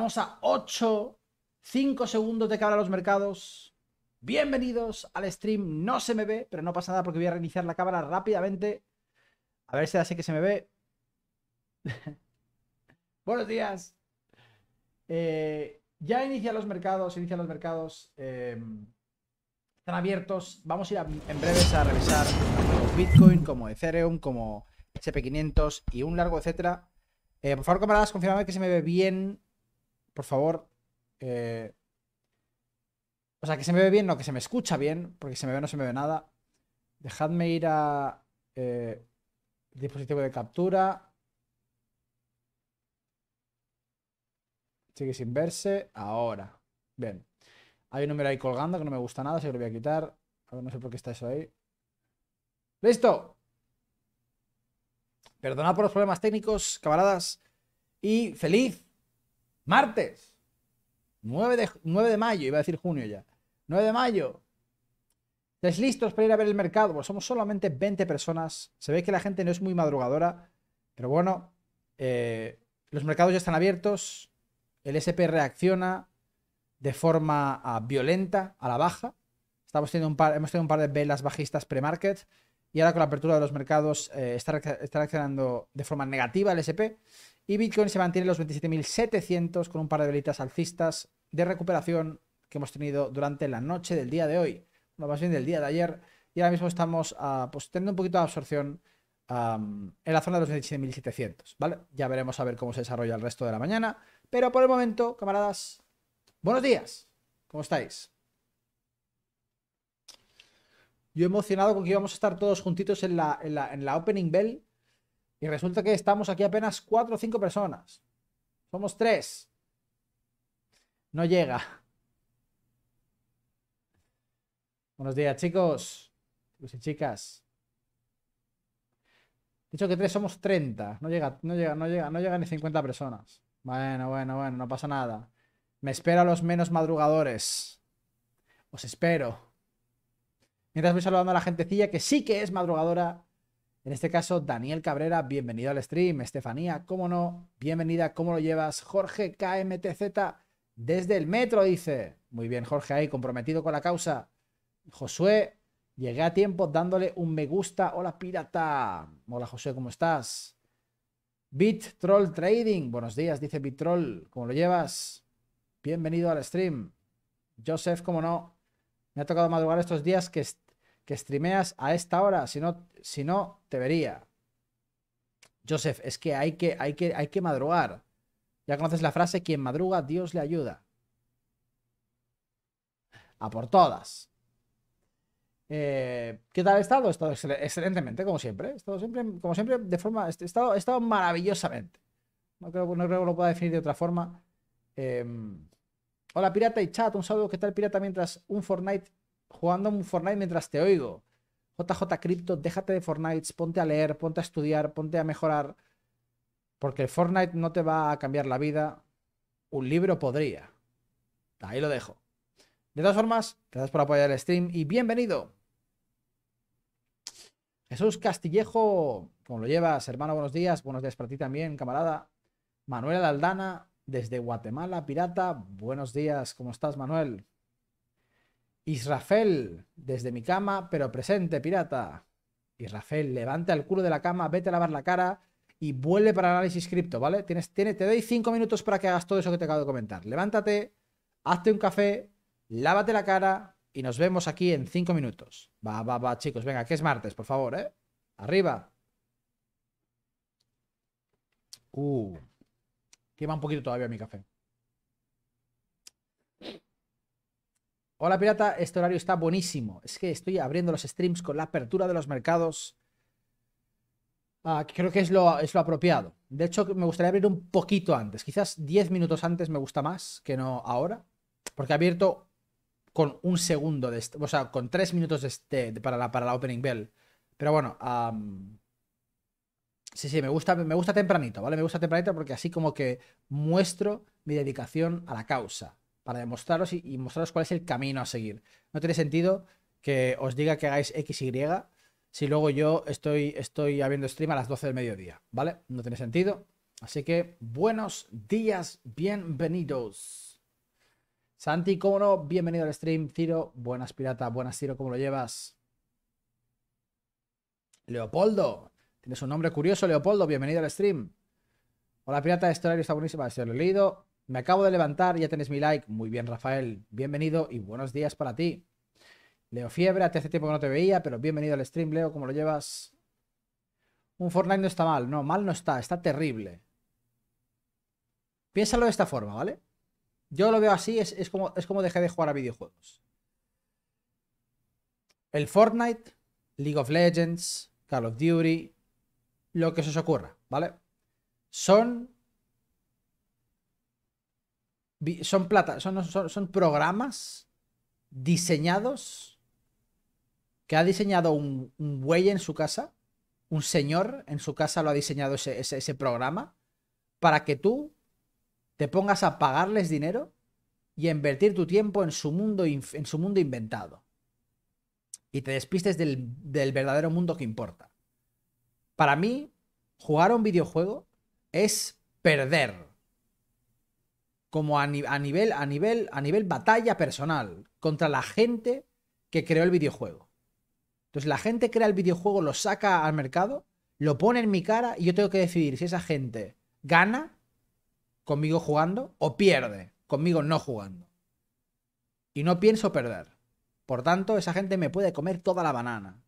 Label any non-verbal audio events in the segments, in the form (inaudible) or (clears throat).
vamos a 8, 5 segundos de cara a los mercados. Bienvenidos al stream. No se me ve, pero no pasa nada porque voy a reiniciar la cámara rápidamente. A ver si así que se me ve. (laughs) Buenos días. Eh, ya inician los mercados, inician los mercados. Em, están abiertos. Vamos a ir en breves a revisar Bitcoin como Ethereum, como SP500 y un largo etcétera. Eh, por favor, camaradas, confirmadme que se me ve bien por favor, eh, o sea, que se me ve bien, no, que se me escucha bien, porque se me ve no se me ve nada. Dejadme ir a eh, dispositivo de captura. Sigue sin verse. Ahora. Bien. Hay un número ahí colgando que no me gusta nada, así que lo voy a quitar. A ver, no sé por qué está eso ahí. ¡Listo! Perdonad por los problemas técnicos, camaradas. Y feliz Martes. 9 de, de mayo, iba a decir junio ya. 9 de mayo. ¿Estáis listos para ir a ver el mercado? Pues somos solamente 20 personas. Se ve que la gente no es muy madrugadora, pero bueno, eh, los mercados ya están abiertos. El SP reacciona de forma ah, violenta a la baja. Estamos teniendo un par, hemos tenido un par de velas bajistas pre-market y ahora con la apertura de los mercados eh, está, está, reaccionando de forma negativa el SP y Bitcoin se mantiene en los 27.700 con un par de velitas alcistas de recuperación que hemos tenido durante la noche del día de hoy, la más bien del día de ayer y ahora mismo estamos ah, pues, teniendo un poquito de absorción en la zona de los 27.700, ¿vale? Ya veremos a ver cómo se desarrolla el resto de la mañana, pero por el momento, camaradas, buenos días, ¿cómo estáis? Yo emocionado con que íbamos a estar todos juntitos en la, en la, en la opening bell. Y resulta que estamos aquí apenas cuatro o cinco personas. Somos tres. No llega. Buenos días, chicos. y chicas. Dicho que tres somos 30. No llega, no llega, no llega, no llega ni 50 personas. Bueno, bueno, bueno, no pasa nada. Me espero a los menos madrugadores. Os espero. Mientras voy saludando a la gentecilla que sí que es madrugadora. En este caso, Daniel Cabrera, bienvenido al stream. Estefanía, cómo no, bienvenida, ¿cómo lo llevas? Jorge KMTZ, desde el metro, dice. Muy bien, Jorge, ahí, comprometido con la causa. Josué, llegué a tiempo dándole un me gusta. Hola, pirata. Hola, Josué, ¿cómo estás? Bit Troll Trading, buenos días, dice Troll, ¿cómo lo llevas? Bienvenido al stream. Joseph, cómo no, me ha tocado madrugar estos días que que streameas a esta hora, si no, te vería. Joseph, es que hay que, hay que, hay que madrugar. Ya conoces la frase, quien madruga, Dios le ayuda. A por todas. Eh, ¿Qué tal he estado? He estado excelentemente, como siempre. He estado siempre, como siempre, de forma. He estado, estado maravillosamente. No creo, que lo pueda definir de otra forma. Em, hola, pirata y chat. Un saludo. ¿Qué tal, pirata? Mientras un Fortnite jugando un Fortnite mientras te oigo. JJ Crypto, déjate de Fortnite, ponte a leer, ponte a estudiar, ponte a mejorar. Porque el Fortnite no te va a cambiar la vida. Un libro podría. Ahí lo dejo. De todas formas, gracias por apoyar el stream y bienvenido. Jesús Castillejo, como lo llevas, hermano, buenos días. Buenos días para ti también, camarada. Manuel Aldana, desde Guatemala, pirata. Buenos días, ¿cómo estás, Manuel? Israfel, desde mi cama, pero presente, pirata. Israfel, levanta el culo de la cama, vete a lavar la cara y vuelve para análisis cripto, ¿vale? Tienes, te doy cinco minutos para que hagas todo eso que te acabo de comentar. Levántate, hazte un café, lávate la cara y nos vemos aquí en cinco minutos. Va, va, va, chicos, venga, que es martes, por favor, ¿eh? Arriba. Uh. Quema un poquito todavía mi café. Hola pirata, este horario está buenísimo. Es que estoy abriendo los streams con la apertura de los mercados. Ah, creo que es lo, es lo apropiado. De hecho, me gustaría abrir un poquito antes. Quizás 10 minutos antes me gusta más que no ahora. Porque he abierto con un segundo, de o sea, con 3 minutos de este, para, la, para la opening bell. Pero bueno, sí, sí, me gusta, me gusta tempranito, ¿vale? Me gusta tempranito porque así como que muestro mi dedicación a la causa para demostraros y, mostraros cuál es el camino a seguir. No tiene sentido que os diga que hagáis XY si luego yo estoy, estoy habiendo stream a las 12 del mediodía, ¿vale? No tiene sentido. Así que buenos días, bienvenidos. Santi, cómo no, bienvenido al stream. Ciro, buenas pirata, buenas Ciro, ¿cómo lo llevas? Leopoldo, tienes un nombre curioso, Leopoldo, bienvenido al stream. Hola pirata, este horario está buenísimo, este lo he leído. Me acabo de levantar, ya tenéis mi like. Muy bien, Rafael. Bienvenido y buenos días para ti. Leo Fiebre, hace tiempo que no te veía, pero bienvenido al stream, Leo. ¿Cómo lo llevas? Un Fortnite no está mal. No, mal no está. Está terrible. Piénsalo de esta forma, ¿vale? Yo lo veo así, es, como, es como dejé de jugar a videojuegos. El Fortnite, League of Legends, Call of Duty, lo que se os ocurra, ¿vale? Son son, plata, son, son, programas diseñados que ha diseñado un, güey en su casa, un señor en su casa lo ha diseñado ese, programa, para que tú te pongas a pagarles dinero y a invertir tu tiempo en su mundo, en su mundo inventado. Y te despistes del, del verdadero mundo que importa. Para mí, jugar a un videojuego es perder como a, nivel, a, nivel, a nivel batalla personal contra la gente que creó el videojuego. Entonces la gente crea el videojuego, lo saca al mercado, lo pone en mi cara y yo tengo que decidir si esa gente gana conmigo jugando o pierde conmigo no jugando. Y no pienso perder. Por tanto, esa gente me puede comer toda la banana.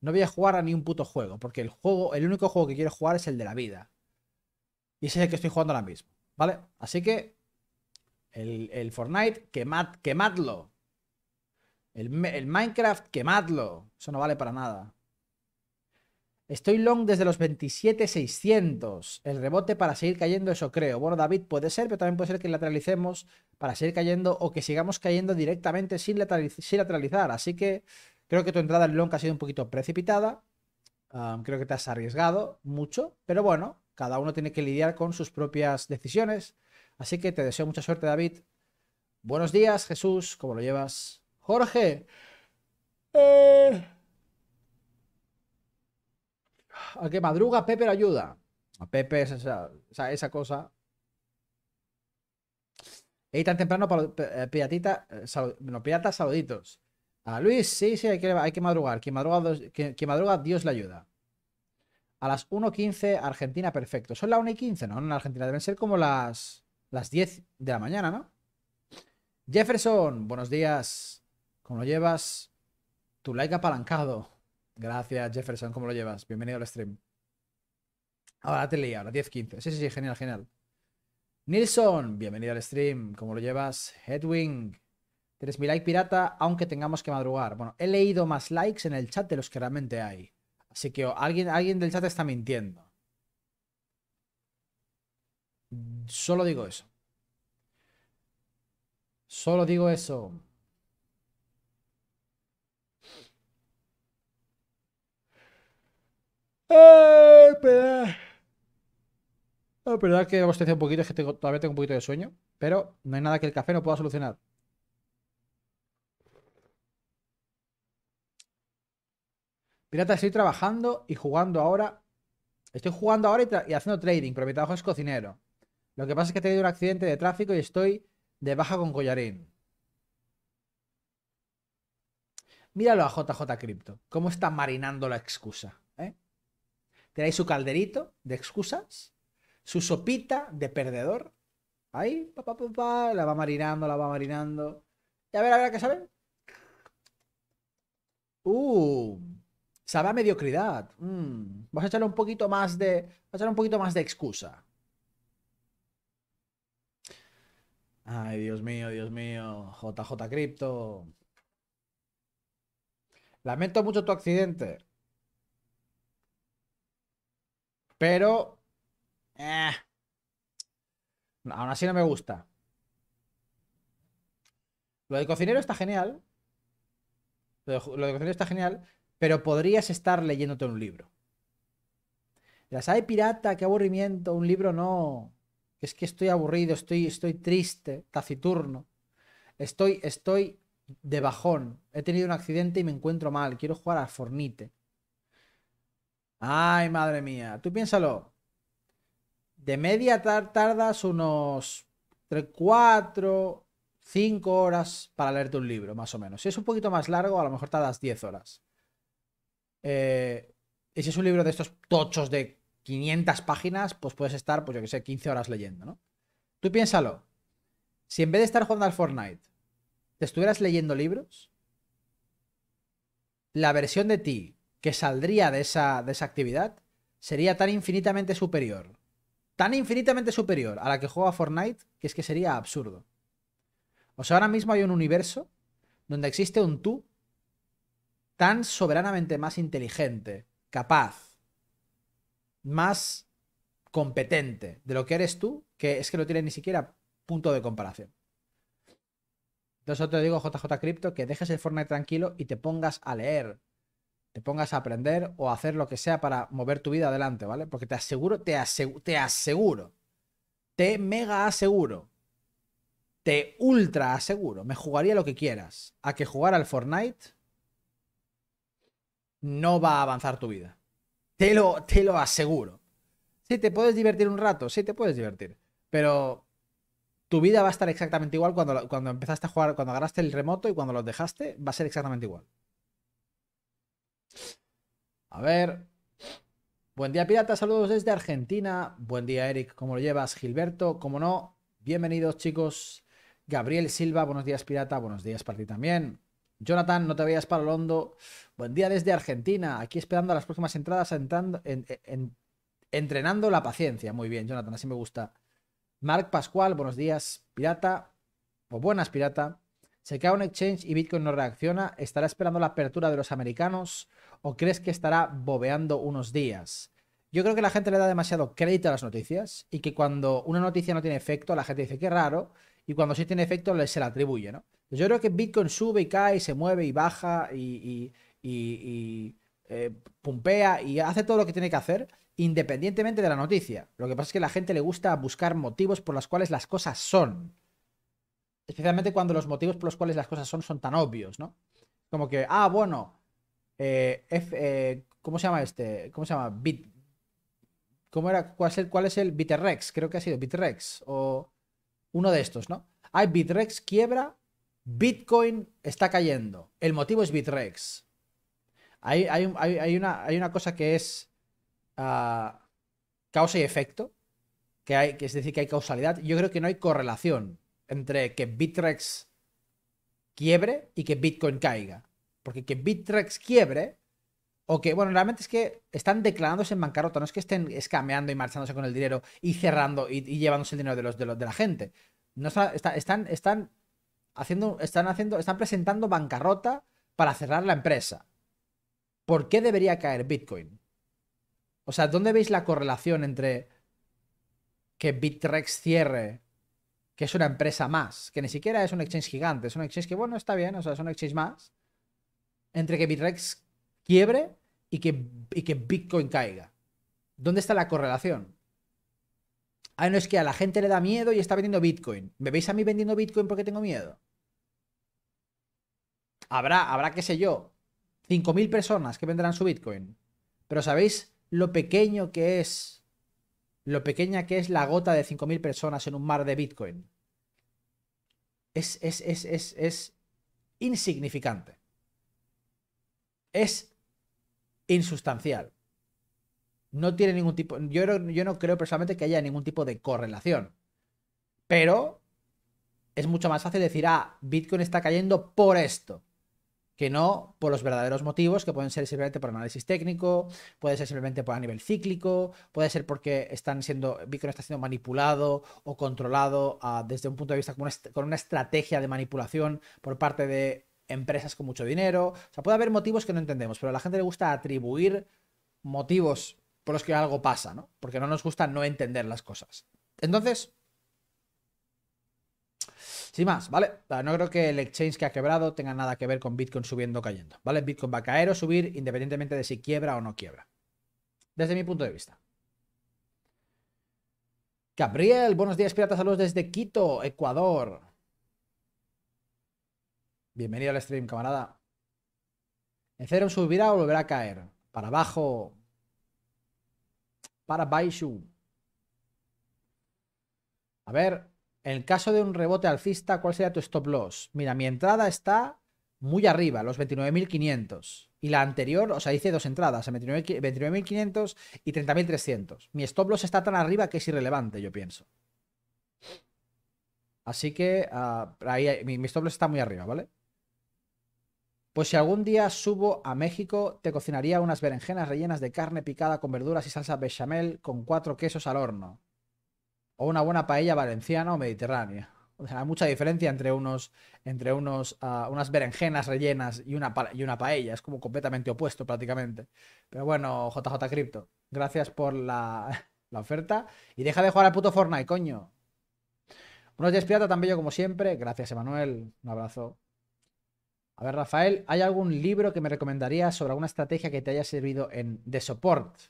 No voy a jugar a ni un puto juego, porque el juego, el único juego que quiero jugar es el de la vida. Y ese es el que estoy jugando ahora mismo, ¿vale? Así que el, Fortnite, quemad, quemadlo. El, Minecraft, quemadlo. Eso no vale para nada. Estoy long desde los 27,600. El rebote para seguir cayendo, eso creo. Bueno, David puede ser, pero también puede ser que lateralicemos para seguir cayendo o que sigamos cayendo directamente sin, lateralizar. Así que creo que tu entrada en long ha sido un poquito precipitada. creo que te has arriesgado mucho, pero bueno, cada uno tiene que lidiar con sus propias decisiones. Así que te deseo mucha suerte, David. Buenos días, Jesús. ¿Cómo lo llevas? Jorge. Eh... qué madruga, Pepe lo ayuda. A Pepe esa, cosa. Y tan temprano eh, eh, no, piratas, saluditos. A Luis, sí, sí, hay que, hay que madrugar. Quien madruga, madruga, Dios le ayuda. A las 1.15, Argentina, perfecto. ¿Son las 1.15? No, en Argentina deben ser como las las 10 de la mañana, ¿no? Jefferson, buenos días. ¿Cómo lo llevas? Tu like apalancado. Gracias, Jefferson. ¿Cómo lo llevas? Bienvenido al stream. Ahora te leí, ahora 10.15. Sí, sí, sí, genial, genial. Nilsson, bienvenido al stream. ¿Cómo lo llevas? Headwing, tienes mi like pirata, aunque tengamos que madrugar. Bueno, he leído más likes en el chat de los que realmente hay. Así que alguien, alguien del chat está mintiendo. Solo digo eso. Solo digo eso. Eh, espera. La verdad que un poquito, es que todavía tengo un poquito de sueño, pero no hay nada que el café no pueda solucionar. Pirata, estoy trabajando y jugando ahora. Estoy jugando ahora y haciendo trading, pero mi trabajo es cocinero. Lo que pasa es que he tenido un accidente de tráfico y estoy de baja con collarín. Míralo a JJ Crypto, cómo está marinando la excusa. ¿eh? Tenéis su calderito de excusas, su sopita de perdedor. Ahí, pa, la va marinando, la va marinando. Y a ver, a ver, ¿qué sabe? Uh, sabe a mediocridad. Mm. Vamos a echarle un poquito más de. a echarle un poquito más de excusa. Ay, Dios mío, Dios mío. JJ Crypto. Lamento mucho tu accidente. Pero... Eh, aún así no me gusta. Lo de cocinero está genial. Lo de, cocinero está genial. Pero podrías estar leyéndote un libro. Ya hay pirata, qué aburrimiento. Un libro no es que estoy aburrido, estoy, estoy triste, taciturno, estoy, estoy de bajón, he tenido un accidente y me encuentro mal, quiero jugar a Fornite. Ay, madre mía, tú piénsalo. De media tardas unos 3, 4, 5 horas para leerte un libro, más o menos. Si es un poquito más largo, a lo mejor tardas 10 horas. Eh, y si es un libro de estos tochos de 500 páginas, pues puedes estar, pues yo que sé, 15 horas leyendo, ¿no? Tú piénsalo. Si en vez de estar jugando al Fortnite, te estuvieras leyendo libros, la versión de ti que saldría de esa, de esa actividad sería tan infinitamente superior, tan infinitamente superior a la que juega Fortnite, que es que sería absurdo. O sea, ahora mismo hay un universo donde existe un tú tan soberanamente más inteligente, capaz, más competente de lo que eres tú, que es que no tiene ni siquiera punto de comparación. Entonces yo te digo, JJ Crypto, que dejes el Fortnite tranquilo y te pongas a leer, te pongas a aprender o a hacer lo que sea para mover tu vida adelante, ¿vale? Porque te aseguro, te, te aseguro, te mega aseguro, te ultra aseguro, me jugaría lo que quieras, a que jugar al Fortnite no va a avanzar tu vida. Te lo, te lo aseguro. Sí, te puedes divertir un rato, sí, te puedes divertir. Pero tu vida va a estar exactamente igual cuando, cuando empezaste a jugar, cuando agarraste el remoto y cuando lo dejaste, va a ser exactamente igual. A ver. Buen día, pirata. Saludos desde Argentina. Buen día, Eric. ¿Cómo lo llevas? Gilberto, ¿cómo no? Bienvenidos, chicos. Gabriel Silva, buenos días, pirata. Buenos días para ti también. Jonathan, no te veas para hondo, Buen día desde Argentina. Aquí esperando las próximas entradas, entrando, entrenando la paciencia. Muy bien, Jonathan, así me gusta. Marc Pascual, buenos días, pirata. O buenas, pirata. ¿Se cae un exchange y Bitcoin no reacciona? ¿Estará esperando la apertura de los americanos? ¿O crees que estará bobeando unos días? Yo creo que la gente le da demasiado crédito a las noticias y que cuando una noticia no tiene efecto, la gente dice que raro y cuando sí tiene efecto se la atribuye, ¿no? Yo creo que Bitcoin sube y cae, y se mueve y baja y, y, y eh, pumpea y hace todo lo que tiene que hacer independientemente de la noticia. Lo que pasa es que a la gente le gusta buscar motivos por los cuales las cosas son. Especialmente cuando los motivos por los cuales las cosas son son tan obvios, ¿no? Como que, ah, bueno, eh, eh, ¿cómo se llama este? ¿Cómo se llama? Bit, ¿Cómo era? ¿Cuál es cuál es el Bitrex? Creo que ha sido Bitrex o uno de estos, ¿no? Hay Bitrex quiebra Bitcoin está cayendo. El motivo es Bitrex. Hay, una, cosa que es ah, causa y efecto, que, hay, que es decir, que hay causalidad. Yo creo que no hay correlación entre que Bitrex quiebre y que Bitcoin caiga. Porque que Bitrex quiebre, o que, bueno, realmente es que están declarándose en bancarrota, no es que estén escameando y marchándose con el dinero y cerrando y, llevándose el dinero de, los, de, la gente. No están están están presentando bancarrota para cerrar la empresa. ¿Por qué debería caer Bitcoin? O sea, ¿dónde veis la correlación entre que Bitrex cierre, que es una empresa más, que ni siquiera es un exchange gigante, es un exchange que, bueno, está bien, o sea, es un exchange más, entre que Bitrex quiebre y que, y que Bitcoin caiga? ¿Dónde está la correlación? Ah, no es que a la gente le da miedo y está vendiendo Bitcoin. ¿Me veis a mí vendiendo Bitcoin porque tengo miedo? Habrá, habrá, qué sé yo, 5.000 personas que vendrán su Bitcoin. Pero ¿sabéis lo pequeño que es? Lo pequeña que es la gota de 5.000 personas en un mar de Bitcoin. Es, es, es, es, es insignificante. Es insustancial no tiene ningún tipo. Yo, no, yo no creo personalmente que haya ningún tipo de correlación. Pero es mucho más fácil decir, ah, Bitcoin está cayendo por esto, que no por los verdaderos motivos, que pueden ser simplemente por análisis técnico, puede ser simplemente por a nivel cíclico, puede ser porque están siendo, Bitcoin está siendo manipulado o controlado ah, desde un punto de vista con una, con una estrategia de manipulación por parte de empresas con mucho dinero. O sea, puede haber motivos que no entendemos, pero a la gente le gusta atribuir motivos por los que algo pasa, ¿no? Porque no nos gusta no entender las cosas. Entonces, sin más, ¿vale? No creo que el exchange que ha quebrado tenga nada que ver con Bitcoin subiendo o cayendo, ¿vale? Bitcoin va a caer o subir independientemente de si quiebra o no quiebra. Desde mi punto de vista. Gabriel, buenos días, piratas. Saludos desde Quito, Ecuador. Bienvenido al stream, camarada. ¿En cero subirá o volverá a caer? Para abajo, para Baishu. A ver, en el caso de un rebote alcista, ¿cuál sería tu stop loss? Mira, mi entrada está muy arriba, los 29.500. Y la anterior, o sea, hice dos entradas, 29.500 y 30.300. Mi stop loss está tan arriba que es irrelevante, yo pienso. Así que ah, ahí, mi stop loss está muy arriba, ¿vale? Pues si algún día subo a México, te cocinaría unas berenjenas rellenas de carne picada con verduras y salsa bechamel con cuatro quesos al horno. O una buena paella valenciana o mediterránea. O sea, hay mucha diferencia entre unos, entre unos, ah, unas berenjenas rellenas y una, y una paella. Es como completamente opuesto prácticamente. Pero bueno, JJ Crypto, gracias por la, la oferta. Y deja de jugar al puto Fortnite, coño. Buenos días, pirata, tan bello como siempre. Gracias, Emanuel. Un abrazo. A ver, Rafael, ¿hay algún libro que me recomendarías sobre alguna estrategia que te haya servido en, de soporte?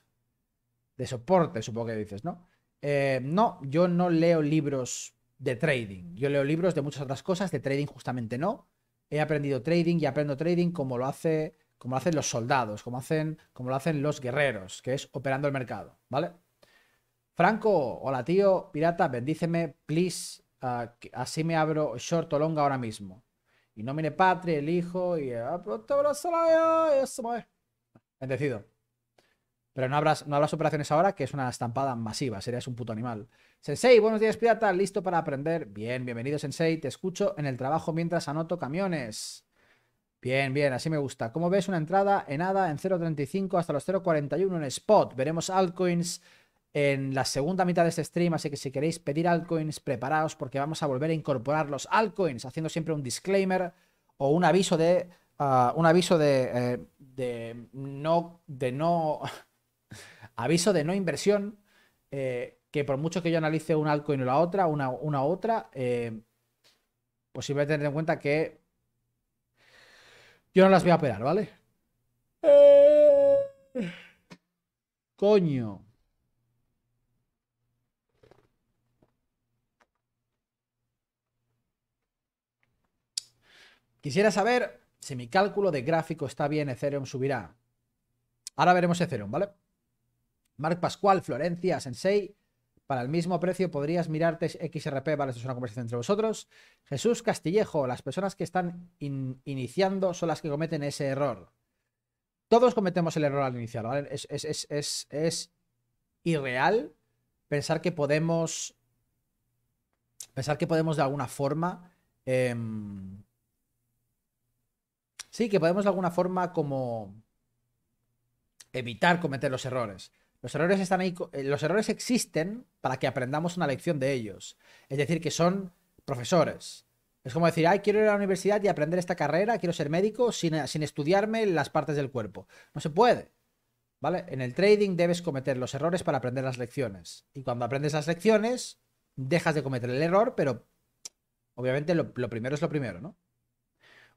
De soporte, supongo que dices, ¿no? Eh, no, yo no leo libros de trading. Yo leo libros de muchas otras cosas, de trading justamente no. He aprendido trading y aprendo trading como lo hace como hacen los soldados, como, hacen, como lo hacen los guerreros, que es operando el mercado, ¿vale? Franco, hola tío, pirata, bendíceme, please, ah, así me abro short o long ahora mismo. Y nomine Patria, el Hijo, y ah, eso Bendecido. Pero no habrás, no operaciones ahora, que es una estampada masiva, serías un puto animal. Sensei, buenos días, pirata, listo para aprender. Bien, bienvenido, Sensei, te escucho en el trabajo mientras anoto camiones. Bien, bien, así me gusta. ¿Cómo ves, una entrada en ADA en 0.35 hasta los 0.41 en spot. Veremos altcoins en la segunda mitad de este stream, así que si queréis pedir altcoins, preparaos porque vamos a volver a incorporar los altcoins, haciendo siempre un disclaimer o un aviso de. Ah, un aviso eh, de, no. de no. (laughs) aviso de no inversión. Eh, que por mucho que yo analice un altcoin o la otra, una, una otra, eh, pues siempre tener en cuenta que yo no las voy a operar, ¿vale? Coño. Quisiera saber si mi cálculo de gráfico está bien, Ethereum subirá. Ahora veremos Ethereum, ¿vale? Marc Pascual, Florencia, Sensei. Para el mismo precio podrías mirarte XRP, vale, esto es una conversación entre vosotros. Jesús Castillejo, las personas que están iniciando son las que cometen ese error. Todos cometemos el error al iniciar, ¿vale? Es, irreal pensar que podemos. Pensar que podemos de alguna forma. Em, Sí, que podemos de alguna forma como evitar cometer los errores. Los errores están ahí, eh, los errores existen para que aprendamos una lección de ellos. Es decir, que son profesores. Es como decir, ay, quiero ir a la universidad y aprender esta carrera, quiero ser médico sin, estudiarme las partes del cuerpo. No se puede. ¿Vale? En el trading debes cometer los errores para aprender las lecciones. Y cuando aprendes las lecciones, dejas de cometer el error, pero obviamente lo, lo primero es lo primero, ¿no?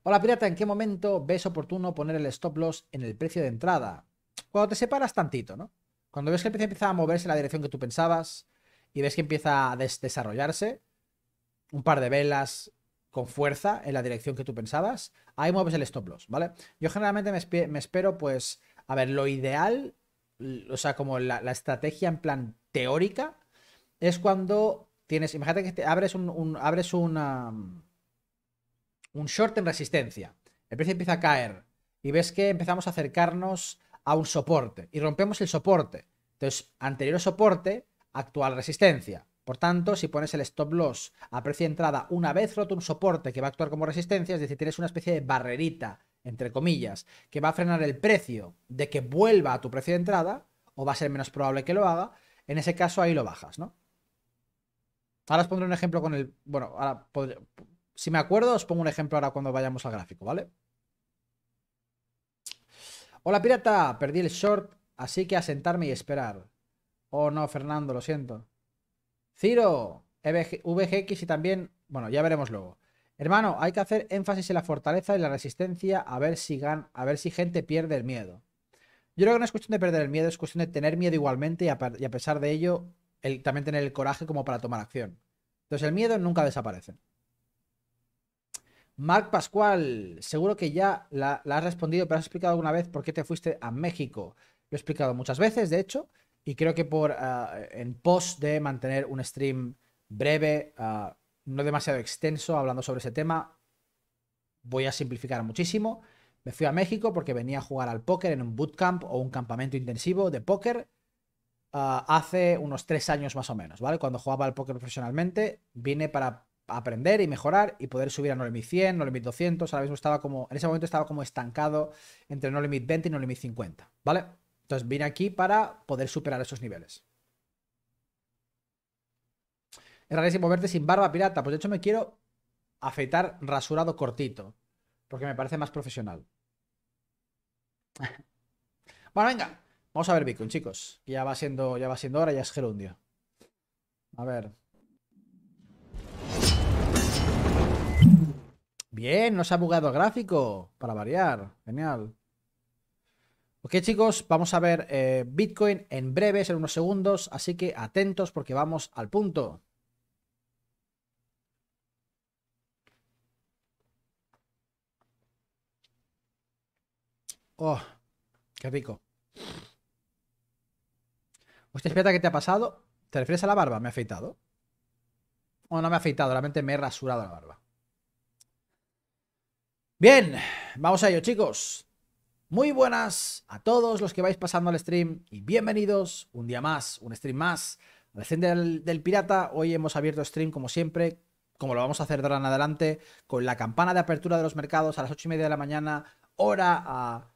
Hola pirata, ¿en qué momento ves oportuno poner el stop loss en el precio de entrada? Cuando te separas tantito, ¿no? Cuando ves que el precio empieza a moverse en la dirección que tú pensabas y ves que empieza a desarrollarse, un par de velas con fuerza en la dirección que tú pensabas, ahí mueves el stop loss, ¿vale? Yo generalmente me, espero, pues, a ver, lo ideal, o sea, como la, estrategia en plan teórica, es cuando tienes, imagínate que te abres un, un abres una un short en resistencia. El precio empieza a caer y ves que empezamos a acercarnos a un soporte y rompemos el soporte. Entonces, anterior soporte, actual resistencia. Por tanto, si pones el stop loss a precio de entrada una vez roto un soporte que va a actuar como resistencia, es decir, tienes una especie de barrerita, entre comillas, que va a frenar el precio de que vuelva a tu precio de entrada, o va a ser menos probable que lo haga, en ese caso ahí lo bajas, ¿no? Ahora os pondré un ejemplo con el. Bueno, ahora si me acuerdo, os pongo un ejemplo ahora cuando vayamos al gráfico, ¿vale? Hola, pirata. Perdí el short, así que a sentarme y esperar. Oh, no, Fernando, lo siento. Ciro, e VGX y también... Bueno, ya veremos luego. Hermano, hay que hacer énfasis en la fortaleza y la resistencia a ver si, gan... a ver si gente pierde el miedo. Yo creo que no es cuestión de perder el miedo, es cuestión de tener miedo igualmente y a, pesar de ello, también tener el coraje como para tomar acción. Entonces el miedo nunca desaparece. Marc Pascual, seguro que ya la, has respondido, pero has explicado alguna vez por qué te fuiste a México. Lo he explicado muchas veces, de hecho, y creo que por ah, en pos de mantener un stream breve, ah, no demasiado extenso, hablando sobre ese tema, voy a simplificar muchísimo. Me fui a México porque venía a jugar al póker en un bootcamp o un campamento intensivo de póker ah, hace unos tres años más o menos, ¿vale? Cuando jugaba al póker profesionalmente, vine para aprender y mejorar y poder subir a No Limit 100, No Limit 200. Ahora mismo estaba como, en ese momento estaba como estancado entre No Limit 20 y No Limit 50, ¿vale? Entonces vine aquí para poder superar esos niveles. Es rarísimo verte sin barba pirata. Pues de hecho me quiero afeitar rasurado cortito, porque me parece más profesional. (laughs) bueno, venga. Vamos a ver Bitcoin, chicos. Ya va siendo, ya va siendo hora, ya es gerundio. A ver. Bien, no se ha bugado el gráfico, para variar. Genial. Ok chicos, vamos a ver eh, Bitcoin en breves, en unos segundos, así que atentos porque vamos al punto. Oh, qué rico. Hostia, espérate, ¿qué te ha pasado? ¿Te refieres a la barba? ¿Me ha afeitado? O oh, no me ha afeitado, realmente me he rasurado la barba. Bien, vamos a ello chicos. Muy buenas a todos los que vais pasando al stream y bienvenidos un día más, un stream más. Al del, pirata, hoy hemos abierto stream como siempre, como lo vamos a hacer de ahora en adelante, con la campana de apertura de los mercados a las 8 y media de la mañana, hora a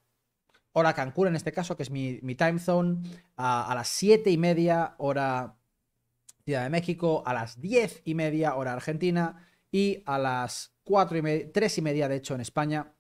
hora Cancún en este caso, que es mi, time zone, a, a, las 7 y media hora Ciudad de México, a las 10 y media hora Argentina y a las 4 y media, 3 y media, de hecho, en España.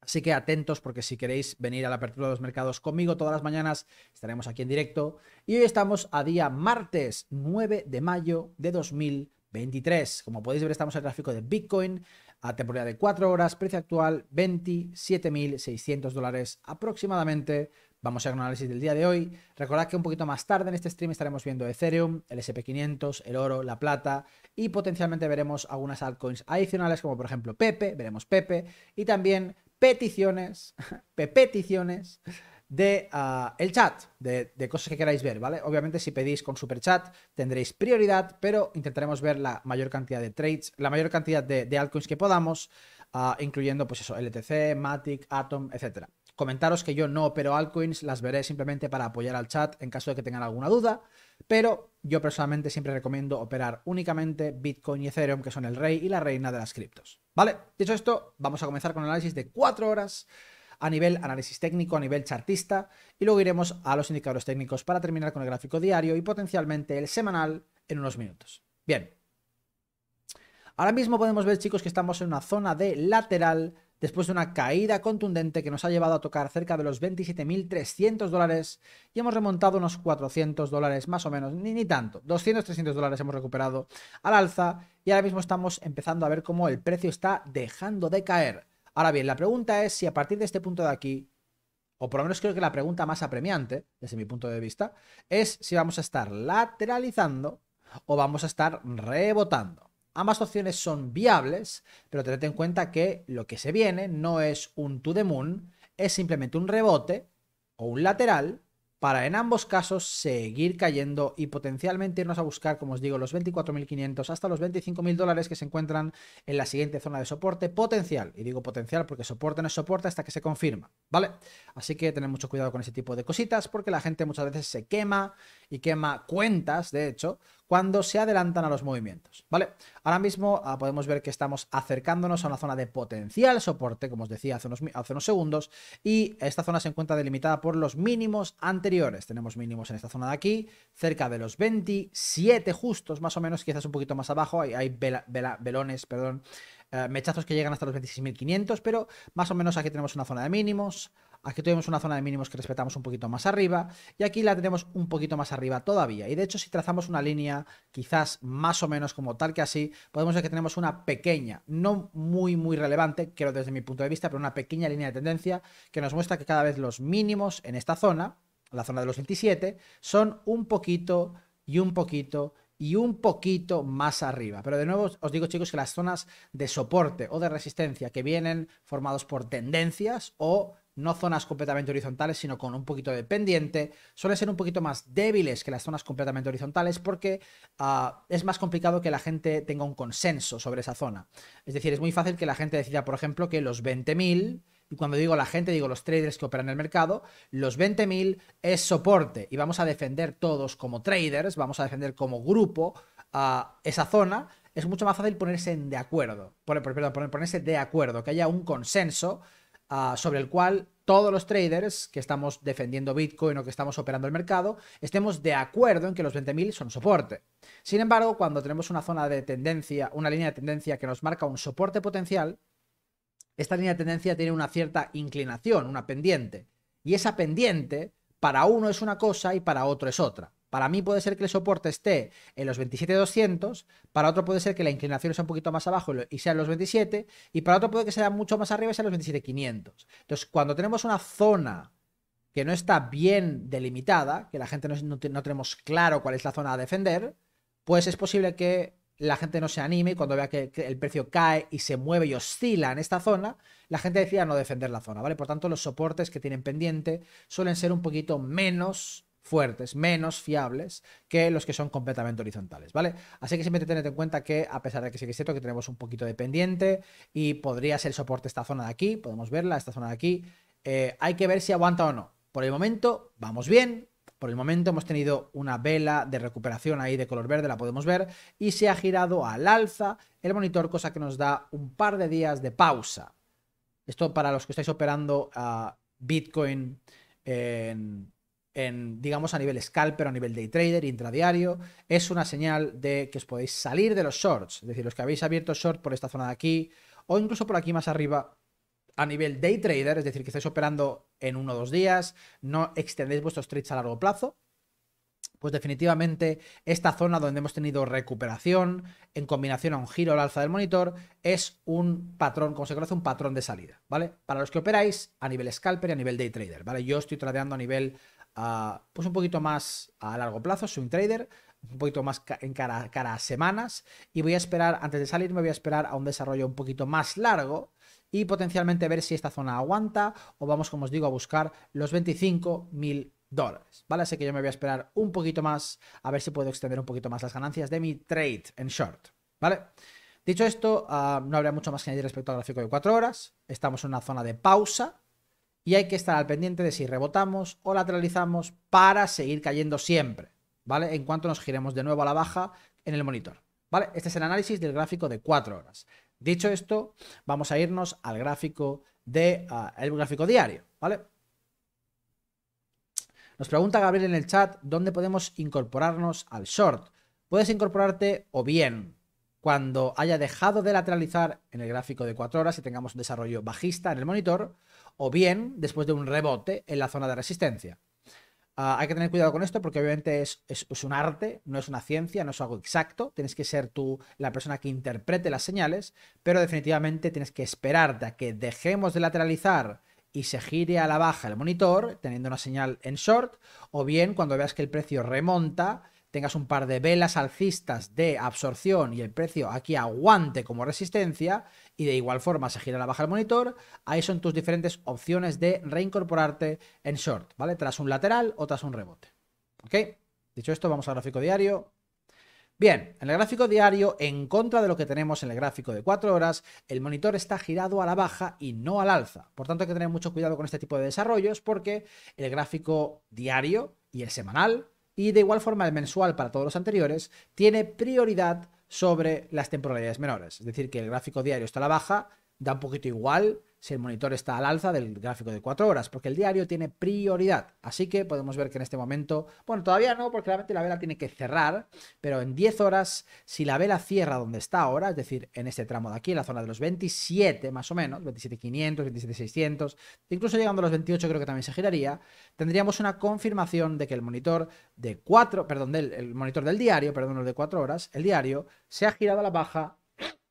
Así que atentos porque si queréis venir a la apertura de los mercados conmigo todas las mañanas, estaremos aquí en directo. Y hoy estamos a día martes 9 de mayo de 2023. Como podéis ver, estamos en el gráfico de Bitcoin a temporada de 4 horas, precio actual 27.600 dólares aproximadamente. Vamos a hacer un análisis del día de hoy. Recordad que un poquito más tarde en este stream estaremos viendo Ethereum, el SP500, el oro, la plata y potencialmente veremos algunas altcoins adicionales como por ejemplo Pepe, veremos Pepe y también peticiones, (laughs) peticiones de ah, el chat, de, cosas que queráis ver, ¿vale? Obviamente si pedís con super chat tendréis prioridad, pero intentaremos ver la mayor cantidad de trades, la mayor cantidad de, altcoins que podamos, ah, incluyendo pues eso, LTC, Matic, Atom, etcétera. Comentaros que yo no opero altcoins, las veré simplemente para apoyar al chat en caso de que tengan alguna duda, pero yo personalmente siempre recomiendo operar únicamente Bitcoin y Ethereum, que son el rey y la reina de las criptos. Vale, dicho esto, vamos a comenzar con un análisis de 4 horas a nivel análisis técnico, a nivel chartista, y luego iremos a los indicadores técnicos para terminar con el gráfico diario y potencialmente el semanal en unos minutos. Bien. Ahora mismo podemos ver, chicos, que estamos en una zona de lateral después de una caída contundente que nos ha llevado a tocar cerca de los 27.300 dólares y hemos remontado unos 400 dólares más o menos, ni, ni tanto, 200-300 dólares hemos recuperado al alza y ahora mismo estamos empezando a ver cómo el precio está dejando de caer. Ahora bien, la pregunta es si a partir de este punto de aquí, o por lo menos creo que la pregunta más apremiante, desde mi punto de vista, es si vamos a estar lateralizando o vamos a estar rebotando. Ambas opciones son viables, pero tened en cuenta que lo que se viene no es un to the moon, es simplemente un rebote o un lateral para en ambos casos seguir cayendo y potencialmente irnos a buscar, como os digo, los 24.500 hasta los 25.000 dólares que se encuentran en la siguiente zona de soporte potencial. Y digo potencial porque soporte no es soporte hasta que se confirma, ¿vale? Así que tener mucho cuidado con ese tipo de cositas porque la gente muchas veces se quema y quema cuentas, de hecho, cuando se adelantan a los movimientos, ¿vale? Ahora mismo ah, podemos ver que estamos acercándonos a una zona de potencial soporte, como os decía hace unos, segundos, y esta zona se encuentra delimitada por los mínimos anteriores. Tenemos mínimos en esta zona de aquí, cerca de los 27 justos, más o menos, quizás un poquito más abajo, hay, velones, perdón, eh, mechazos que llegan hasta los 26.500, pero más o menos aquí tenemos una zona de mínimos, Aquí tuvimos una zona de mínimos que respetamos un poquito más arriba y aquí la tenemos un poquito más arriba todavía. Y de hecho, si trazamos una línea quizás más o menos como tal que así, podemos ver que tenemos una pequeña, no muy, muy relevante, creo desde mi punto de vista, pero una pequeña línea de tendencia que nos muestra que cada vez los mínimos en esta zona, la zona de los 27, son un poquito y un poquito y un poquito más arriba. Pero de nuevo os digo chicos que las zonas de soporte o de resistencia que vienen formados por tendencias o no zonas completamente horizontales, sino con un poquito de pendiente, suelen ser un poquito más débiles que las zonas completamente horizontales porque ah, es más complicado que la gente tenga un consenso sobre esa zona. Es decir, es muy fácil que la gente decida, por ejemplo, que los 20.000... Y cuando digo la gente, digo los traders que operan en el mercado, los 20.000 es soporte y vamos a defender todos como traders, vamos a defender como grupo a ah, esa zona. Es mucho más fácil ponerse en de acuerdo, perdón, ponerse de acuerdo, que haya un consenso Ah, sobre el cual todos los traders que estamos defendiendo Bitcoin o que estamos operando el mercado estemos de acuerdo en que los 20.000 son soporte. Sin embargo, cuando tenemos una zona de tendencia, una línea de tendencia que nos marca un soporte potencial, esta línea de tendencia tiene una cierta inclinación, una pendiente. Y esa pendiente para uno es una cosa y para otro es otra. Para mí puede ser que el soporte esté en los 27,200, para otro puede ser que la inclinación sea un poquito más abajo y sea en los 27, y para otro puede que sea mucho más arriba y sea en los 27,500. Entonces, cuando tenemos una zona que no está bien delimitada, que la gente no, tenemos claro cuál es la zona a defender, pues es posible que la gente no se anime y cuando vea que, el precio cae y se mueve y oscila en esta zona, la gente decida no defender la zona, ¿vale? Por tanto, los soportes que tienen pendiente suelen ser un poquito menos fuertes, menos fiables que los que son completamente horizontales, ¿vale? Así que siempre tened en cuenta que a pesar de que sí que es cierto que tenemos un poquito de pendiente y podría ser soporte esta zona de aquí, podemos verla, esta zona de aquí, eh, hay que ver si aguanta o no. Por el momento vamos bien, por el momento hemos tenido una vela de recuperación ahí de color verde, la podemos ver, y se ha girado al alza el monitor, cosa que nos da un par de días de pausa. Esto para los que estáis operando a Bitcoin en digamos, a nivel scalper, a nivel day trader, intradiario, es una señal de que os podéis salir de los shorts. Es decir, los que habéis abierto short por esta zona de aquí, o incluso por aquí más arriba, a nivel day trader, es decir, que estáis operando en uno o dos días, no extendéis vuestros trades a largo plazo, pues definitivamente esta zona donde hemos tenido recuperación en combinación a un giro al alza del monitor es un patrón, como se conoce, un patrón de salida, ¿vale? Para los que operáis a nivel scalper y a nivel day trader, ¿vale? Yo estoy tradeando a nivel pues un poquito más a largo plazo, swing trader, un poquito más en cara, a semanas y voy a esperar, antes de salir me voy a esperar a un desarrollo un poquito más largo y potencialmente ver si esta zona aguanta o vamos, como os digo, a buscar los 25 mil dólares, ¿vale? Así que yo me voy a esperar un poquito más a ver si puedo extender un poquito más las ganancias de mi trade en short, ¿vale? Dicho esto, ah, no habría mucho más que añadir respecto al gráfico de 4 horas. Estamos en una zona de pausa, y hay que estar al pendiente de si rebotamos o lateralizamos para seguir cayendo siempre, ¿vale? En cuanto nos giremos de nuevo a la baja en el monitor, ¿vale? Este es el análisis del gráfico de 4 horas. Dicho esto, vamos a irnos al gráfico de ah, gráfico diario, ¿vale? Nos pregunta Gabriel en el chat dónde podemos incorporarnos al short. Puedes incorporarte o bien cuando haya dejado de lateralizar en el gráfico de 4 horas y tengamos un desarrollo bajista en el monitor, o bien después de un rebote en la zona de resistencia. Ah, hay que tener cuidado con esto porque obviamente es, es, un arte, no es una ciencia, no es algo exacto. Tienes que ser tú la persona que interprete las señales, pero definitivamente tienes que esperarte a que dejemos de lateralizar y se gire a la baja el monitor, teniendo una señal en short, o bien cuando veas que el precio remonta tengas un par de velas alcistas de absorción y el precio aquí aguante como resistencia y de igual forma se gira a la baja el monitor, ahí son tus diferentes opciones de reincorporarte en short, ¿vale? Tras un lateral o tras un rebote. ¿Ok? Dicho esto, vamos al gráfico diario. Bien, en el gráfico diario, en contra de lo que tenemos en el gráfico de 4 horas, el monitor está girado a la baja y no al alza. Por tanto, hay que tener mucho cuidado con este tipo de desarrollos porque el gráfico diario y el semanal y de igual forma el mensual para todos los anteriores tiene prioridad sobre las temporalidades menores. Es decir, que el gráfico diario está a la baja, da un poquito igual si el monitor está al alza del gráfico de 4 horas, porque el diario tiene prioridad. Así que podemos ver que en este momento, bueno, todavía no, porque claramente la vela tiene que cerrar, pero en 10 horas, si la vela cierra donde está ahora, es decir, en este tramo de aquí, en la zona de los 27 más o menos, 27.500, 27.600, incluso llegando a los 28 creo que también se giraría, tendríamos una confirmación de que el monitor de 4, perdón, del, el monitor del diario, perdón, el de 4 horas, el diario, se ha girado a la baja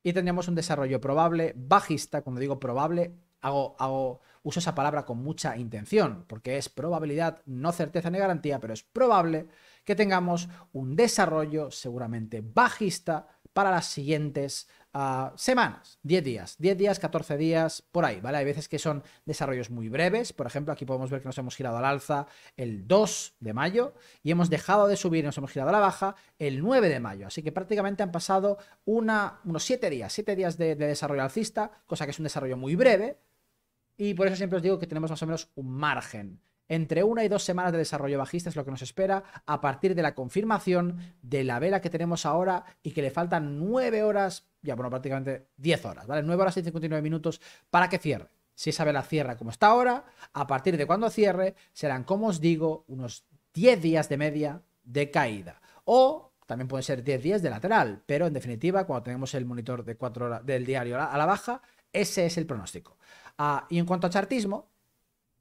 y tendríamos un desarrollo probable bajista. Cuando digo probable, hago, uso esa palabra con mucha intención, porque es probabilidad, no certeza ni garantía, pero es probable que tengamos un desarrollo seguramente bajista para las siguientes ah, semanas, 10 días, 10 días, 14 días, por ahí, ¿vale? Hay veces que son desarrollos muy breves, por ejemplo, aquí podemos ver que nos hemos girado al alza el 2 de mayo y hemos dejado de subir, y nos hemos girado a la baja el 9 de mayo, así que prácticamente han pasado unos 7 días, 7 días de desarrollo alcista, cosa que es un desarrollo muy breve, y por eso siempre os digo que tenemos más o menos un margen entre una y dos semanas de desarrollo bajista es lo que nos espera a partir de la confirmación de la vela que tenemos ahora y que le faltan nueve horas, ya bueno, prácticamente 10 horas, ¿vale? 9 horas y 59 minutos para que cierre. Si esa vela cierra como está ahora, a partir de cuando cierre serán, como os digo, unos 10 días de media de caída. O también pueden ser 10 días de lateral, pero en definitiva, cuando tenemos el monitor de horas del diario a la baja, ese es el pronóstico. Ah, y en cuanto a chartismo,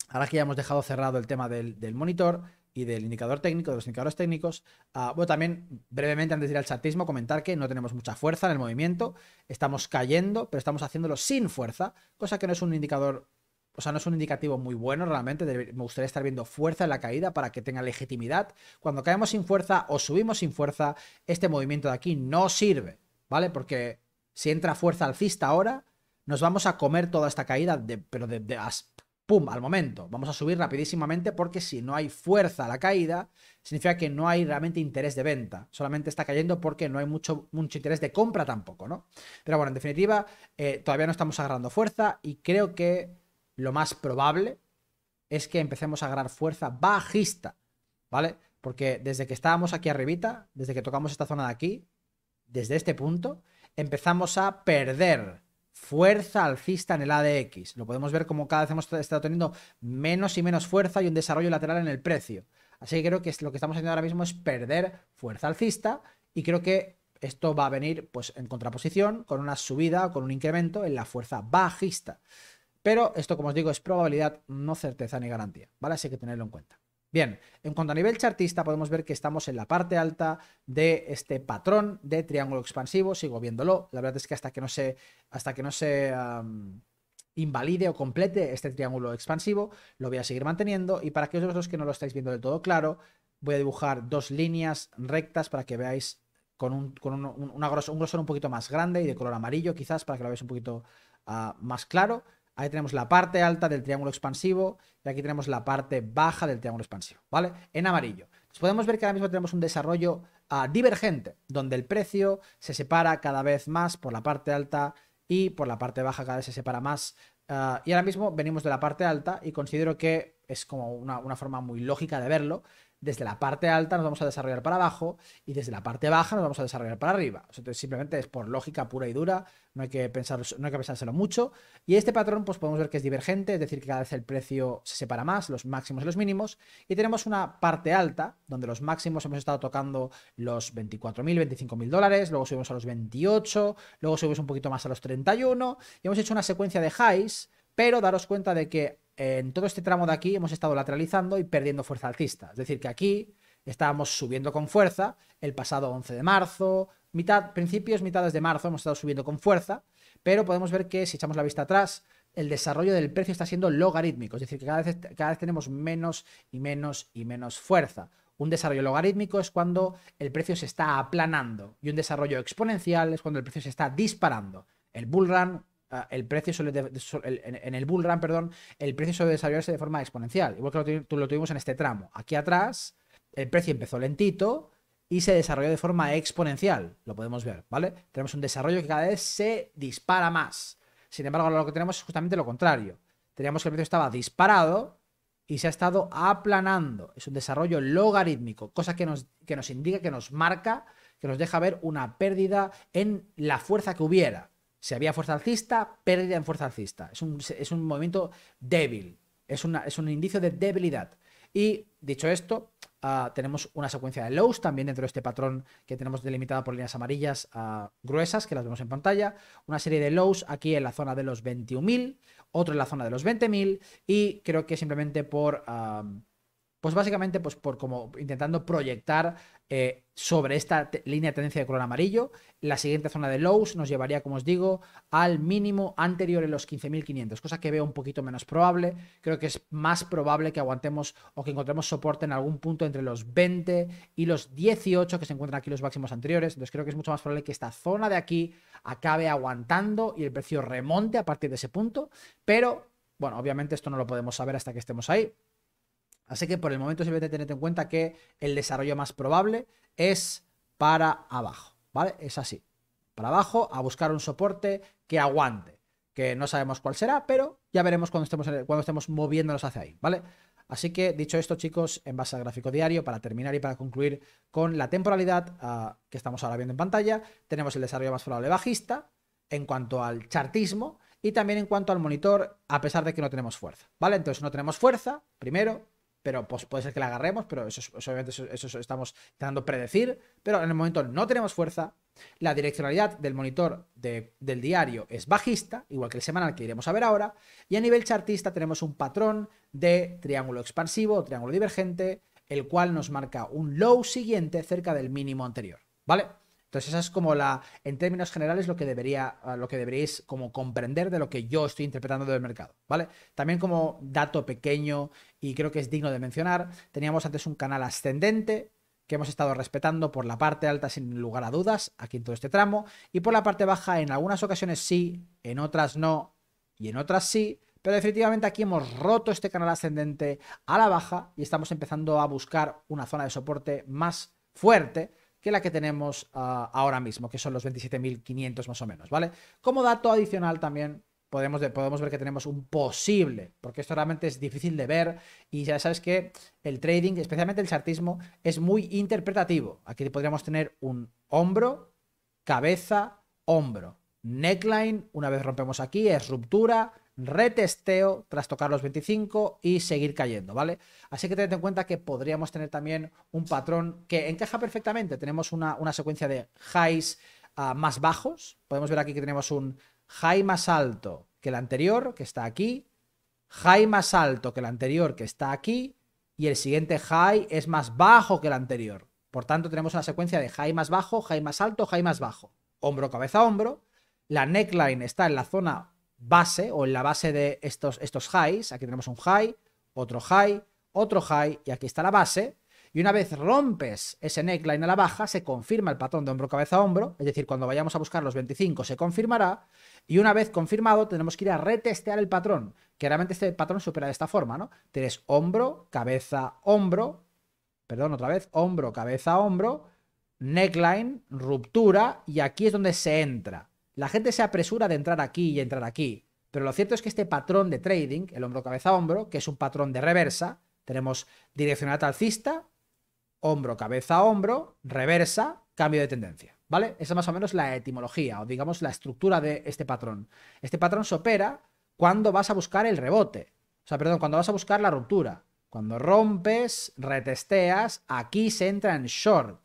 ahora que ya hemos dejado cerrado el tema del, monitor y del indicador técnico, de los indicadores técnicos, ah, bueno, también brevemente antes de ir al chatismo, comentar que no tenemos mucha fuerza en el movimiento, estamos cayendo, pero estamos haciéndolo sin fuerza, cosa que no es un indicador o sea, no es un indicativo muy bueno realmente. Me gustaría estar viendo fuerza en la caída para que tenga legitimidad. Cuando caemos sin fuerza o subimos sin fuerza, este movimiento de aquí no sirve, ¿vale? Porque si entra fuerza alcista ahora, nos vamos a comer toda esta caída, de, pero de, de ¡pum!, al momento. Vamos a subir rapidísimamente porque si no hay fuerza a la caída, significa que no hay realmente interés de venta. Solamente está cayendo porque no hay mucho, mucho interés de compra tampoco, ¿no? Pero bueno, en definitiva, eh, todavía no estamos agarrando fuerza y creo que lo más probable es que empecemos a agarrar fuerza bajista, ¿vale? Porque desde que estábamos aquí arribita, desde que tocamos esta zona de aquí, desde este punto, empezamos a perder fuerza alcista en el ADX. Lo podemos ver como cada vez hemos estado teniendo menos y menos fuerza y un desarrollo lateral en el precio. Así que creo que lo que estamos haciendo ahora mismo es perder fuerza alcista y creo que esto va a venir pues, en contraposición con una subida, con un incremento en la fuerza bajista. Pero esto, como os digo, es probabilidad, no certeza ni garantía, ¿vale? Así que tenerlo en cuenta. Bien, en cuanto a nivel chartista, podemos ver que estamos en la parte alta de este patrón de triángulo expansivo. Sigo viéndolo. La verdad es que hasta que no se. Hasta que no se. invalide o complete este triángulo expansivo, lo voy a seguir manteniendo y para aquellos de vosotros que no lo estáis viendo del todo claro, voy a dibujar dos líneas rectas para que veáis con, un, un, grosor, un poquito más grande y de color amarillo quizás para que lo veáis un poquito ah, más claro Ahí tenemos la parte alta del triángulo expansivo y aquí tenemos la parte baja del triángulo expansivo, ¿vale? En amarillo. podemos ver que ahora mismo tenemos un desarrollo ah, divergente, donde el precio se separa cada vez más por la parte alta y por la parte baja cada vez se separa más. Ah, y ahora mismo venimos de la parte alta y considero que es como una forma muy lógica de verlo, desde la parte alta nos vamos a desarrollar para abajo y desde la parte baja nos vamos a desarrollar para arriba. Entonces, simplemente es por lógica pura y dura, no hay, que pensar, no hay que pensárselo mucho. Y este patrón, pues podemos ver que es divergente, es decir, que cada vez el precio se separa más, los máximos y los mínimos. Y tenemos una parte alta, donde los máximos hemos estado tocando los 24.000, 25.000 dólares, luego subimos a los 28, luego subimos un poquito más a los 31, y hemos hecho una secuencia de highs, pero daros cuenta de que en todo este tramo de aquí hemos estado lateralizando y perdiendo fuerza alcista. Es decir, que aquí estábamos subiendo con fuerza el pasado 11 de marzo, mitad, principios, mitades de marzo hemos estado subiendo con fuerza, pero podemos ver que si echamos la vista atrás, el desarrollo del precio está siendo logarítmico, es decir, que cada vez, cada vez tenemos menos y menos y menos fuerza. Un desarrollo logarítmico es cuando el precio se está aplanando y un desarrollo exponencial es cuando el precio se está disparando. El bull run Ah, el precio suele en el bull run, perdón, el precio suele desarrollarse de forma exponencial, igual que lo, lo, tuvimos en este tramo. Aquí atrás, el precio empezó lentito y se desarrolló de forma exponencial, lo podemos ver, ¿vale? Tenemos un desarrollo que cada vez se dispara más. Sin embargo, lo que tenemos es justamente lo contrario. Teníamos que el precio estaba disparado y se ha estado aplanando. Es un desarrollo logarítmico, cosa que nos, que nos indica, que nos marca, que nos deja ver una pérdida en la fuerza que hubiera si había fuerza alcista, pérdida en fuerza alcista. Es un, es un movimiento débil, es, es un indicio de debilidad. Y dicho esto, ah, tenemos una secuencia de lows también dentro de este patrón que tenemos delimitada por líneas amarillas gruesas, que las vemos en pantalla. Una serie de lows aquí en la zona de los 21.000, otro en la zona de los 20.000 y creo que simplemente por... Ah, pues básicamente, pues por como intentando proyectar eh, sobre esta línea de tendencia de color amarillo, la siguiente zona de lows nos llevaría, como os digo, al mínimo anterior en los 15.500, cosa que veo un poquito menos probable. Creo que es más probable que aguantemos o que encontremos soporte en algún punto entre los 20 y los 18 que se encuentran aquí los máximos anteriores. Entonces creo que es mucho más probable que esta zona de aquí acabe aguantando y el precio remonte a partir de ese punto. Pero, bueno, obviamente esto no lo podemos saber hasta que estemos ahí. Así que por el momento simplemente tened en cuenta que el desarrollo más probable es para abajo, ¿vale? Es así. Para abajo a buscar un soporte que aguante, que no sabemos cuál será, pero ya veremos cuando estemos, cuando estemos moviéndonos hacia ahí, ¿vale? Así que dicho esto, chicos, en base al gráfico diario, para terminar y para concluir con la temporalidad ah, que estamos ahora viendo en pantalla, tenemos el desarrollo más probable bajista en cuanto al chartismo y también en cuanto al monitor, a pesar de que no tenemos fuerza, ¿vale? Entonces no tenemos fuerza, primero, pero pues, puede ser que la agarremos, pero eso, pues, obviamente eso, estamos de predecir, pero en el momento no tenemos fuerza. La direccionalidad del monitor del diario es bajista, igual que el semanal que iremos a ver ahora, y a nivel chartista tenemos un patrón de triángulo expansivo o triángulo divergente, el cual nos marca un low siguiente cerca del mínimo anterior, ¿vale? Entonces, esa es como la, en términos generales, lo que debería, ah, lo que deberíais como comprender de lo que yo estoy interpretando del mercado, ¿vale? También como dato pequeño y creo que es digno de mencionar, teníamos antes un canal ascendente que hemos estado respetando por la parte alta sin lugar a dudas, aquí en todo este tramo, y por la parte baja en algunas ocasiones sí, en otras no, y en otras sí, pero definitivamente aquí hemos roto este canal ascendente a la baja y estamos empezando a buscar una zona de soporte más fuerte que la que tenemos ah, ahora mismo, que son los 27.500 más o menos, ¿vale? Como dato adicional también Podemos, podemos, ver que tenemos un posible, porque esto realmente es difícil de ver y ya sabes que el trading, especialmente el chartismo, es muy interpretativo. Aquí podríamos tener un hombro, cabeza, hombro, neckline, una vez rompemos aquí, es ruptura, retesteo tras tocar los 25 y seguir cayendo, ¿vale? Así que tened en cuenta que podríamos tener también un patrón que encaja perfectamente. Tenemos una, secuencia de highs ah, más bajos. Podemos ver aquí que tenemos un high más alto que el anterior, que está aquí. High más alto que el anterior, que está aquí. Y el siguiente high es más bajo que el anterior. Por tanto, tenemos una secuencia de high más bajo, high más alto, high más bajo. Hombro, cabeza, hombro. La neckline está en la zona base o en la base de estos, estos highs. Aquí tenemos un high, otro high, otro high y aquí está la base. Y una vez rompes ese neckline a la baja, se confirma el patrón de hombro cabeza hombro, es decir, cuando vayamos a buscar los 25 se confirmará, y una vez confirmado tenemos que ir a retestear el patrón, que realmente este patrón se de esta forma, ¿no? Tienes hombro, cabeza, hombro, perdón, otra vez, hombro, cabeza, hombro, neckline, ruptura, y aquí es donde se entra. La gente se apresura de entrar aquí y entrar aquí. Pero lo cierto es que este patrón de trading, el hombro cabeza hombro, que es un patrón de reversa, tenemos direccional alcista, hombro cabeza hombro, reversa, cambio de tendencia. ¿Vale? Esa es más o menos la etimología o digamos la estructura de este patrón. Este patrón se opera cuando vas a buscar el rebote. O sea, perdón, cuando vas a buscar la ruptura. Cuando rompes, retesteas, aquí se entra en short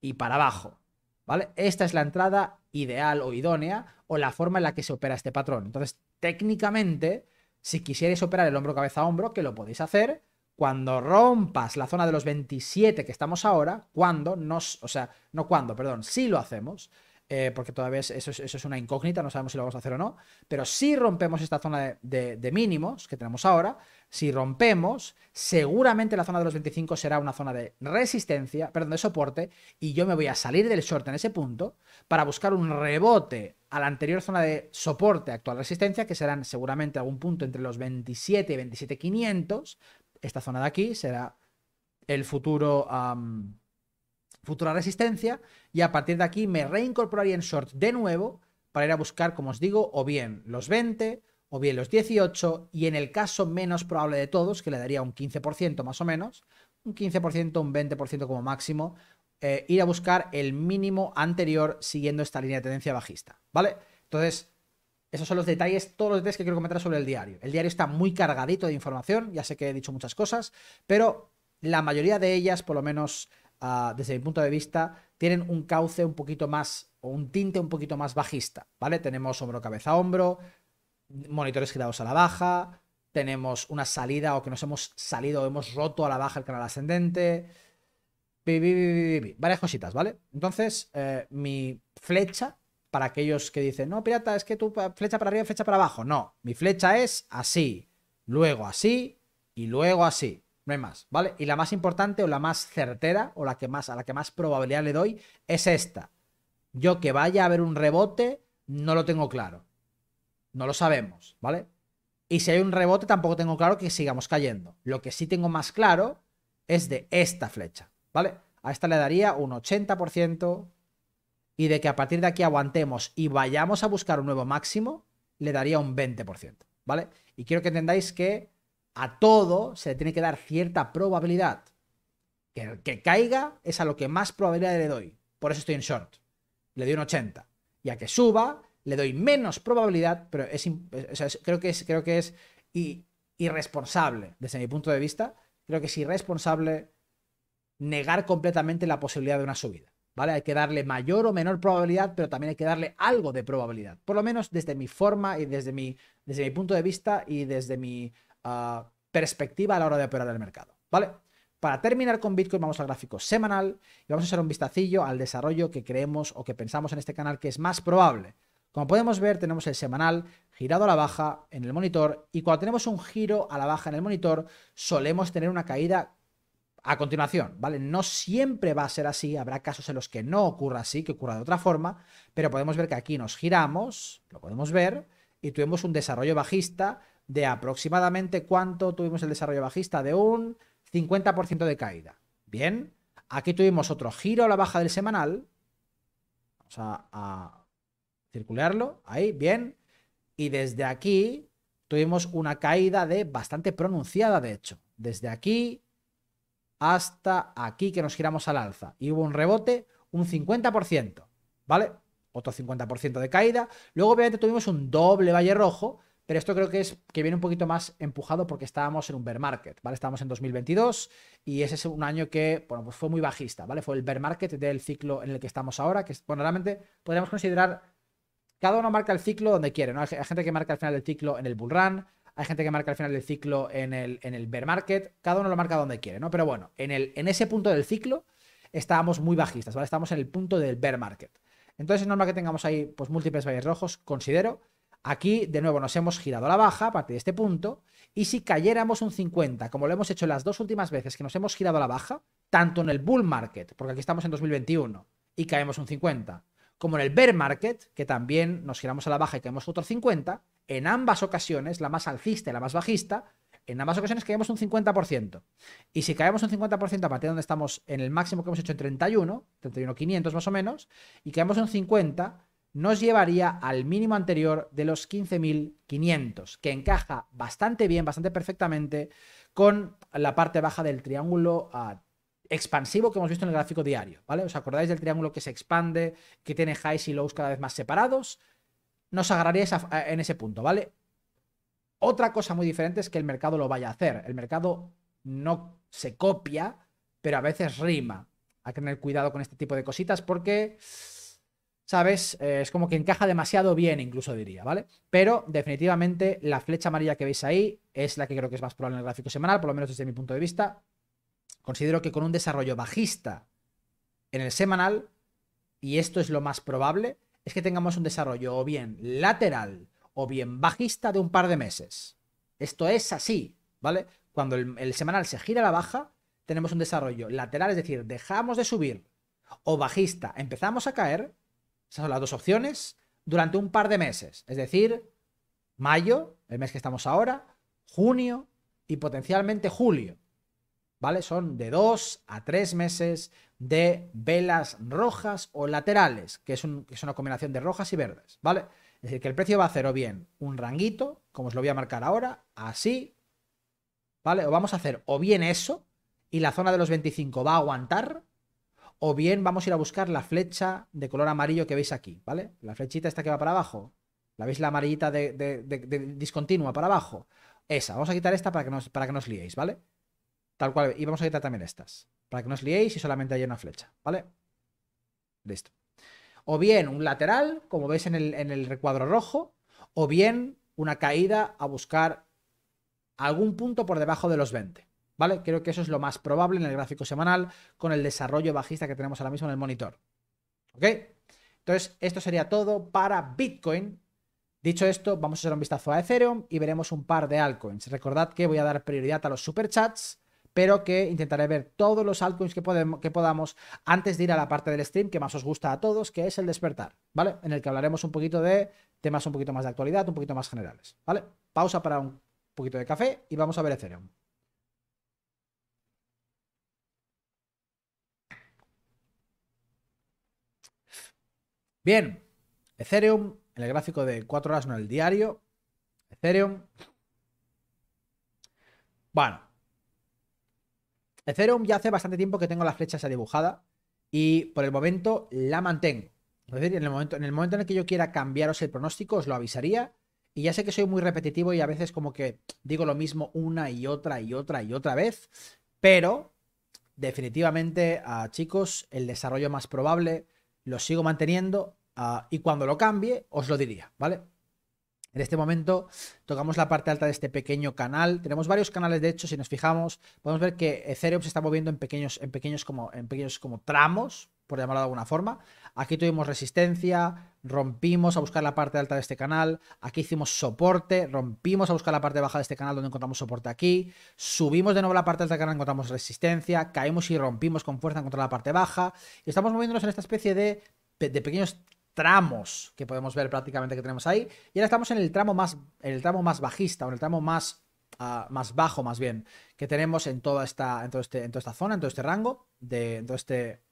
y para abajo. ¿Vale? Esta es la entrada ideal o idónea o la forma en la que se opera este patrón. Entonces, técnicamente, si quisierais operar el hombro cabeza a hombro, que lo podéis hacer cuando rompas la zona de los 27 que estamos ahora, cuando nos, o sea, no cuando, perdón, si lo hacemos, eh, porque todavía eso, es, una incógnita, no sabemos si lo vamos a hacer o no, pero si rompemos esta zona de, mínimos que tenemos ahora, si rompemos, seguramente la zona de los 25 será una zona de resistencia, perdón, de soporte, y yo me voy a salir del short en ese punto para buscar un rebote a la anterior zona de soporte, actual resistencia, que serán seguramente algún punto entre los 27 y 27,500. Esta zona de aquí será el futuro... futura resistencia y a partir de aquí me reincorporaría en short de nuevo para ir a buscar, como os digo, o bien los 20 o bien los 18 y en el caso menos probable de todos, que le daría un 15% más o menos, un 15%, un 20% como máximo, eh, ir a buscar el mínimo anterior siguiendo esta línea de tendencia bajista, ¿vale? Entonces, esos son los detalles, todos los detalles que quiero comentar sobre el diario. El diario está muy cargadito de información, ya sé que he dicho muchas cosas, pero la mayoría de ellas, por lo menos Ah, desde mi punto de vista, tienen un cauce un poquito más, o un tinte un poquito más bajista, ¿vale? Tenemos hombro, cabeza, hombro, monitores girados a la baja, tenemos una salida o que nos hemos salido o hemos roto a la baja el canal ascendente, varias cositas, ¿vale? Entonces, eh, mi flecha, para aquellos que dicen, no, pirata, es que tu flecha para arriba, flecha para abajo, no, mi flecha es así, luego así y luego así. No hay más, ¿vale? Y la más importante o la más certera o la que más, a la que más probabilidad le doy es esta. Yo que vaya a haber un rebote, no lo tengo claro. No lo sabemos, ¿vale? Y si hay un rebote, tampoco tengo claro que sigamos cayendo. Lo que sí tengo más claro es de esta flecha, ¿vale? A esta le daría un 80% y de que a partir de aquí aguantemos y vayamos a buscar un nuevo máximo, le daría un 20%, ¿vale? Y quiero que entendáis que a todo se le tiene que dar cierta probabilidad. Que que caiga es a lo que más probabilidad le doy. Por eso estoy en short. Le doy un 80. Y a que suba, le doy menos probabilidad, pero es, creo que es, creo que es irresponsable, desde mi punto de vista. Creo que es irresponsable negar completamente la posibilidad de una subida. ¿Vale? Hay que darle mayor o menor probabilidad, pero también hay que darle algo de probabilidad. Por lo menos desde mi forma y desde mi, desde mi punto de vista y desde mi Ah, perspectiva a la hora de operar el mercado, ¿vale? Para terminar con Bitcoin, vamos al gráfico semanal y vamos a hacer un vistacillo al desarrollo que creemos o que pensamos en este canal que es más probable. Como podemos ver, tenemos el semanal girado a la baja en el monitor y cuando tenemos un giro a la baja en el monitor, solemos tener una caída a continuación, ¿vale? No siempre va a ser así, habrá casos en los que no ocurra así, que ocurra de otra forma, pero podemos ver que aquí nos giramos, lo podemos ver, y tuvimos un desarrollo bajista de aproximadamente cuánto tuvimos el desarrollo bajista, de un 50% de caída. Bien, aquí tuvimos otro giro a la baja del semanal. Vamos a, circularlo, ahí, bien. Y desde aquí tuvimos una caída de bastante pronunciada, de hecho. Desde aquí hasta aquí que nos giramos al alza. Y hubo un rebote, un 50%, ¿vale? Otro 50% de caída. Luego obviamente tuvimos un doble valle rojo pero esto creo que es que viene un poquito más empujado porque estábamos en un bear market, ¿vale? Estábamos en 2022 y ese es un año que, bueno, pues fue muy bajista, ¿vale? Fue el bear market del ciclo en el que estamos ahora, que, bueno, realmente podríamos considerar, cada uno marca el ciclo donde quiere, ¿no? Hay gente que marca el final del ciclo en el bull run, hay gente que marca el final del ciclo en el, en el bear market, cada uno lo marca donde quiere, ¿no? Pero bueno, en, el, en ese punto del ciclo estábamos muy bajistas, ¿vale? estamos en el punto del bear market. Entonces es normal que tengamos ahí, pues, múltiples valles rojos, considero Aquí, de nuevo, nos hemos girado a la baja a partir de este punto. Y si cayéramos un 50, como lo hemos hecho las dos últimas veces que nos hemos girado a la baja, tanto en el bull market, porque aquí estamos en 2021, y caemos un 50, como en el bear market, que también nos giramos a la baja y caemos otro 50, en ambas ocasiones, la más alcista y la más bajista, en ambas ocasiones caemos un 50%. Y si caemos un 50% a partir de donde estamos en el máximo que hemos hecho en 31, 31.500 más o menos, y caemos un 50, nos llevaría al mínimo anterior de los 15.500, que encaja bastante bien, bastante perfectamente con la parte baja del triángulo ah, expansivo que hemos visto en el gráfico diario, ¿vale? ¿Os acordáis del triángulo que se expande, que tiene highs y lows cada vez más separados? Nos agarraría eh, en ese punto, ¿vale? Otra cosa muy diferente es que el mercado lo vaya a hacer. El mercado no se copia, pero a veces rima. Hay que tener cuidado con este tipo de cositas porque ¿sabes? Eh, es como que encaja demasiado bien, incluso diría, ¿vale? Pero definitivamente la flecha amarilla que veis ahí es la que creo que es más probable en el gráfico semanal, por lo menos desde mi punto de vista. Considero que con un desarrollo bajista en el semanal, y esto es lo más probable, es que tengamos un desarrollo o bien lateral o bien bajista de un par de meses. Esto es así, ¿vale? Cuando el semanal se gira a la baja, tenemos un desarrollo lateral, es decir, dejamos de subir o bajista, empezamos a caer esas son las dos opciones durante un par de meses. Es decir, mayo, el mes que estamos ahora, junio y potencialmente julio. ¿Vale? Son de dos a tres meses de velas rojas o laterales, que es, una combinación de rojas y verdes. ¿Vale? Es decir, que el precio va a hacer o bien un ranguito, como os lo voy a marcar ahora, así. ¿Vale? O vamos a hacer o bien eso, y la zona de los 25 va a aguantar, o bien vamos a ir a buscar la flecha de color amarillo que veis aquí, ¿vale? La flechita esta que va para abajo, ¿la veis la amarillita de, discontinua para abajo? Esa, vamos a quitar esta para que, nos, para que nos liéis, ¿vale? Tal cual, y vamos a quitar también estas, para que no os liéis y solamente haya una flecha, ¿vale? Listo. O bien un lateral, como veis en el, en el recuadro rojo, o bien una caída a buscar algún punto por debajo de los 20. ¿vale? Creo que eso es lo más probable en el gráfico semanal con el desarrollo bajista que tenemos ahora mismo en el monitor. ¿Ok? Entonces, esto sería todo para Bitcoin. Dicho esto, vamos a hacer un vistazo a Ethereum y veremos un par de altcoins. Recordad que voy a dar prioridad a los superchats, pero que intentaré ver todos los altcoins que, que podamos antes de ir a la parte del stream que más os gusta a todos, que es el despertar, ¿vale? En el que hablaremos un poquito de temas un poquito más de actualidad, un poquito más generales, ¿vale? Pausa para un poquito de café y vamos a ver Ethereum. Bien, Ethereum, en el gráfico de 4 horas, no el diario. Ethereum. Bueno. Ethereum ya hace bastante tiempo que tengo la flecha esa dibujada y por el momento la mantengo. Es decir, en el momento en el, momento en el que yo quiera cambiaros el pronóstico, os lo avisaría. Y ya sé que soy muy repetitivo y a veces como que digo lo mismo una y otra y otra y otra vez, pero definitivamente, ah, chicos, el desarrollo más probable lo sigo manteniendo ah, y cuando lo cambie os lo diría, ¿vale? En este momento tocamos la parte alta de este pequeño canal. Tenemos varios canales, de hecho, si nos fijamos, podemos ver que Ethereum se está moviendo en pequeños, en pequeños, como, en pequeños como tramos, por llamarlo de alguna forma. Aquí tuvimos resistencia, rompimos a buscar la parte alta de este canal, aquí hicimos soporte, rompimos a buscar la parte baja de este canal donde encontramos soporte aquí, subimos de nuevo la parte alta del canal, encontramos resistencia, caímos y rompimos con fuerza contra la parte baja, y estamos moviéndonos en esta especie de, pequeños tramos que podemos ver prácticamente que tenemos ahí, y ahora estamos en el tramo más, en el tramo más bajista, o en el tramo más ah, más bajo, más bien, que tenemos en toda esta, en este, en toda esta zona, en todo este rango, de, en todo este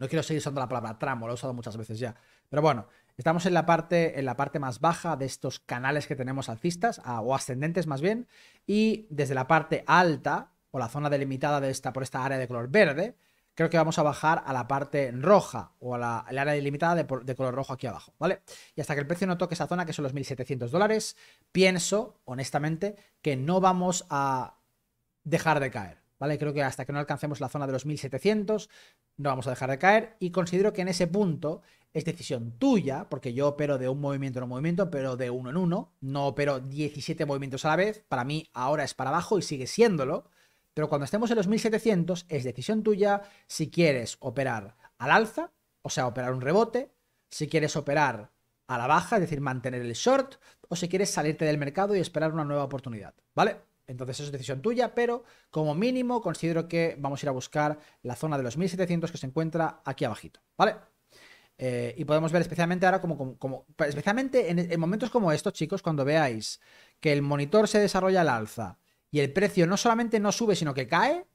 no quiero seguir usando la palabra tramo, lo he usado muchas veces ya. Pero bueno, estamos en la parte, en la parte más baja de estos canales que tenemos alcistas, o ascendentes más bien, y desde la parte alta, o la zona delimitada de esta, por esta área de color verde, creo que vamos a bajar a la parte roja o a la, área delimitada de, de, color rojo aquí abajo, ¿vale? Y hasta que el precio no toque esa zona, que son los 1.700 dólares, pienso, honestamente, que no vamos a dejar de caer. ¿vale? Creo que hasta que no alcancemos la zona de los 1700 no vamos a dejar de caer y considero que en ese punto es decisión tuya, porque yo opero de un movimiento en un movimiento, pero de uno en uno, no opero 17 movimientos a la vez, para mí ahora es para abajo y sigue siéndolo, pero cuando estemos en los 1700 es decisión tuya si quieres operar al alza, o sea, operar un rebote, si quieres operar a la baja, es decir, mantener el short, o si quieres salirte del mercado y esperar una nueva oportunidad, ¿vale? Entonces es decisión tuya, pero como mínimo considero que vamos a ir a buscar la zona de los 1700 que se encuentra aquí abajito, ¿vale? Eh, y podemos ver especialmente ahora como, especialmente en, momentos como estos, chicos, cuando veáis que el monitor se desarrolla al alza y el precio no solamente no sube, sino que cae,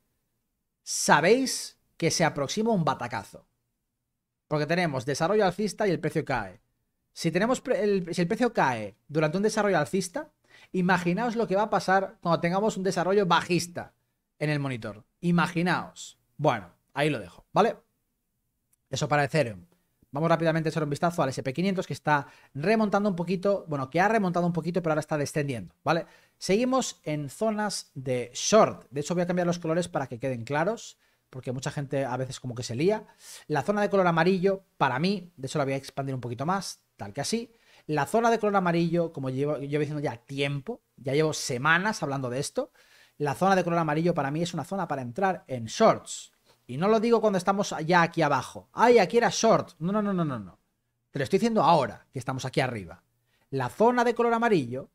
sabéis que se aproxima un batacazo. Porque tenemos desarrollo alcista y el precio cae. Si, tenemos si el precio cae durante un desarrollo alcista, Imaginaos lo que va a pasar cuando tengamos un desarrollo bajista en el monitor. Imaginaos. Bueno, ahí lo dejo, ¿vale? Eso para Ethereum. Vamos rápidamente a echar un vistazo al SP500 que está remontando un poquito, bueno, que ha remontado un poquito, pero ahora está descendiendo, ¿vale? Seguimos en zonas de short. De hecho, voy a cambiar los colores para que queden claros, porque mucha gente a veces como que se lía. La zona de color amarillo, para mí, de hecho la voy a expandir un poquito más, tal que así. La zona de color amarillo, como llevo, he diciendo ya tiempo, ya llevo semanas hablando de esto, la zona de color amarillo para mí es una zona para entrar en shorts. Y no lo digo cuando estamos ya aquí abajo. Ay, aquí era short. No, no, no, no, no, no. Te lo estoy diciendo ahora, que estamos aquí arriba. La zona de color amarillo,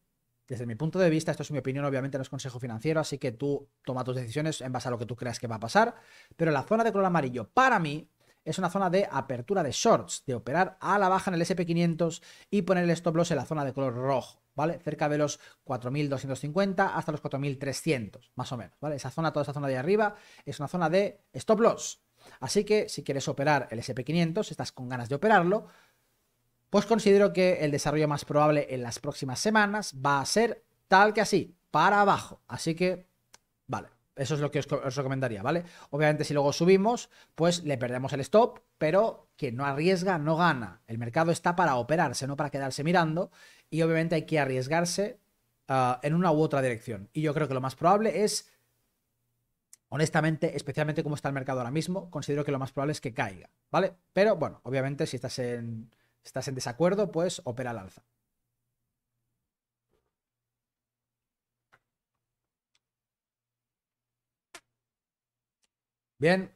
desde mi punto de vista, esto es mi opinión, obviamente no es consejo financiero, así que tú toma tus decisiones en base a lo que tú creas que va a pasar. Pero la zona de color amarillo, para mí, es una zona de apertura de shorts, de operar a la baja en el SP500 y poner el stop loss en la zona de color rojo, ¿vale? Cerca de los 4.250 hasta los 4.300, más o menos, ¿vale? Esa zona, toda esa zona de arriba, es una zona de stop loss. Así que si quieres operar el SP500, estás con ganas de operarlo, pues considero que el desarrollo más probable en las próximas semanas va a ser tal que así, para abajo. Así que, vale. Eso es lo que os, recomendaría, ¿vale? Obviamente, si luego subimos, pues le perdemos el stop, pero quien no arriesga no gana. El mercado está para operarse, no para quedarse mirando. Y obviamente hay que arriesgarse ah, en una u otra dirección. Y yo creo que lo más probable es, honestamente, especialmente como está el mercado ahora mismo, considero que lo más probable es que caiga, ¿vale? Pero bueno, obviamente, si estás en, estás en desacuerdo, pues opera al alza. Bien.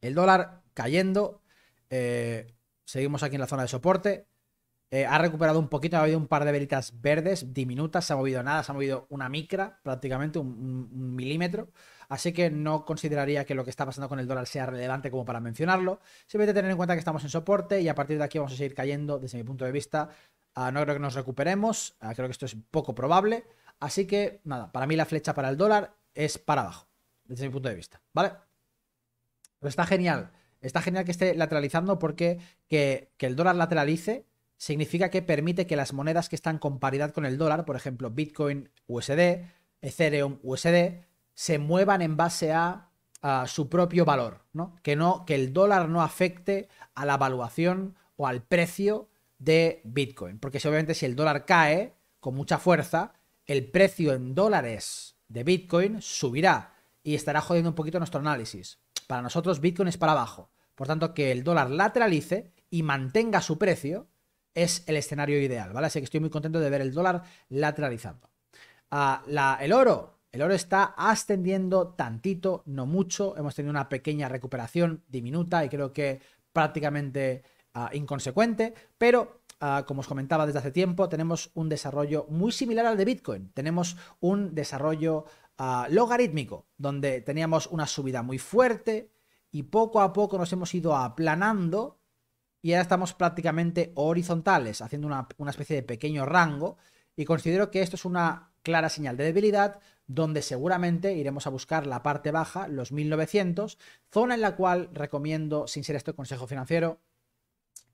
El dólar cayendo. Eh, seguimos aquí en la zona de soporte. Eh, ha recuperado un poquito, ha habido un par de velitas verdes, diminutas, se ha movido nada, se ha movido una micra, prácticamente un, milímetro. Así que no consideraría que lo que está pasando con el dólar sea relevante como para mencionarlo. Simplemente tener en cuenta que estamos en soporte y a partir de aquí vamos a seguir cayendo desde mi punto de vista. Ah, no creo que nos recuperemos, ah, creo que esto es poco probable. Así que nada, para mí la flecha para el dólar es para abajo desde mi punto de vista, ¿vale? está genial, está genial que esté lateralizando porque que, el dólar lateralice significa que permite que las monedas que están con paridad con el dólar, por ejemplo, Bitcoin USD, Ethereum USD, se muevan en base a, su propio valor, ¿no? Que, ¿no? que el dólar no afecte a la valuación o al precio de Bitcoin. Porque obviamente si el dólar cae con mucha fuerza, el precio en dólares de Bitcoin subirá y estará jodiendo un poquito nuestro análisis. Para nosotros Bitcoin es para abajo. Por tanto, que el dólar lateralice y mantenga su precio es el escenario ideal, ¿vale? Así que estoy muy contento de ver el dólar lateralizando. Ah, la, el oro. El oro está ascendiendo tantito, no mucho. Hemos tenido una pequeña recuperación diminuta y creo que prácticamente ah, inconsecuente, pero ah, como os comentaba desde hace tiempo, tenemos un desarrollo muy similar al de Bitcoin. Tenemos un desarrollo logarítmico, donde teníamos una subida muy fuerte y poco a poco nos hemos ido aplanando y ahora estamos prácticamente horizontales, haciendo una, una especie de pequeño rango y considero que esto es una clara señal de debilidad donde seguramente iremos a buscar la parte baja, los 1900, zona en la cual recomiendo, sin ser esto consejo financiero,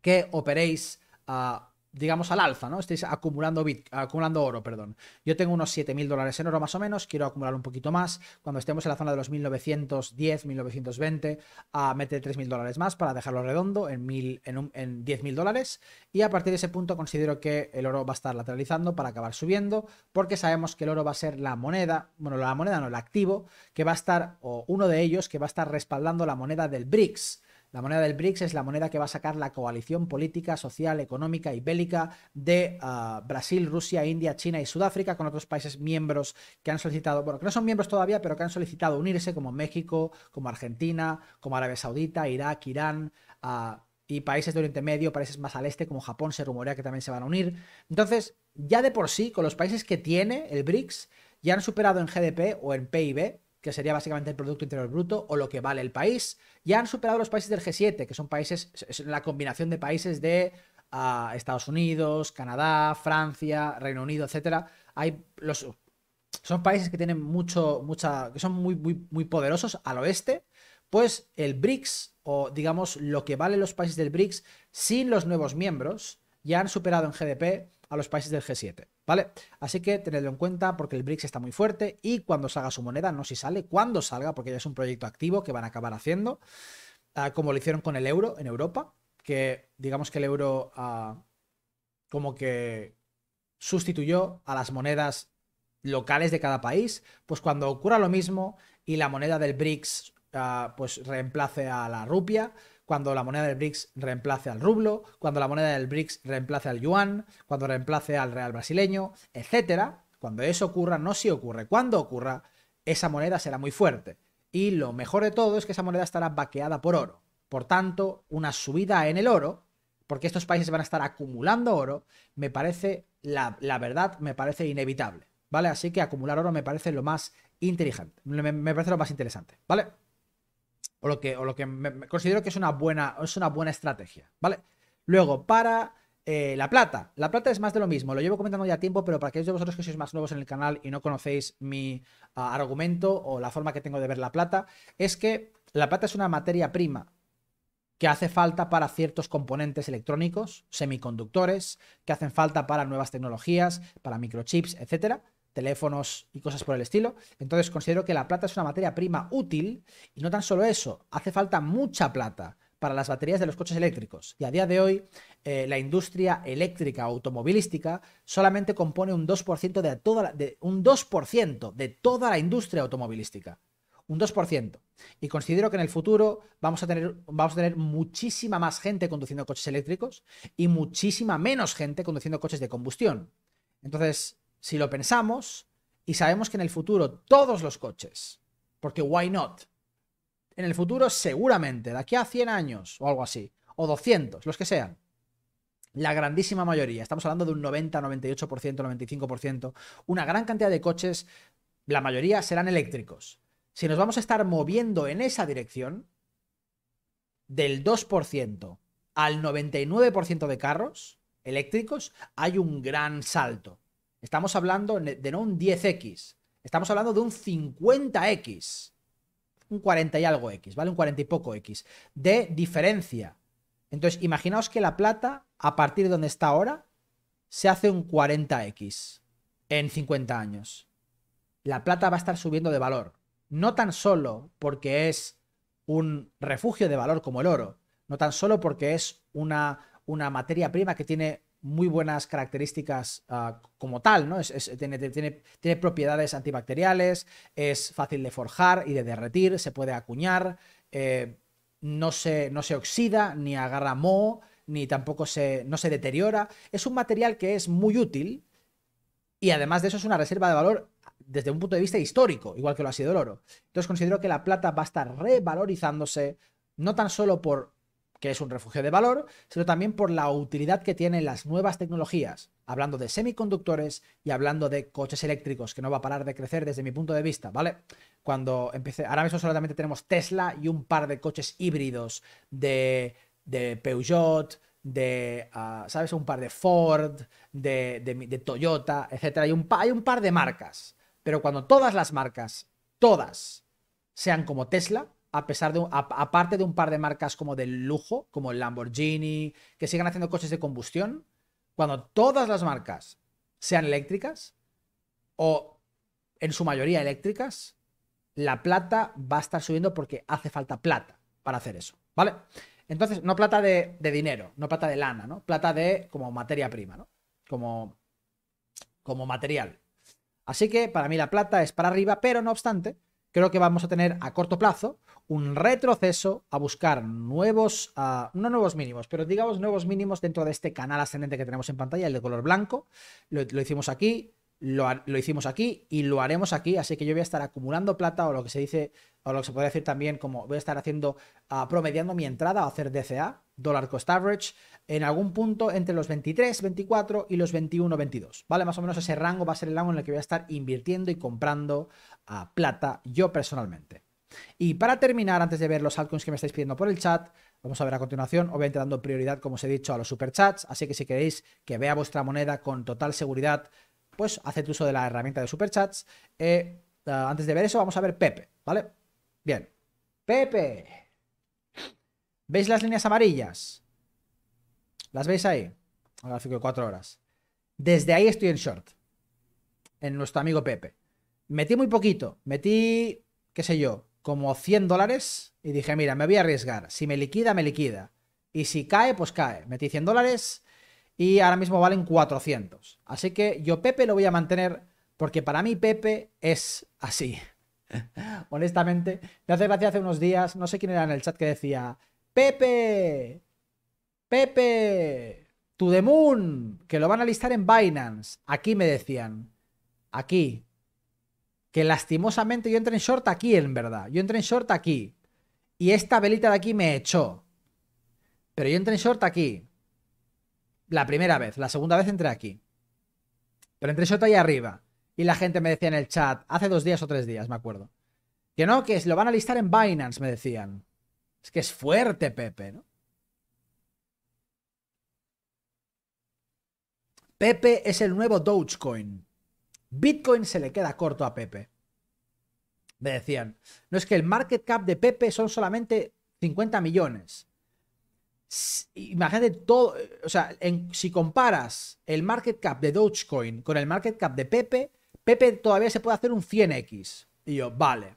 que operéis a digamos, al alza, ¿no? Estéis acumulando, acumulando oro, perdón. Yo tengo unos 7.000 dólares en oro más o menos, quiero acumular un poquito más. Cuando estemos en la zona de los 1.910, 1.920, a meter 3.000 dólares más para dejarlo redondo en, en, en 10.000 dólares. Y a partir de ese punto considero que el oro va a estar lateralizando para acabar subiendo, porque sabemos que el oro va a ser la moneda, bueno, la moneda no, el activo, que va a estar, o uno de ellos, que va a estar respaldando la moneda del BRICS la moneda del BRICS es la moneda que va a sacar la coalición política, social, económica y bélica de ah, Brasil, Rusia, India, China y Sudáfrica con otros países miembros que han solicitado, bueno, que no son miembros todavía, pero que han solicitado unirse como México, como Argentina, como Arabia Saudita, Irak, Irán. Ah, y países de Oriente Medio, países más al este como Japón, se rumorea que también se van a unir. Entonces, ya de por sí, con los países que tiene el BRICS, ya han superado en GDP o en PIB que sería básicamente el Producto Interior Bruto o lo que vale el país. Ya han superado los países del G7, que son países, es la combinación de países de ah, Estados Unidos, Canadá, Francia, Reino Unido, etc. Hay los, son países que tienen mucho, mucha, que son muy, muy, muy poderosos al oeste. Pues el BRICS, o digamos lo que valen los países del BRICS sin los nuevos miembros, ya han superado en GDP a los países del G7. Así que tenedlo en cuenta porque el BRICS está muy fuerte y cuando salga su moneda, no si sale, cuando salga, porque ya es un proyecto activo que van a acabar haciendo, ah, como lo hicieron con el euro en Europa, que digamos que el euro ah, como que sustituyó a las monedas locales de cada país, pues cuando ocurra lo mismo y la moneda del BRICS ah, pues reemplace a la rupia, cuando la moneda del BRICS reemplace al rublo, cuando la moneda del BRICS reemplace al yuan, cuando reemplace al real brasileño, etcétera. Cuando eso ocurra, no si ocurre, cuando ocurra, esa moneda será muy fuerte. Y lo mejor de todo es que esa moneda estará baqueada por oro. Por tanto, una subida en el oro, porque estos países van a estar acumulando oro, me parece, la, verdad, me parece inevitable. ¿Vale? Así que acumular oro me parece lo más inteligente, me, me parece lo más interesante. ¿Vale? o lo que, o lo que considero que es una, buena, es una buena estrategia, ¿vale? Luego, para eh, la plata. La plata es más de lo mismo, lo llevo comentando ya tiempo, pero para aquellos de vosotros que sois más nuevos en el canal y no conocéis mi ah, argumento o la forma que tengo de ver la plata, es que la plata es una materia prima que hace falta para ciertos componentes electrónicos, semiconductores, que hacen falta para nuevas tecnologías, para microchips, etc teléfonos y cosas por el estilo. Entonces considero que la plata es una materia prima útil y no tan solo eso, hace falta mucha plata para las baterías de los coches eléctricos. Y a día de hoy, eh, la industria eléctrica automovilística solamente compone un 2%, de toda la, de, un 2 de toda la industria automovilística. Un 2%. Y considero que en el futuro vamos a, tener, vamos a tener muchísima más gente conduciendo coches eléctricos y muchísima menos gente conduciendo coches de combustión. Entonces, si lo pensamos y sabemos que en el futuro todos los coches, porque why not? En el futuro seguramente, de aquí a 100 años o algo así, o 200, los que sean, la grandísima mayoría, estamos hablando de un 90, 98%, 95%, una gran cantidad de coches, la mayoría serán eléctricos. Si nos vamos a estar moviendo en esa dirección, del 2% al 99% de carros eléctricos, hay un gran salto. Estamos hablando de no un 10X, estamos hablando de un 50X, un 40 y algo X, ¿vale? Un 40 y poco X de diferencia. Entonces, imaginaos que la plata, a partir de donde está ahora, se hace un 40X en 50 años. La plata va a estar subiendo de valor. No tan solo porque es un refugio de valor como el oro, no tan solo porque es una, una materia prima que tiene muy buenas características ah, como tal, ¿no? tiene, propiedades antibacteriales, es fácil de forjar y de derretir, se puede acuñar, eh, no, se, no se oxida, ni agarra moho, ni tampoco se, no se deteriora. Es un material que es muy útil y además de eso es una reserva de valor desde un punto de vista histórico, igual que lo ha sido el oro. Entonces considero que la plata va a estar revalorizándose no tan solo por que es un refugio de valor, sino también por la utilidad que tienen las nuevas tecnologías, hablando de semiconductores y hablando de coches eléctricos, que no va a parar de crecer desde mi punto de vista, ¿vale? Cuando empecé, ahora mismo solamente tenemos Tesla y un par de coches híbridos de, Peugeot, de, ah, ¿sabes? Un par de Ford, de, Toyota, etc. Hay un, hay un par de marcas, pero cuando todas las marcas, todas, sean como Tesla, a pesar de, aparte de un par de marcas como del lujo, como el Lamborghini, que sigan haciendo coches de combustión, cuando todas las marcas sean eléctricas, o en su mayoría eléctricas, la plata va a estar subiendo porque hace falta plata para hacer eso, ¿vale? Entonces, no plata de, de dinero, no plata de lana, ¿no? Plata de como materia prima, ¿no? Como, como material. Así que para mí la plata es para arriba, pero no obstante, creo que vamos a tener a corto plazo un retroceso a buscar nuevos, ah, no nuevos mínimos, pero digamos nuevos mínimos dentro de este canal ascendente que tenemos en pantalla, el de color blanco. lo hicimos aquí, lo, hicimos aquí y lo haremos aquí, así que yo voy a estar acumulando plata o lo que se dice, o lo que se puede decir también como voy a estar haciendo, ah, promediando mi entrada o hacer DCA, Dollar Cost Average, en algún punto entre los 23, 24 y los 21, 22, ¿vale? Más o menos ese rango va a ser el rango en el que voy a estar invirtiendo y comprando ah, plata yo personalmente. Y para terminar, antes de ver los altcoins que me estáis pidiendo por el chat, vamos a ver a continuación, obviamente dando prioridad, como os he dicho, a los superchats, así que si queréis que vea vuestra moneda con total seguridad, pues haced uso de la herramienta de superchats. Eh, ah, antes de ver eso, vamos a ver Pepe, ¿vale? Bien. Pepe. ¿Veis las líneas amarillas? ¿Las veis ahí? Ahora gráfico de horas. Desde ahí estoy en short. En nuestro amigo Pepe. Metí muy poquito. Metí, qué sé yo, como 100 dólares. Y dije, mira, me voy a arriesgar. Si me liquida, me liquida. Y si cae, pues cae. Metí 100 dólares y ahora mismo valen 400. Así que yo Pepe lo voy a mantener porque para mí Pepe es así. (laughs) Honestamente, me hace gracia hace unos días, no sé quién era en el chat que decía, Pepe, Pepe, To The Moon, que lo van a listar en Binance. Aquí me decían, aquí, que lastimosamente yo entré en short aquí, en verdad. Yo entré en short aquí. Y esta velita de aquí me echó. Pero yo entré en short aquí. La primera vez, la segunda vez entré aquí. Pero entré yo ahí arriba. Y la gente me decía en el chat, hace dos días o tres días, me acuerdo. Que no, que lo van a listar en Binance, me decían. Es que es fuerte, Pepe, ¿no? Pepe es el nuevo Dogecoin. Bitcoin se le queda corto a Pepe. Me decían, no es que el market cap de Pepe son solamente 50 millones imagínate todo, o sea, si comparas el market cap de Dogecoin con el market cap de Pepe, Pepe todavía se puede hacer un 100x. Y yo, vale.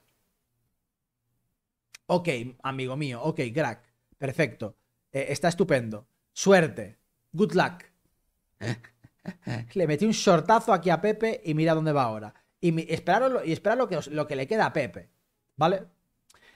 Ok, amigo mío, ok, crack, perfecto. Eh, está estupendo. Suerte. Good luck. (laughs) le metí un shortazo aquí a Pepe y mira dónde va ahora. Y, y esperar lo que, lo que le queda a Pepe. ¿Vale?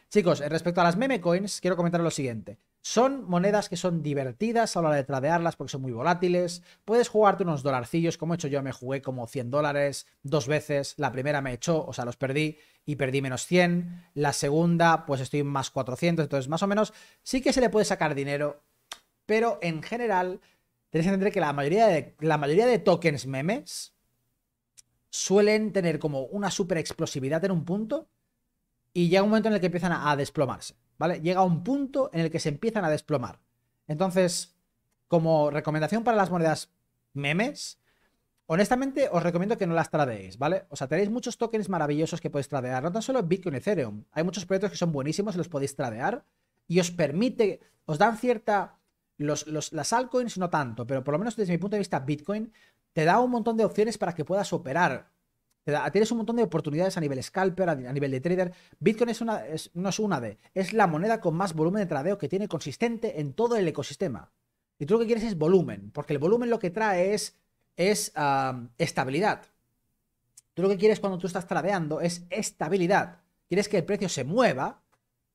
Chicos, respecto a las meme coins, quiero comentar lo siguiente. Son monedas que son divertidas a la hora de tradearlas porque son muy volátiles. Puedes jugarte unos dolarcillos, como he hecho yo, me jugué como 100 dólares dos veces. La primera me echó, o sea, los perdí y perdí menos 100. La segunda, pues estoy más 400. Entonces, más o menos, sí que se le puede sacar dinero, pero en general, tenéis que entender que la mayoría de, la mayoría de tokens memes suelen tener como una super explosividad en un punto y llega un momento en el que empiezan a desplomarse. ¿vale? Llega a un punto en el que se empiezan a desplomar. Entonces, como recomendación para las monedas memes, honestamente os recomiendo que no las tradeéis, ¿vale? O sea, tenéis muchos tokens maravillosos que podéis tradear, no tan solo Bitcoin, y Ethereum, hay muchos proyectos que son buenísimos y los podéis tradear y os permite, os dan cierta... Los, los, las altcoins no tanto, pero por lo menos desde mi punto de vista Bitcoin te da un montón de opciones para que puedas operar tienes un montón de oportunidades a nivel scalper, a, nivel de trader. Bitcoin es una, no es una de, es la moneda con más volumen de tradeo que tiene consistente en todo el ecosistema. Y tú lo que quieres es volumen, porque el volumen lo que trae es, es estabilidad. Tú lo que quieres cuando tú estás tradeando es estabilidad. Quieres que el precio se mueva,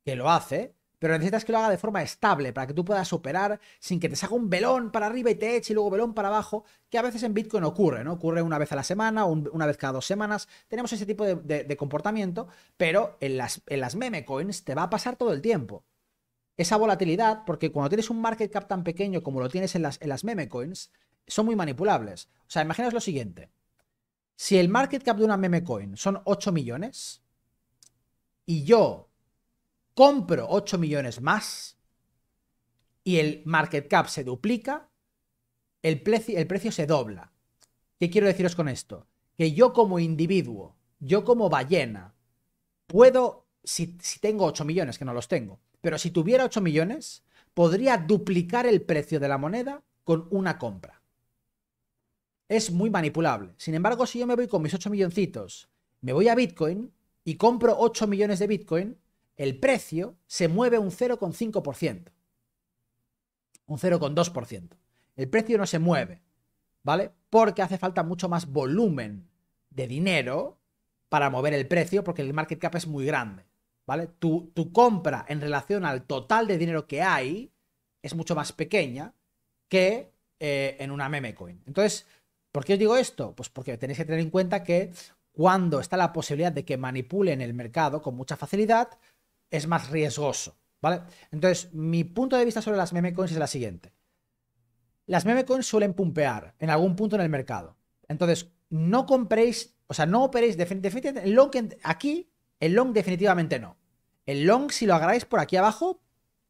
que lo hace, pero necesitas que lo haga de forma estable para que tú puedas operar sin que te saque un velón para arriba y te eche y luego velón para abajo, que a veces en Bitcoin ocurre, ¿no? Ocurre una vez a la semana, una vez cada dos semanas, tenemos ese tipo de, comportamiento, pero en las, en las meme coins te va a pasar todo el tiempo esa volatilidad, porque cuando tienes un market cap tan pequeño como lo tienes en las, en las meme coins, son muy manipulables. O sea, imaginaos lo siguiente. Si el market cap de una meme coin son 8 millones y yo compro 8 millones más y el market cap se duplica, el, el precio se dobla. ¿Qué quiero deciros con esto? Que yo como individuo, yo como ballena, puedo, si, si tengo 8 millones, que no los tengo, pero si tuviera 8 millones, podría duplicar el precio de la moneda con una compra. Es muy manipulable. Sin embargo, si yo me voy con mis 8 milloncitos, me voy a Bitcoin y compro 8 millones de Bitcoin, el precio se mueve un 0,5%. Un 0,2%. El precio no se mueve, ¿vale? Porque hace falta mucho más volumen de dinero para mover el precio porque el market cap es muy grande, ¿vale? Tu, compra en relación al total de dinero que hay es mucho más pequeña que eh, en una meme coin. Entonces, ¿por qué os digo esto? Pues porque tenéis que tener en cuenta que cuando está la posibilidad de que manipulen el mercado con mucha facilidad, es más riesgoso, ¿vale? Entonces, mi punto de vista sobre las meme coins es la siguiente. Las meme coins suelen pumpear en algún punto en el mercado. Entonces, no compréis, o sea, no operéis definitivamente. long, aquí, el long definitivamente no. El long, si lo agarráis por aquí abajo,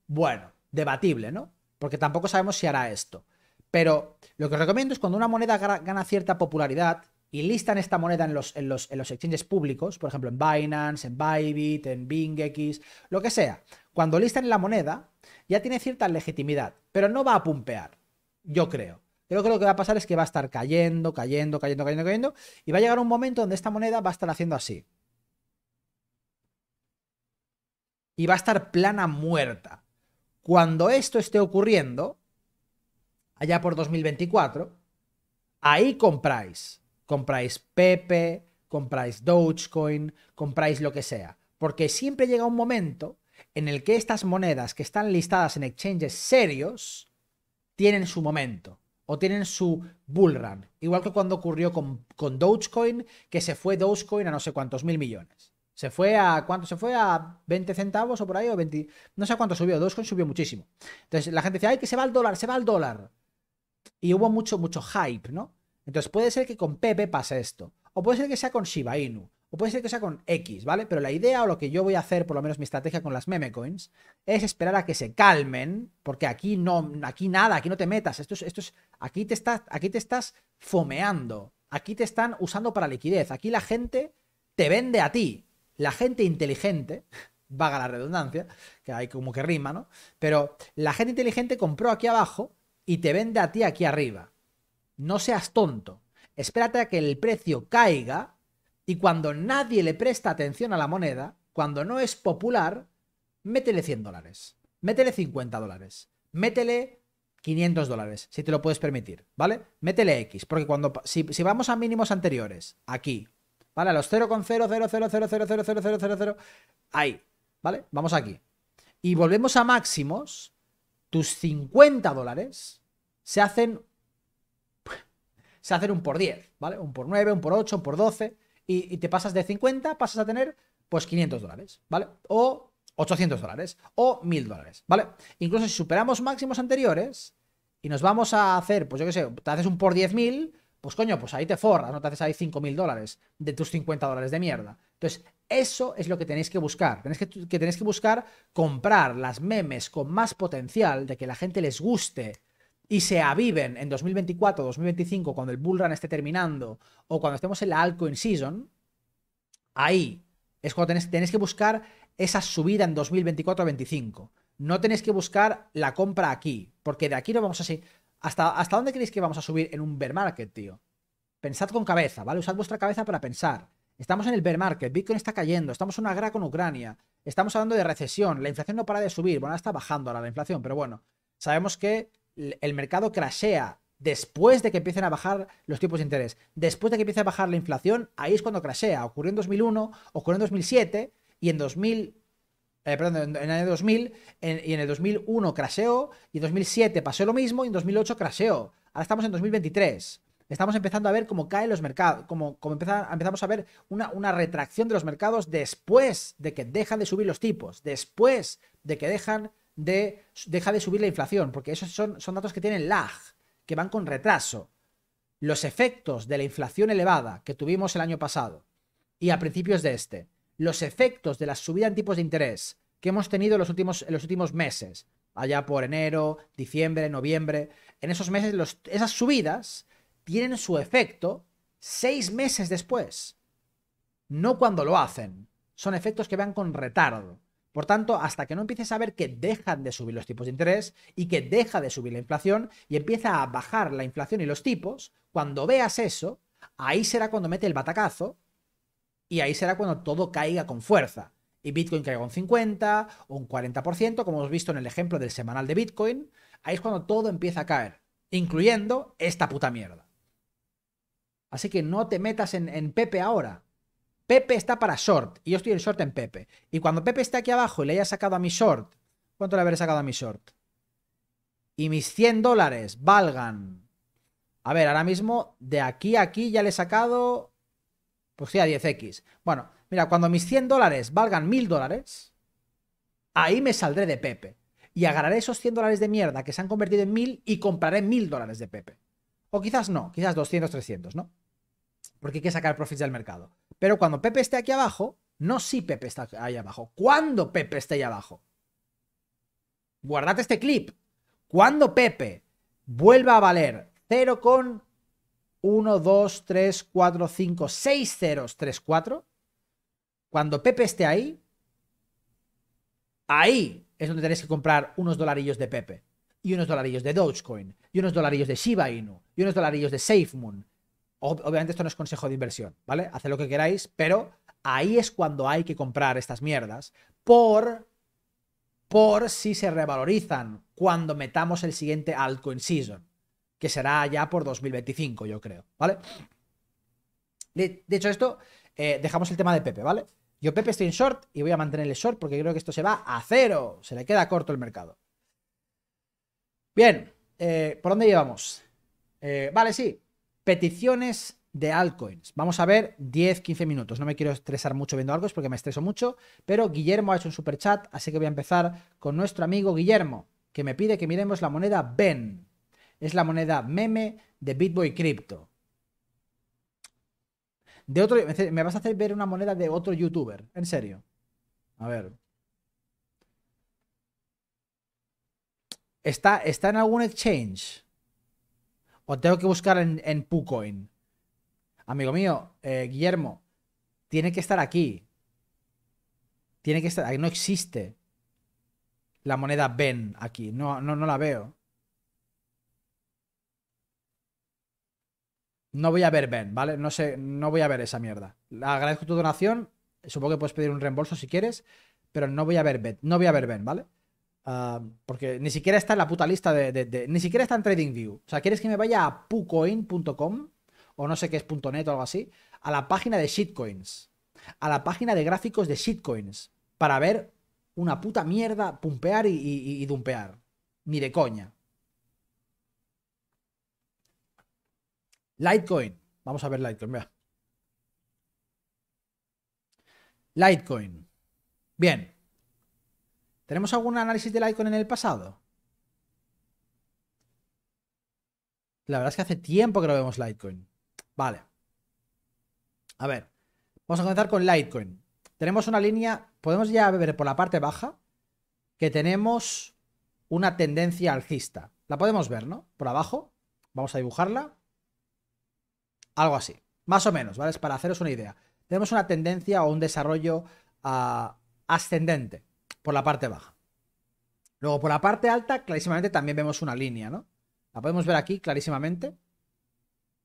bueno, debatible, ¿no? Porque tampoco sabemos si hará esto. Pero lo que os recomiendo es cuando una moneda gana cierta popularidad, y listan esta moneda en los, exchanges públicos, por ejemplo en Binance, en Bybit, en BingX, lo que sea, cuando listan la moneda ya tiene cierta legitimidad, pero no va a pumpear, yo creo. Yo Creo que lo que va a pasar es que va a estar cayendo, cayendo, cayendo, cayendo, cayendo, y va a llegar un momento donde esta moneda va a estar haciendo así. Y va a estar plana muerta. Cuando esto esté ocurriendo, allá por 2024, ahí compráis compráis Pepe, compráis Dogecoin, compráis lo que sea. Porque siempre llega un momento en el que estas monedas que están listadas en exchanges serios tienen su momento o tienen su bull run. Igual que cuando ocurrió con, Dogecoin, que se fue Dogecoin a no sé cuántos mil millones. Se fue a. ¿Cuánto? Se fue a 20 centavos o por ahí, o 20. No sé cuánto subió. Dogecoin subió muchísimo. Entonces la gente decía, ay, que se va al dólar, se va al dólar. Y hubo mucho, mucho hype, ¿no? Entonces puede ser que con Pepe pase esto, o puede ser que sea con Shiba Inu, o puede ser que sea con X, ¿vale? Pero la idea o lo que yo voy a hacer, por lo menos mi estrategia con las meme coins, es esperar a que se calmen, porque aquí no, aquí nada, aquí no te metas, esto esto es, aquí te estás, aquí te estás fomeando, aquí te están usando para liquidez, aquí la gente te vende a ti, la gente inteligente, (laughs) vaga la redundancia, que hay como que rima, ¿no? Pero la gente inteligente compró aquí abajo y te vende a ti aquí arriba. No seas tonto. Espérate a que el precio caiga y cuando nadie le presta atención a la moneda, cuando no es popular, métele 100 dólares, métele 50 dólares, métele 500 dólares, si te lo puedes permitir, ¿vale? Métele X, porque cuando, si, vamos a mínimos anteriores, aquí, ¿vale? A los 0,0000000000, ahí, ¿vale? Vamos aquí. Y volvemos a máximos, tus 50 dólares se hacen se hacen un por 10, ¿vale? Un por 9, un por 8, un por 12, y, te pasas de 50, pasas a tener pues 500 dólares, ¿vale? O 800 dólares, o 1000 dólares, ¿vale? Incluso si superamos máximos anteriores y nos vamos a hacer, pues yo qué sé, te haces un por 10.000, pues coño, pues ahí te forras, no te haces ahí 5.000 dólares de tus 50 dólares de mierda. Entonces, eso es lo que tenéis que buscar. Tenéis que, que tenéis que buscar comprar las memes con más potencial de que la gente les guste y se aviven en 2024 2025, cuando el bull run esté terminando o cuando estemos en la altcoin season, ahí es cuando tenéis que buscar esa subida en 2024 2025 No tenéis que buscar la compra aquí, porque de aquí no vamos así. ¿Hasta, ¿Hasta dónde creéis que vamos a subir en un bear market, tío? Pensad con cabeza, ¿vale? Usad vuestra cabeza para pensar. Estamos en el bear market, Bitcoin está cayendo, estamos en una guerra con Ucrania, estamos hablando de recesión, la inflación no para de subir, bueno, está bajando ahora la inflación, pero bueno, sabemos que el mercado crashea después de que empiecen a bajar los tipos de interés, después de que empiece a bajar la inflación, ahí es cuando crashea. Ocurrió en 2001, ocurrió en 2007 y en 2000 eh, perdón, en, el año 2000, y en el 2001 crasheó, y en 2007 pasó lo mismo, y en 2008 crasheó. Ahora estamos en 2023. Estamos empezando a ver cómo caen los mercados, cómo, empezamos a ver una, una, retracción de los mercados después de que dejan de subir los tipos, después de que dejan de deja de subir la inflación, porque esos son, son datos que tienen lag, que van con retraso. Los efectos de la inflación elevada que tuvimos el año pasado y a principios de este, los efectos de la subida en tipos de interés que hemos tenido en los últimos, los últimos meses, allá por enero, diciembre, noviembre, en esos meses los, esas subidas tienen su efecto seis meses después, no cuando lo hacen. Son efectos que van con retardo. Por tanto, hasta que no empieces a ver que dejan de subir los tipos de interés y que deja de subir la inflación y empieza a bajar la inflación y los tipos, cuando veas eso, ahí será cuando mete el batacazo y ahí será cuando todo caiga con fuerza. Y Bitcoin caiga un 50 o un 40%, como hemos visto en el ejemplo del semanal de Bitcoin, ahí es cuando todo empieza a caer, incluyendo esta puta mierda. Así que no te metas en, en Pepe ahora. Pepe está para short y yo estoy en short en Pepe. Y cuando Pepe esté aquí abajo y le haya sacado a mi short, ¿cuánto le habré sacado a mi short? Y mis 100 dólares valgan. A ver, ahora mismo de aquí a aquí ya le he sacado. Pues sí, a 10x. Bueno, mira, cuando mis 100 dólares valgan 1000 dólares, ahí me saldré de Pepe. Y agarraré esos 100 dólares de mierda que se han convertido en 1000 y compraré 1000 dólares de Pepe. O quizás no, quizás 200, 300, ¿no? Porque hay que sacar profits del mercado. Pero cuando Pepe esté aquí abajo, no si Pepe está ahí abajo, cuando Pepe esté ahí abajo. Guardad este clip. Cuando Pepe vuelva a valer 0 con 1, 2, 3, 4, 5, 6 ceros, 3, 4. Cuando Pepe esté ahí, ahí es donde tenéis que comprar unos dolarillos de Pepe. Y unos dolarillos de Dogecoin. Y unos dolarillos de Shiba Inu. Y unos dolarillos de SafeMoon Obviamente esto no es consejo de inversión, ¿vale? Haced lo que queráis, pero ahí es cuando hay que comprar estas mierdas por, por si se revalorizan cuando metamos el siguiente altcoin season, que será ya por 2025, yo creo, ¿vale? De, hecho esto, eh, dejamos el tema de Pepe, ¿vale? Yo Pepe estoy en short y voy a mantener el short porque creo que esto se va a cero, se le queda corto el mercado. Bien, eh, ¿por dónde llevamos? Eh, vale, sí, Peticiones de altcoins. Vamos a ver 10, 15 minutos. No me quiero estresar mucho viendo altcoins porque me estreso mucho, pero Guillermo ha hecho un super chat, así que voy a empezar con nuestro amigo Guillermo, que me pide que miremos la moneda BEN. Es la moneda meme de Bitboy Crypto. De otro, me vas a hacer ver una moneda de otro youtuber, en serio. A ver. ¿Está, está en algún exchange? o tengo que buscar en, PuCoin. Amigo mío, eh, Guillermo, tiene que estar aquí. Tiene que estar. Aquí no existe la moneda Ben aquí. No, no, no la veo. No voy a ver Ben, ¿vale? No sé, no voy a ver esa mierda. agradezco tu donación. Supongo que puedes pedir un reembolso si quieres, pero no voy a ver Ben. No voy a ver Ben, ¿vale? Ah, porque ni siquiera está en la puta lista de, Ni siquiera está en TradingView. O sea, ¿quieres que me vaya a pucoin.com? O no sé qué es .net o algo así. A la página de shitcoins. A la página de gráficos de shitcoins. Para ver una puta mierda pumpear y, dumpear. Ni de coña. Litecoin. Vamos a ver Litecoin. Vea. Litecoin. Bien. ¿Tenemos algún análisis de Litecoin en el pasado? La verdad es que hace tiempo que no vemos Litecoin. Vale. A ver. Vamos a comenzar con Litecoin. Tenemos una línea, podemos ya ver por la parte baja, que tenemos una tendencia alcista. La podemos ver, ¿no? Por abajo. Vamos a dibujarla. Algo así. Más o menos, ¿vale? Es para haceros una idea. Tenemos una tendencia o un desarrollo ah, ascendente por la parte baja. Luego por la parte alta, clarísimamente también vemos una línea, ¿no? La podemos ver aquí clarísimamente.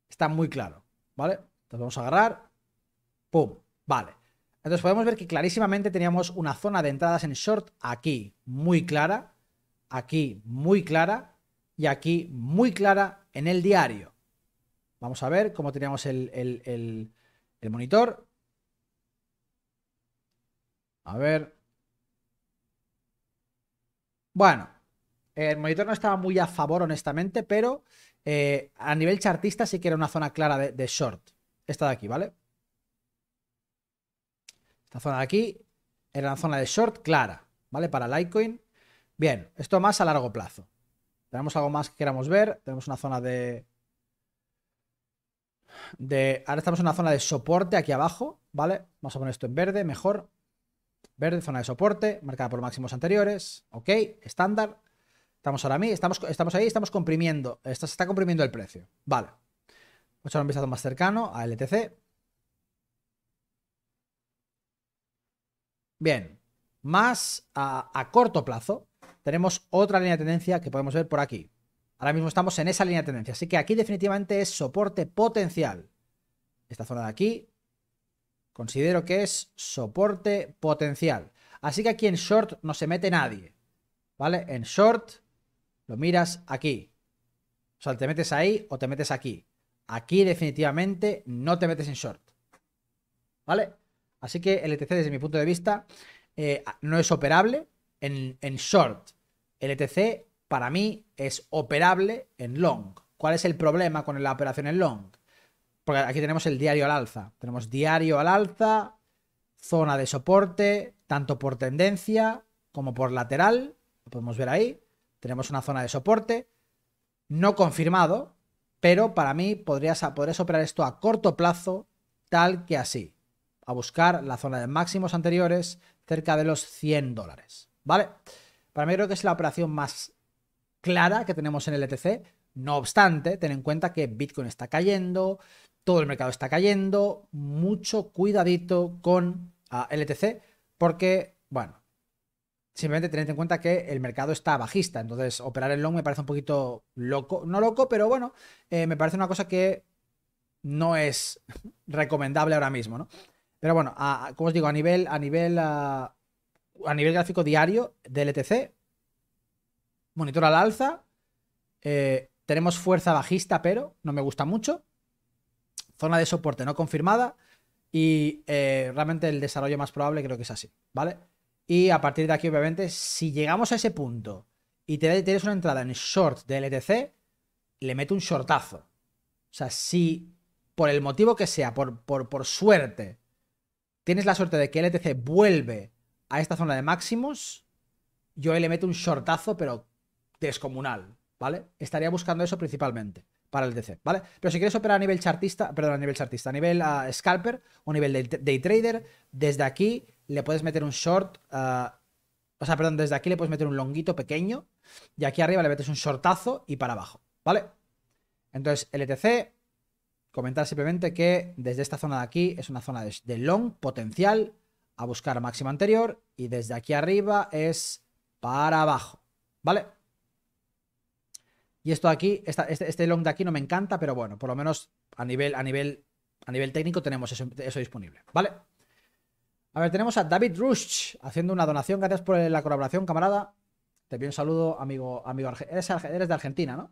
Está muy claro, ¿vale? Entonces vamos a agarrar. ¡Pum! Vale. Entonces podemos ver que clarísimamente teníamos una zona de entradas en short aquí muy clara, aquí muy clara y aquí muy clara en el diario. Vamos a ver cómo teníamos el, monitor. A ver. Bueno, el monitor no estaba muy a favor, honestamente, pero eh, a nivel chartista sí que era una zona clara de, short. Esta de aquí, ¿vale? Esta zona de aquí era una zona de short clara, ¿vale? Para Litecoin. Bien, esto más a largo plazo. Tenemos algo más que queramos ver. Tenemos una zona de... de ahora estamos en una zona de soporte aquí abajo, ¿vale? Vamos a poner esto en verde, mejor. Verde, zona de soporte, marcada por máximos anteriores. Ok, estándar. Estamos ahora mismo, estamos, estamos ahí, estamos comprimiendo. Esto se está comprimiendo el precio. Vale. Vamos a un más cercano a LTC. Bien. Más a, a corto plazo, tenemos otra línea de tendencia que podemos ver por aquí. Ahora mismo estamos en esa línea de tendencia. Así que aquí definitivamente es soporte potencial. Esta zona de aquí, Considero que es soporte potencial. Así que aquí en short no se mete nadie. ¿Vale? En short lo miras aquí. O sea, te metes ahí o te metes aquí. Aquí definitivamente no te metes en short. ¿Vale? Así que LTC e desde mi punto de vista eh, no es operable en, en short. LTC e para mí es operable en long. ¿Cuál es el problema con la operación en long? Porque aquí tenemos el diario al alza. Tenemos diario al alza, zona de soporte, tanto por tendencia como por lateral. Lo podemos ver ahí. Tenemos una zona de soporte. No confirmado, pero para mí podrías, operar esto a corto plazo, tal que así. A buscar la zona de máximos anteriores cerca de los 100 dólares. ¿Vale? Para mí creo que es la operación más clara que tenemos en el ETC. No obstante, ten en cuenta que Bitcoin está cayendo, todo el mercado está cayendo, mucho cuidadito con ah, LTC, porque, bueno, simplemente tened en cuenta que el mercado está bajista, entonces operar el long me parece un poquito loco, no loco, pero bueno, eh, me parece una cosa que no es (laughs) recomendable ahora mismo, ¿no? Pero bueno, como os digo, a nivel, a nivel, ah, a, nivel gráfico diario de LTC, monitor al alza, eh, tenemos fuerza bajista, pero no me gusta mucho zona de soporte no confirmada y eh, realmente el desarrollo más probable creo que es así, ¿vale? Y a partir de aquí, obviamente, si llegamos a ese punto y te tienes una entrada en short de LTC, le meto un shortazo. O sea, si por el motivo que sea, por, por, suerte, tienes la suerte de que LTC vuelve a esta zona de máximos, yo ahí le meto un shortazo, pero descomunal, ¿vale? Estaría buscando eso principalmente para el DC, ¿vale? Pero si quieres operar a nivel chartista, perdón, a nivel chartista, a nivel ah, scalper o nivel de, day trader, desde aquí le puedes meter un short, ah, o sea, perdón, desde aquí le puedes meter un longuito pequeño y aquí arriba le metes un shortazo y para abajo, ¿vale? Entonces, LTC, e comentar simplemente que desde esta zona de aquí es una zona de, de long potencial a buscar máximo anterior y desde aquí arriba es para abajo, ¿vale? Y esto aquí, esta, este, este, long de aquí no me encanta, pero bueno, por lo menos a nivel, a nivel, a nivel técnico tenemos eso, disponible, ¿vale? A ver, tenemos a David Rush haciendo una donación. Gracias por la colaboración, camarada. Te pido un saludo, amigo. amigo eres, de Argentina, ¿no?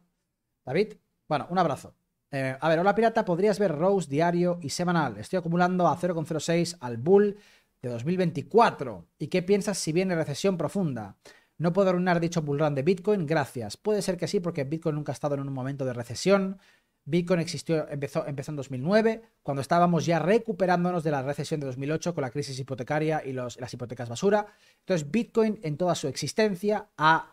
David. Bueno, un abrazo. Eh, a ver, hola pirata, podrías ver Rose diario y semanal. Estoy acumulando a 0,06 al Bull de 2024. ¿Y qué piensas si viene recesión profunda? No puedo arruinar dicho bullrun de Bitcoin, gracias. Puede ser que sí, porque Bitcoin nunca ha estado en un momento de recesión. Bitcoin existió, empezó, en 2009, cuando estábamos ya recuperándonos de la recesión de 2008 con la crisis hipotecaria y las hipotecas basura. Entonces, Bitcoin en toda su existencia ha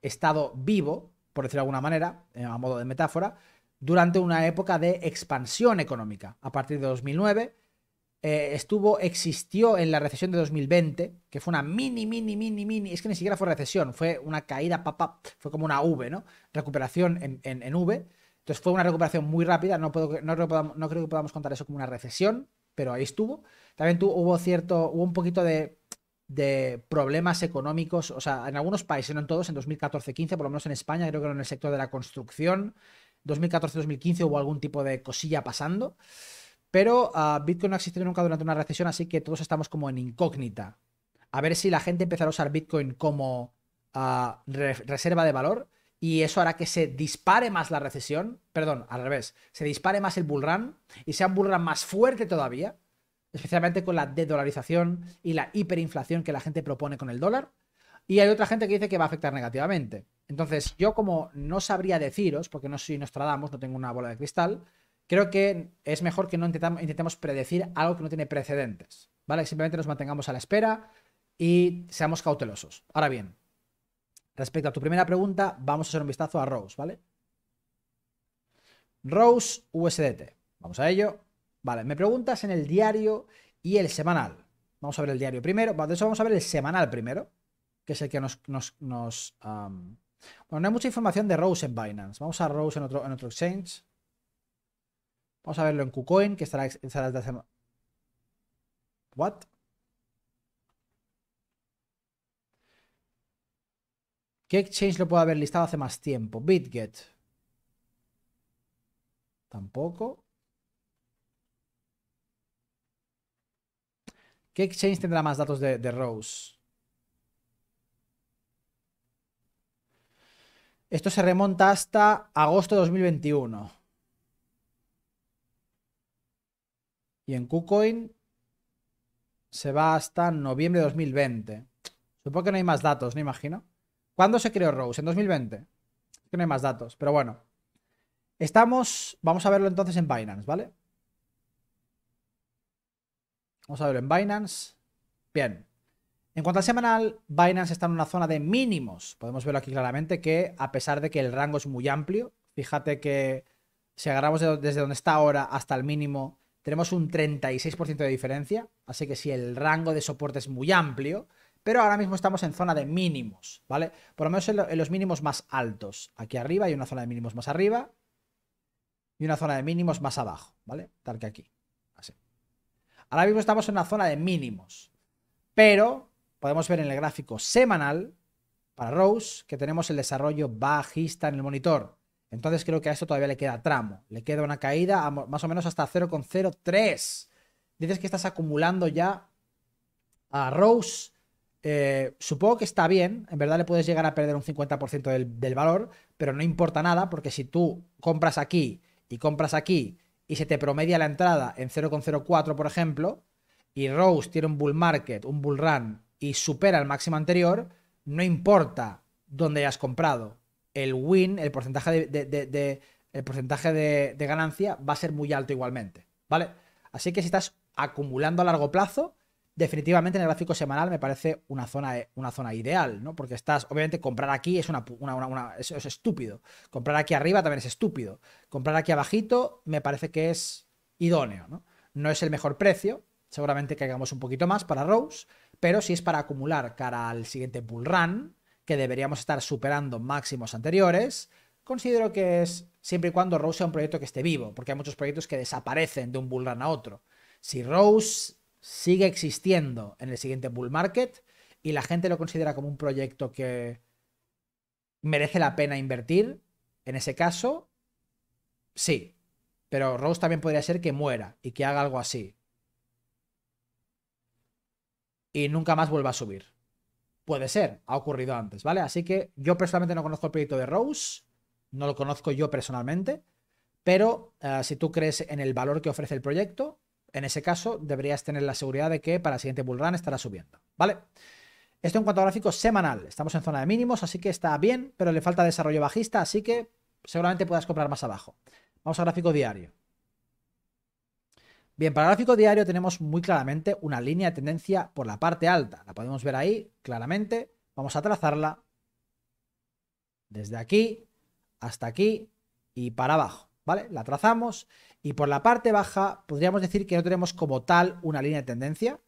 estado vivo, por decirlo de alguna manera, eh, a modo de metáfora, durante una época de expansión económica. A partir de 2009 eh, estuvo, existió en la recesión de 2020, que fue una mini, mini, mini, mini, es que ni siquiera fue recesión, fue una caída, papá, fue como una V, ¿no? Recuperación en, en, en V. Entonces fue una recuperación muy rápida, no, puedo, no, creo que podamos contar eso como una recesión, pero ahí estuvo. También hubo cierto, hubo un poquito de, de problemas económicos, o sea, en algunos países, no en todos, en 2014-15, por lo menos en España, creo que en el sector de la construcción, 2014-2015 hubo algún tipo de cosilla pasando. Pero ah, Bitcoin no ha existido nunca durante una recesión, así que todos estamos como en incógnita. A ver si la gente empezará a usar Bitcoin como ah, reserva de valor y eso hará que se dispare más la recesión, perdón, al revés, se dispare más el bull y sea un bullrun más fuerte todavía, especialmente con la dedolarización y la hiperinflación que la gente propone con el dólar. Y hay otra gente que dice que va a afectar negativamente. Entonces, yo como no sabría deciros, porque no soy Nostradamus, no tengo una bola de cristal, creo que es mejor que no intentemos predecir algo que no tiene precedentes, ¿vale? Simplemente nos mantengamos a la espera y seamos cautelosos. Ahora bien, respecto a tu primera pregunta, vamos a hacer un vistazo a Rose, ¿vale? Rose USDT. Vamos a ello. Vale, me preguntas en el diario y el semanal. Vamos a ver el diario primero. De hecho, vamos a ver el semanal primero, que es el que nos... Bueno, no hay mucha información de Rose en Binance. Vamos a Rose en otro, en otro exchange. Vamos a verlo en KuCoin, que estará, salas de semana. ¿What? ¿Qué exchange lo puedo haber listado hace más tiempo? BitGet. Tampoco. ¿Qué exchange tendrá más datos de, de Rose? Esto se remonta hasta agosto de 2021. Y en KuCoin se va hasta noviembre de 2020. Supongo que no hay más datos, no imagino. ¿Cuándo se creó Rose? ¿En 2020? no hay más datos, pero bueno. Estamos, vamos a verlo entonces en Binance, ¿vale? Vamos a verlo en Binance. Bien. En cuanto al semanal, Binance está en una zona de mínimos. Podemos verlo aquí claramente que a pesar de que el rango es muy amplio, fíjate que si agarramos desde donde está ahora hasta el mínimo, tenemos un 36% de diferencia, así que sí, el rango de soporte es muy amplio, pero ahora mismo estamos en zona de mínimos, ¿vale? Por lo menos en, los mínimos más altos. Aquí arriba hay una zona de mínimos más arriba y una zona de mínimos más abajo, ¿vale? Tal que aquí, así. Ahora mismo estamos en una zona de mínimos, pero podemos ver en el gráfico semanal para Rose que tenemos el desarrollo bajista en el monitor. Entonces creo que a esto todavía le queda tramo. Le queda una caída más o menos hasta 0,03. Dices que estás acumulando ya a Rose. Eh, supongo que está bien. En verdad le puedes llegar a perder un 50% del, del valor, pero no importa nada porque si tú compras aquí y compras aquí y se te promedia la entrada en 0,04, por ejemplo, y Rose tiene un bull market, un bull run y supera el máximo anterior, no importa dónde hayas comprado el win, el porcentaje de, el porcentaje de, ganancia va a ser muy alto igualmente, ¿vale? Así que si estás acumulando a largo plazo, definitivamente en el gráfico semanal me parece una zona, una zona ideal, ¿no? Porque estás, obviamente, comprar aquí es, una, es, estúpido. Comprar aquí arriba también es estúpido. Comprar aquí abajito me parece que es idóneo, ¿no? No es el mejor precio, seguramente caigamos un poquito más para Rose, pero si es para acumular cara al siguiente bull run, que deberíamos estar superando máximos anteriores, considero que es siempre y cuando Rose sea un proyecto que esté vivo, porque hay muchos proyectos que desaparecen de un bull run a otro. Si Rose sigue existiendo en el siguiente bull market y la gente lo considera como un proyecto que merece la pena invertir, en ese caso, sí. Pero Rose también podría ser que muera y que haga algo así. Y nunca más vuelva a subir. Puede ser, ha ocurrido antes, ¿vale? Así que yo personalmente no conozco el proyecto de Rose, no lo conozco yo personalmente, pero eh, si tú crees en el valor que ofrece el proyecto, en ese caso deberías tener la seguridad de que para el siguiente bull run estará subiendo, ¿vale? Esto en cuanto a gráfico semanal, estamos en zona de mínimos, así que está bien, pero le falta desarrollo bajista, así que seguramente puedas comprar más abajo. Vamos a gráfico diario. Bien, para el gráfico diario tenemos muy claramente una línea de tendencia por la parte alta. La podemos ver ahí claramente. Vamos a trazarla desde aquí hasta aquí y para abajo. ¿Vale? La trazamos y por la parte baja podríamos decir que no tenemos como tal una línea de tendencia.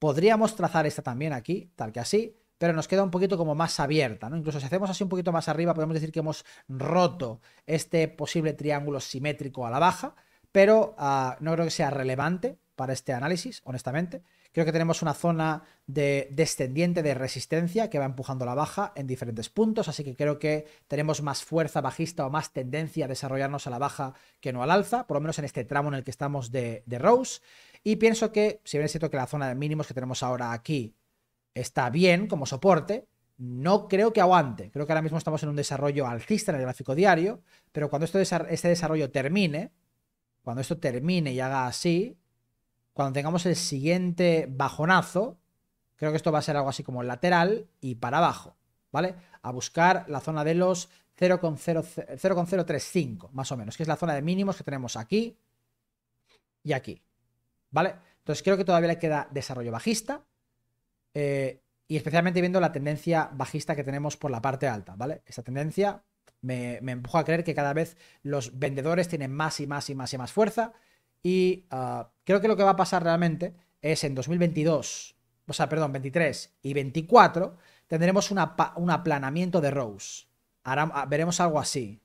Podríamos trazar esta también aquí, tal que así, pero nos queda un poquito como más abierta, ¿no? Incluso si hacemos así un poquito más arriba, podemos decir que hemos roto este posible triángulo simétrico a la baja pero ah, no creo que sea relevante para este análisis, honestamente. Creo que tenemos una zona de descendiente de resistencia que va empujando la baja en diferentes puntos, así que creo que tenemos más fuerza bajista o más tendencia a desarrollarnos a la baja que no al alza, por lo menos en este tramo en el que estamos de, de Rose. Y pienso que, si bien es cierto que la zona de mínimos que tenemos ahora aquí está bien como soporte, no creo que aguante. Creo que ahora mismo estamos en un desarrollo alcista en el gráfico diario, pero cuando este desarrollo termine, cuando esto termine y haga así, cuando tengamos el siguiente bajonazo, creo que esto va a ser algo así como lateral y para abajo, ¿vale? A buscar la zona de los 0,035, más o menos, que es la zona de mínimos que tenemos aquí y aquí, ¿vale? Entonces creo que todavía le queda desarrollo bajista eh, y especialmente viendo la tendencia bajista que tenemos por la parte alta, ¿vale? Esta tendencia me, empujo a creer que cada vez los vendedores tienen más y más y más y más fuerza. Y ah, creo que lo que va a pasar realmente es en 2022, o sea, perdón, 23 y 24, tendremos un aplanamiento de rows. Ah, veremos algo así.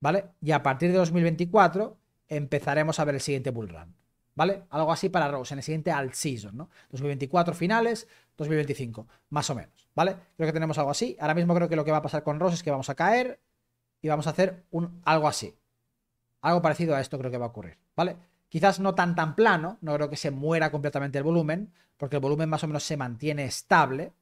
¿Vale? Y a partir de 2024 empezaremos a ver el siguiente bull run. ¿vale? Algo así para Rose en el siguiente alt season, ¿no? 2024 finales, 2025, más o menos, ¿vale? Creo que tenemos algo así. Ahora mismo creo que lo que va a pasar con Rose es que vamos a caer y vamos a hacer un, algo así. Algo parecido a esto creo que va a ocurrir, ¿vale? Quizás no tan tan plano, no creo que se muera completamente el volumen, porque el volumen más o menos se mantiene estable.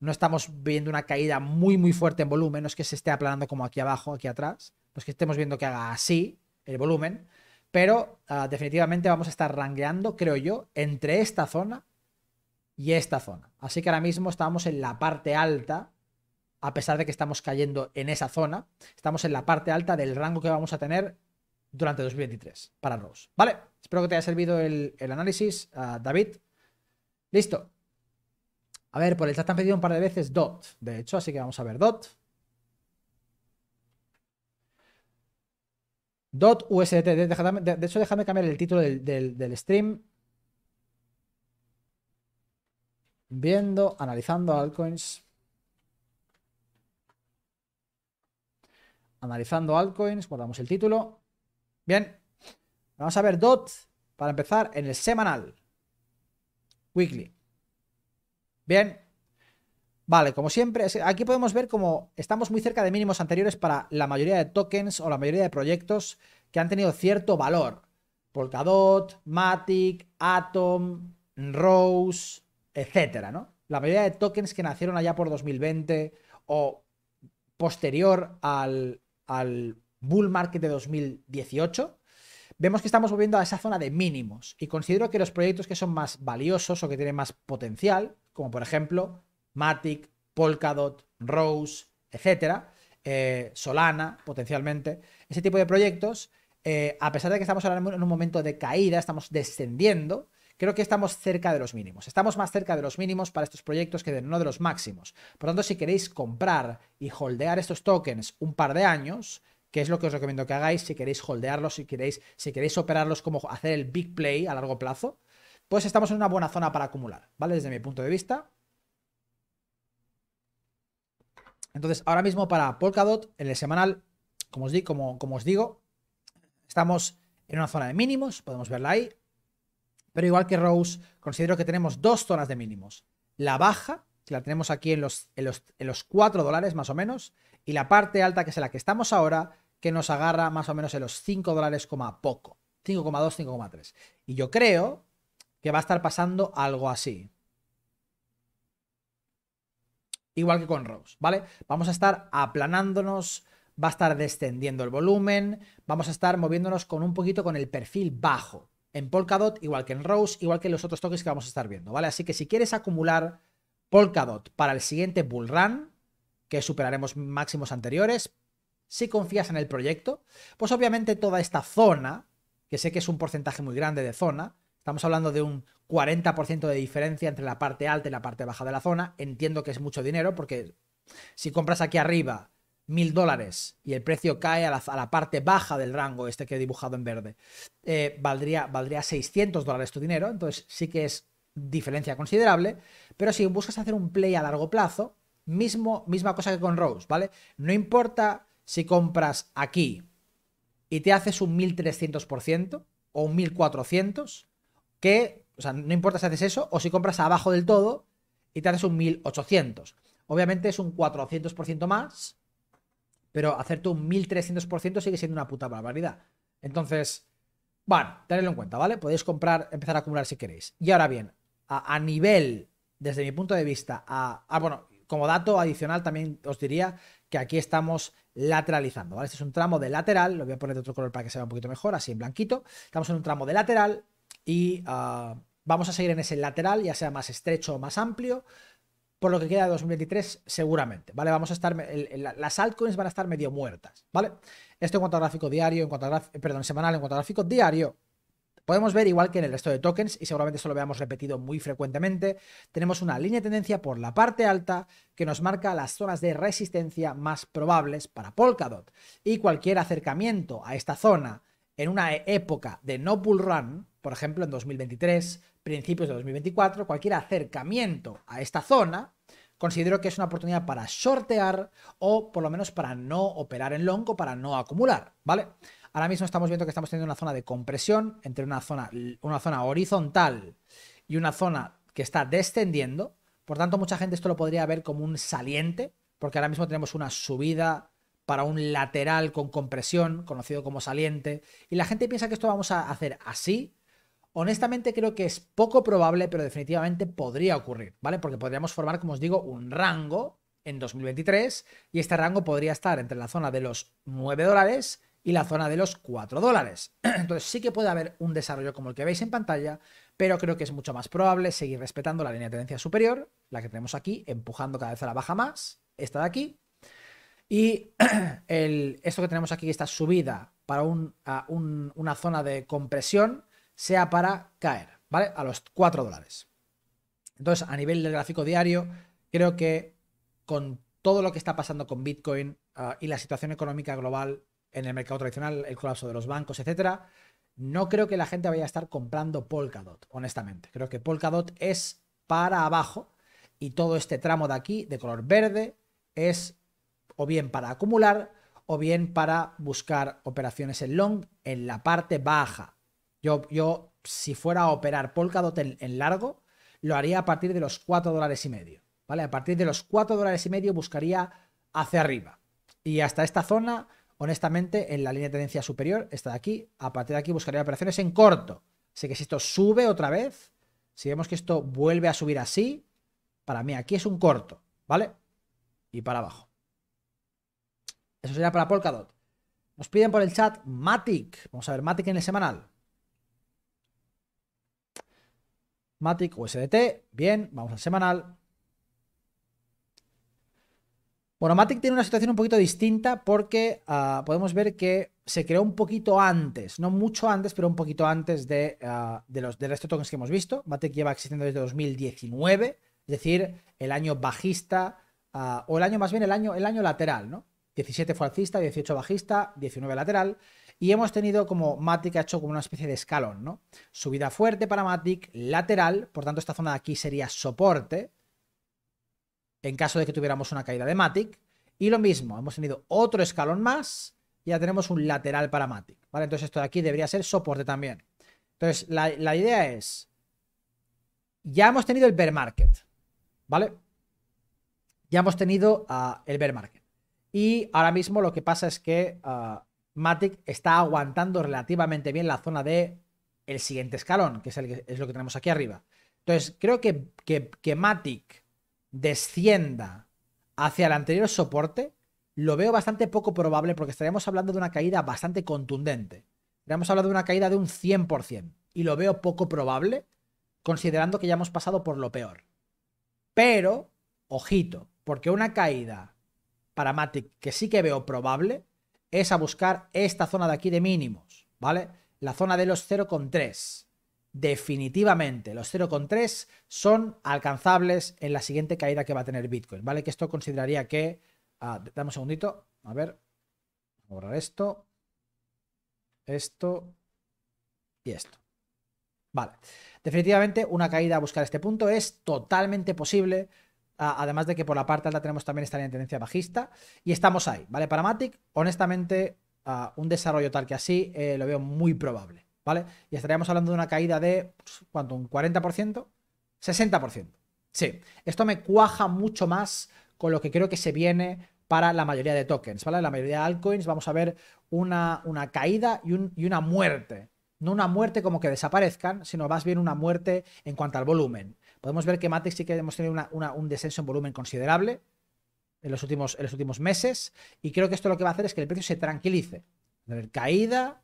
No estamos viendo una caída muy muy fuerte en volumen, no es que se esté aplanando como aquí abajo, aquí atrás, no es que estemos viendo que haga así el volumen, pero ah, definitivamente vamos a estar rangueando, creo yo, entre esta zona y esta zona. Así que ahora mismo estamos en la parte alta, a pesar de que estamos cayendo en esa zona, estamos en la parte alta del rango que vamos a tener durante 2023 para Rose. Vale, espero que te haya servido el, análisis, ah, David. Listo. A ver, por el chat han pedido un par de veces DOT, de hecho, así que vamos a ver DOT. Dot USDT. De, hecho, déjame cambiar el título del, del stream. Viendo, analizando altcoins. Analizando altcoins, guardamos el título. Bien. Vamos a ver DOT para empezar en el semanal. Weekly. Bien. Vale, como siempre, aquí podemos ver cómo estamos muy cerca de mínimos anteriores para la mayoría de tokens o la mayoría de proyectos que han tenido cierto valor. Polkadot, Matic, Atom, Rose, etcétera, ¿no? La mayoría de tokens que nacieron allá por 2020 o posterior al, al bull market de 2018, vemos que estamos volviendo a esa zona de mínimos y considero que los proyectos que son más valiosos o que tienen más potencial, como por ejemplo Matic, Polkadot, Rose, etcétera, eh, Solana, potencialmente. Ese tipo de proyectos, eh, a pesar de que estamos ahora en un momento de caída, estamos descendiendo, creo que estamos cerca de los mínimos. Estamos más cerca de los mínimos para estos proyectos que de no de los máximos. Por lo tanto, si queréis comprar y holdear estos tokens un par de años, que es lo que os recomiendo que hagáis si queréis holdearlos, si queréis, si queréis operarlos como hacer el big play a largo plazo, pues estamos en una buena zona para acumular, ¿vale? Desde mi punto de vista, Entonces, ahora mismo para Polkadot, en el semanal, como os, como, os digo, estamos en una zona de mínimos, podemos verla ahí. Pero igual que Rose, considero que tenemos dos zonas de mínimos. La baja, que la tenemos aquí en los, en 4 dólares más o menos, y la parte alta, que es la que estamos ahora, que nos agarra más o menos en los 5 dólares, poco. 5,2, 5,3. Y yo creo que va a estar pasando algo así igual que con Rose, ¿vale? Vamos a estar aplanándonos, va a estar descendiendo el volumen, vamos a estar moviéndonos con un poquito con el perfil bajo. En Polkadot, igual que en Rose, igual que en los otros toques que vamos a estar viendo, ¿vale? Así que si quieres acumular Polkadot para el siguiente bull run, que superaremos máximos anteriores, si confías en el proyecto, pues obviamente toda esta zona, que sé que es un porcentaje muy grande de zona, Estamos hablando de un 40% de diferencia entre la parte alta y la parte baja de la zona. Entiendo que es mucho dinero porque si compras aquí arriba $1,000 dólares y el precio cae a la, parte baja del rango, este que he dibujado en verde, eh, valdría, valdría 600 dólares tu dinero, entonces sí que es diferencia considerable, pero si buscas hacer un play a largo plazo, mismo, misma cosa que con Rose, ¿vale? No importa si compras aquí y te haces un 1300% o un 1400, que, o sea, no importa si haces eso o si compras abajo del todo y te haces un 1800. Obviamente es un 400% más, pero hacerte un 1300% sigue siendo una puta barbaridad. Entonces, bueno, tenedlo en cuenta, ¿vale? Podéis comprar, empezar a acumular si queréis. Y ahora bien, a, nivel, desde mi punto de vista, a, bueno, como dato adicional también os diría que aquí estamos lateralizando, ¿vale? Este es un tramo de lateral, lo voy a poner de otro color para que se vea un poquito mejor, así en blanquito. Estamos en un tramo de lateral y ah, vamos a seguir en ese lateral, ya sea más estrecho o más amplio, por lo que queda de 2023 seguramente, ¿vale? Vamos a estar, las altcoins van a estar medio muertas, ¿vale? Esto en cuanto a gráfico diario, en cuanto a perdón, semanal, en cuanto a gráfico diario, Podemos ver, igual que en el resto de tokens, y seguramente esto lo veamos repetido muy frecuentemente, tenemos una línea de tendencia por la parte alta que nos marca las zonas de resistencia más probables para Polkadot. Y cualquier acercamiento a esta zona en una época de no pull run, por ejemplo en 2023, principios de 2024, cualquier acercamiento a esta zona, considero que es una oportunidad para sortear o por lo menos para no operar en long o para no acumular, ¿vale? Ahora mismo estamos viendo que estamos teniendo una zona de compresión entre una zona, una zona horizontal y una zona que está descendiendo. Por tanto, mucha gente esto lo podría ver como un saliente, porque ahora mismo tenemos una subida para un lateral con compresión, conocido como saliente, y la gente piensa que esto vamos a hacer así. Honestamente creo que es poco probable, pero definitivamente podría ocurrir, ¿vale? Porque podríamos formar, como os digo, un rango en 2023 y este rango podría estar entre la zona de los 9 dólares y la zona de los 4 dólares. (clears throat) Entonces sí que puede haber un desarrollo como el que veis en pantalla, pero creo que es mucho más probable seguir respetando la línea de tendencia superior, la que tenemos aquí, empujando cada vez a la baja más, esta de aquí, y (clears throat) el, esto que tenemos aquí, esta subida para una zona de compresión, sea para caer, ¿vale? A los 4 dólares. Entonces, a nivel del gráfico diario, creo que con todo lo que está pasando con Bitcoin ah, y la situación económica global en el mercado tradicional, el colapso de los bancos, etcétera, no creo que la gente vaya a estar comprando Polkadot, honestamente. Creo que Polkadot es para abajo y todo este tramo de aquí, de color verde, es o bien para acumular o bien para buscar operaciones en long en la parte baja. Yo, yo si fuera a operar Polkadot en, en largo, lo haría a partir de los 4 dólares y medio. ¿vale? A partir de los 4 dólares y medio buscaría hacia arriba. Y hasta esta zona, honestamente, en la línea de tendencia superior, esta de aquí, a partir de aquí buscaría operaciones en corto. Así que si esto sube otra vez, si vemos que esto vuelve a subir así, para mí aquí es un corto, ¿vale? Y para abajo. Eso sería para Polkadot. Nos piden por el chat Matic. Vamos a ver, Matic en el semanal. Matic USDT. Bien, vamos al semanal. Bueno, Matic tiene una situación un poquito distinta porque ah, podemos ver que se creó un poquito antes, no mucho antes, pero un poquito antes de, ah, de los, del resto tokens que hemos visto. Matic lleva existiendo desde 2019, es decir, el año bajista, ah, o el año más bien el año, el año lateral, ¿no? 17 fue 18 bajista, 19 lateral. Y hemos tenido como Matic ha hecho como una especie de escalón, ¿no? Subida fuerte para Matic, lateral, por tanto esta zona de aquí sería soporte, en caso de que tuviéramos una caída de Matic. Y lo mismo, hemos tenido otro escalón más y ya tenemos un lateral para Matic, ¿vale? Entonces esto de aquí debería ser soporte también. Entonces la, idea es, ya hemos tenido el bear market, ¿vale? Ya hemos tenido el bear market. Y ahora mismo lo que pasa es que ah, Matic está aguantando relativamente bien la zona de el siguiente escalón, que es, el es lo que tenemos aquí arriba. Entonces, creo que, que, que Matic descienda hacia el anterior soporte, lo veo bastante poco probable porque estaríamos hablando de una caída bastante contundente. Estaríamos hablando de una caída de un 100% y lo veo poco probable considerando que ya hemos pasado por lo peor. Pero, ojito, porque una caída Paramatic, que sí que veo probable es a buscar esta zona de aquí de mínimos, ¿vale? La zona de los 0,3. Definitivamente, los 0,3 son alcanzables en la siguiente caída que va a tener Bitcoin, ¿vale? Que esto consideraría que... damos ah, dame un segundito, a ver. borrar esto. Esto. Y esto. Vale. Definitivamente, una caída a buscar este punto es totalmente posible Ah, además de que por la parte alta tenemos también esta en tendencia bajista y estamos ahí, ¿vale? Para Matic, honestamente, ah, un desarrollo tal que así eh, lo veo muy probable, ¿vale? Y estaríamos hablando de una caída de, pues, ¿cuánto? ¿Un 40%? 60%. Sí, esto me cuaja mucho más con lo que creo que se viene para la mayoría de tokens, ¿vale? La mayoría de altcoins vamos a ver una, una caída y una muerte no una muerte como que desaparezcan, sino más bien una muerte en cuanto al volumen. Podemos ver que Matix sí que hemos tenido un descenso en volumen considerable en los, últimos, en los últimos meses y creo que esto lo que va a hacer es que el precio se tranquilice. caída,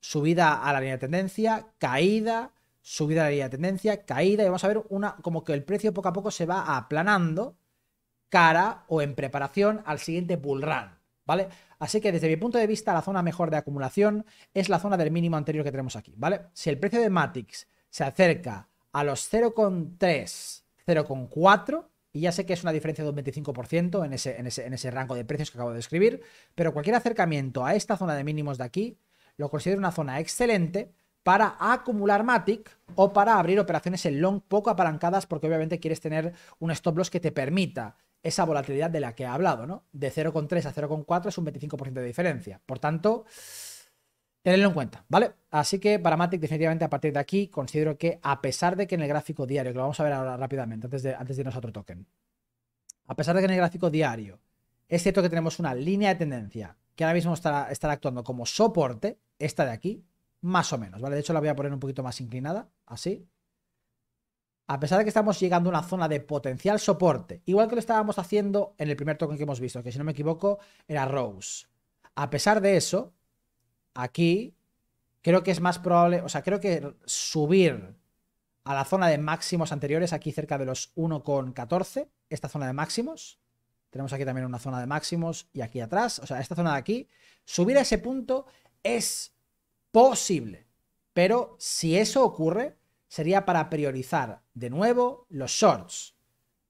subida a la línea de tendencia, caída, subida a la línea de tendencia, caída y vamos a ver una como que el precio poco a poco se va aplanando cara o en preparación al siguiente bull run, ¿vale? Así que desde mi punto de vista la zona mejor de acumulación es la zona del mínimo anterior que tenemos aquí, ¿vale? Si el precio de Matix se acerca a los 0,3, 0,4, y ya sé que es una diferencia de un 25% en ese, en, ese, rango de precios que acabo de describir, pero cualquier acercamiento a esta zona de mínimos de aquí lo considero una zona excelente para acumular Matic o para abrir operaciones en long poco apalancadas porque obviamente quieres tener un stop loss que te permita esa volatilidad de la que he hablado, ¿no? De 0,3 a 0,4 es un 25% de diferencia. Por tanto, Tenerlo en cuenta, ¿vale? Así que para Matic, definitivamente a partir de aquí, considero que a pesar de que en el gráfico diario, que lo vamos a ver ahora rápidamente, antes de, antes de irnos a otro token, a pesar de que en el gráfico diario es cierto que tenemos una línea de tendencia que ahora mismo está estará actuando como soporte, esta de aquí, más o menos, ¿vale? De hecho la voy a poner un poquito más inclinada, así. A pesar de que estamos llegando a una zona de potencial soporte, igual que lo estábamos haciendo en el primer token que hemos visto, que si no me equivoco era Rose. A pesar de eso, Aquí creo que es más probable, o sea, creo que subir a la zona de máximos anteriores, aquí cerca de los 1,14, esta zona de máximos, tenemos aquí también una zona de máximos y aquí atrás, o sea, esta zona de aquí, subir a ese punto es posible, pero si eso ocurre, sería para priorizar de nuevo los shorts.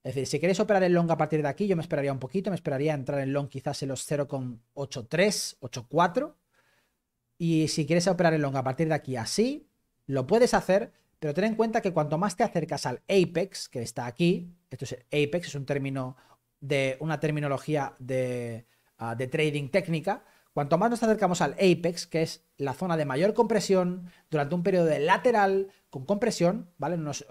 Es decir, si queréis operar el long a partir de aquí, yo me esperaría un poquito, me esperaría entrar en long quizás en los 0,83, 84, y si quieres operar el long a partir de aquí así, lo puedes hacer, pero ten en cuenta que cuanto más te acercas al apex, que está aquí, esto es apex, es un término de una terminología ah, de, trading técnica, Cuanto más nos acercamos al apex, que es la zona de mayor compresión, durante un periodo de lateral con compresión, ¿vale? los,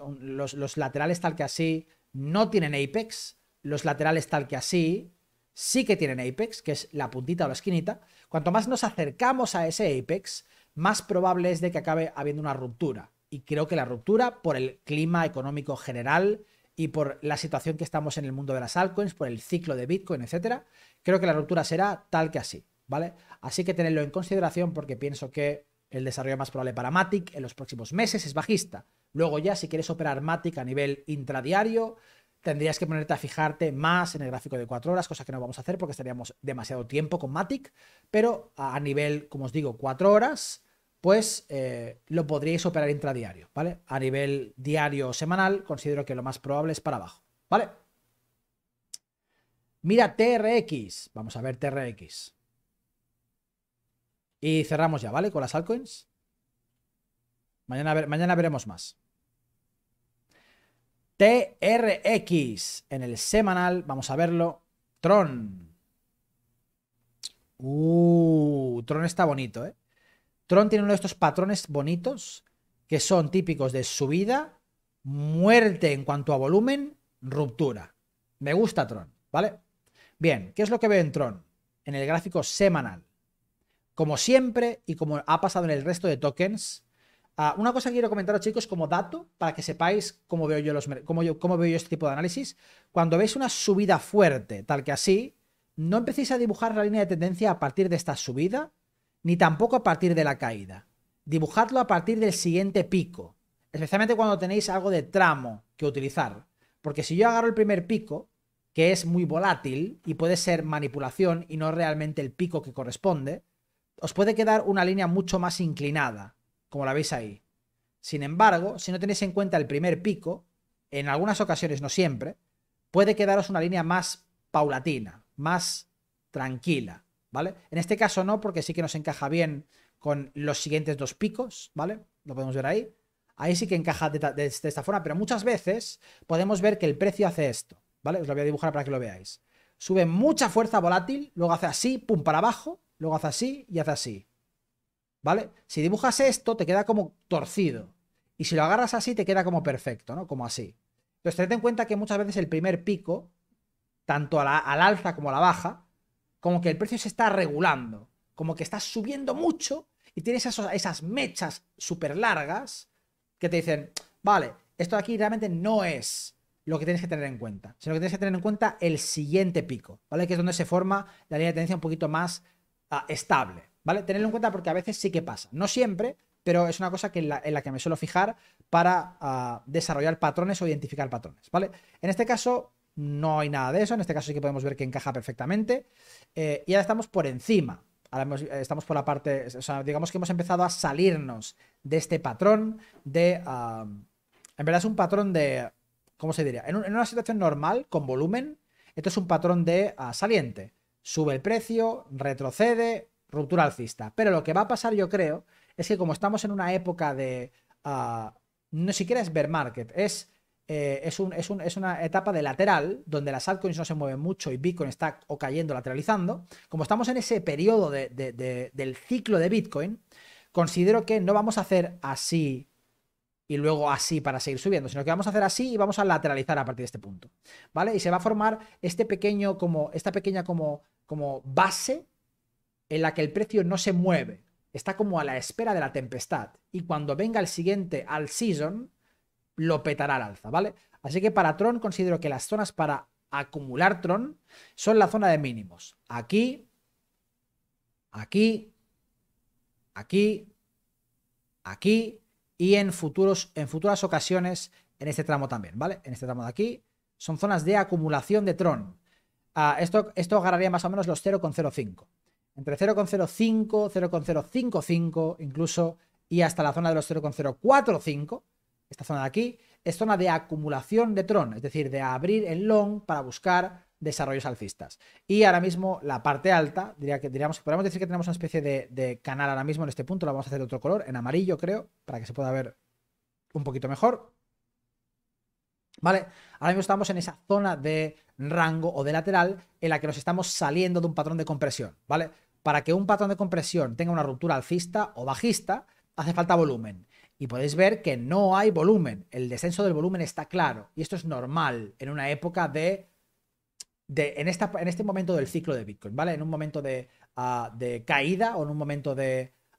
laterales tal que así no tienen apex, los laterales tal que así sí que tienen apex, que es la puntita o la esquinita, Cuanto más nos acercamos a ese apex, más probable es de que acabe habiendo una ruptura. Y creo que la ruptura, por el clima económico general y por la situación que estamos en el mundo de las altcoins, por el ciclo de Bitcoin, etcétera, creo que la ruptura será tal que así, ¿vale? Así que tenerlo en consideración porque pienso que el desarrollo más probable para Matic en los próximos meses es bajista. Luego ya, si quieres operar Matic a nivel intradiario, tendrías que ponerte a fijarte más en el gráfico de 4 horas, cosa que no vamos a hacer porque estaríamos demasiado tiempo con Matic, pero a nivel, como os digo, 4 horas, pues eh, lo podríais operar intradiario, ¿vale? A nivel diario o semanal, considero que lo más probable es para abajo, ¿vale? Mira TRX, vamos a ver TRX. Y cerramos ya, ¿vale? Con las altcoins. Mañana, mañana veremos más. TRX. En el semanal, vamos a verlo. Tron. Uh, Tron está bonito, ¿eh? Tron tiene uno de estos patrones bonitos que son típicos de subida, muerte en cuanto a volumen, ruptura. Me gusta Tron, ¿vale? Bien, ¿qué es lo que veo en Tron? En el gráfico semanal. Como siempre y como ha pasado en el resto de tokens, Ah, una cosa que quiero comentaros, chicos, como dato, para que sepáis cómo veo yo, los, cómo yo, cómo veo yo este tipo de análisis. Cuando veis una subida fuerte, tal que así, no empecéis a dibujar la línea de tendencia a partir de esta subida, ni tampoco a partir de la caída. Dibujadlo a partir del siguiente pico, especialmente cuando tenéis algo de tramo que utilizar. Porque si yo agarro el primer pico, que es muy volátil y puede ser manipulación y no realmente el pico que corresponde, os puede quedar una línea mucho más inclinada como la veis ahí. Sin embargo, si no tenéis en cuenta el primer pico, en algunas ocasiones, no siempre, puede quedaros una línea más paulatina, más tranquila, ¿vale? En este caso no, porque sí que nos encaja bien con los siguientes dos picos, ¿vale? Lo podemos ver ahí. Ahí sí que encaja de, esta forma, pero muchas veces podemos ver que el precio hace esto, ¿vale? Os lo voy a dibujar para que lo veáis. Sube mucha fuerza volátil, luego hace así, pum, para abajo, luego hace así y hace así. ¿vale? Si dibujas esto, te queda como torcido. Y si lo agarras así, te queda como perfecto, ¿no? Como así. Entonces, tened en cuenta que muchas veces el primer pico, tanto al alza como a la baja, como que el precio se está regulando, como que está subiendo mucho y tienes esas mechas súper largas que te dicen, vale, esto aquí realmente no es lo que tienes que tener en cuenta, sino que tienes que tener en cuenta el siguiente pico, ¿vale? Que es donde se forma la línea de tendencia un poquito más ah, estable. ¿Vale? en cuenta porque a veces sí que pasa. No siempre, pero es una cosa que en, la, que me suelo fijar para ah, desarrollar patrones o identificar patrones, ¿vale? En este caso no hay nada de eso, en este caso sí que podemos ver que encaja perfectamente eh, y ahora estamos por encima, ahora eh, estamos por la parte, digamos que hemos empezado a salirnos de este patrón de... Ah, en verdad es un patrón de... ¿Cómo se diría? En, una situación normal, con volumen, esto es un patrón de ah, saliente. Sube el precio, retrocede, ruptura alcista. Pero lo que va a pasar, yo creo, es que como estamos en una época de. Ah, no siquiera es bear market, es, eh, es, una etapa de lateral donde las altcoins no se mueven mucho y Bitcoin está o cayendo lateralizando. Como estamos en ese periodo del ciclo de Bitcoin, considero que no vamos a hacer así y luego así para seguir subiendo, sino que vamos a hacer así y vamos a lateralizar a partir de este punto, ¿vale? Y se va a formar este pequeño como esta pequeña como como base en la que el precio no se mueve, está como a la espera de la tempestad. Y cuando venga el siguiente al season, lo petará al alza, ¿vale? Así que para Tron considero que las zonas para acumular Tron son la zona de mínimos. Aquí, aquí, aquí, aquí y en, futuros, en futuras ocasiones en este tramo también, ¿vale? En este tramo de aquí son zonas de acumulación de Tron. Ah, esto, esto agarraría más o menos los 0,05 entre 0,05, 0,055 incluso y hasta la zona de los 0,045, esta zona de aquí, es zona de acumulación de Tron, es decir, de abrir el long para buscar desarrollos alcistas. Y ahora mismo la parte alta, diría que diríamos que podemos decir que tenemos una especie de, de, canal ahora mismo en este punto, lo vamos a hacer de otro color, en amarillo creo, para que se pueda ver un poquito mejor. ¿Vale? Ahora mismo estamos en esa zona de rango o de lateral en la que nos estamos saliendo de un patrón de compresión, ¿vale? Para que un patrón de compresión tenga una ruptura alcista o bajista, hace falta volumen. Y podéis ver que no hay volumen. El descenso del volumen está claro. Y esto es normal en una época de. de en, esta, en este momento del ciclo de Bitcoin, ¿vale? En un momento de, ah, caída o en un momento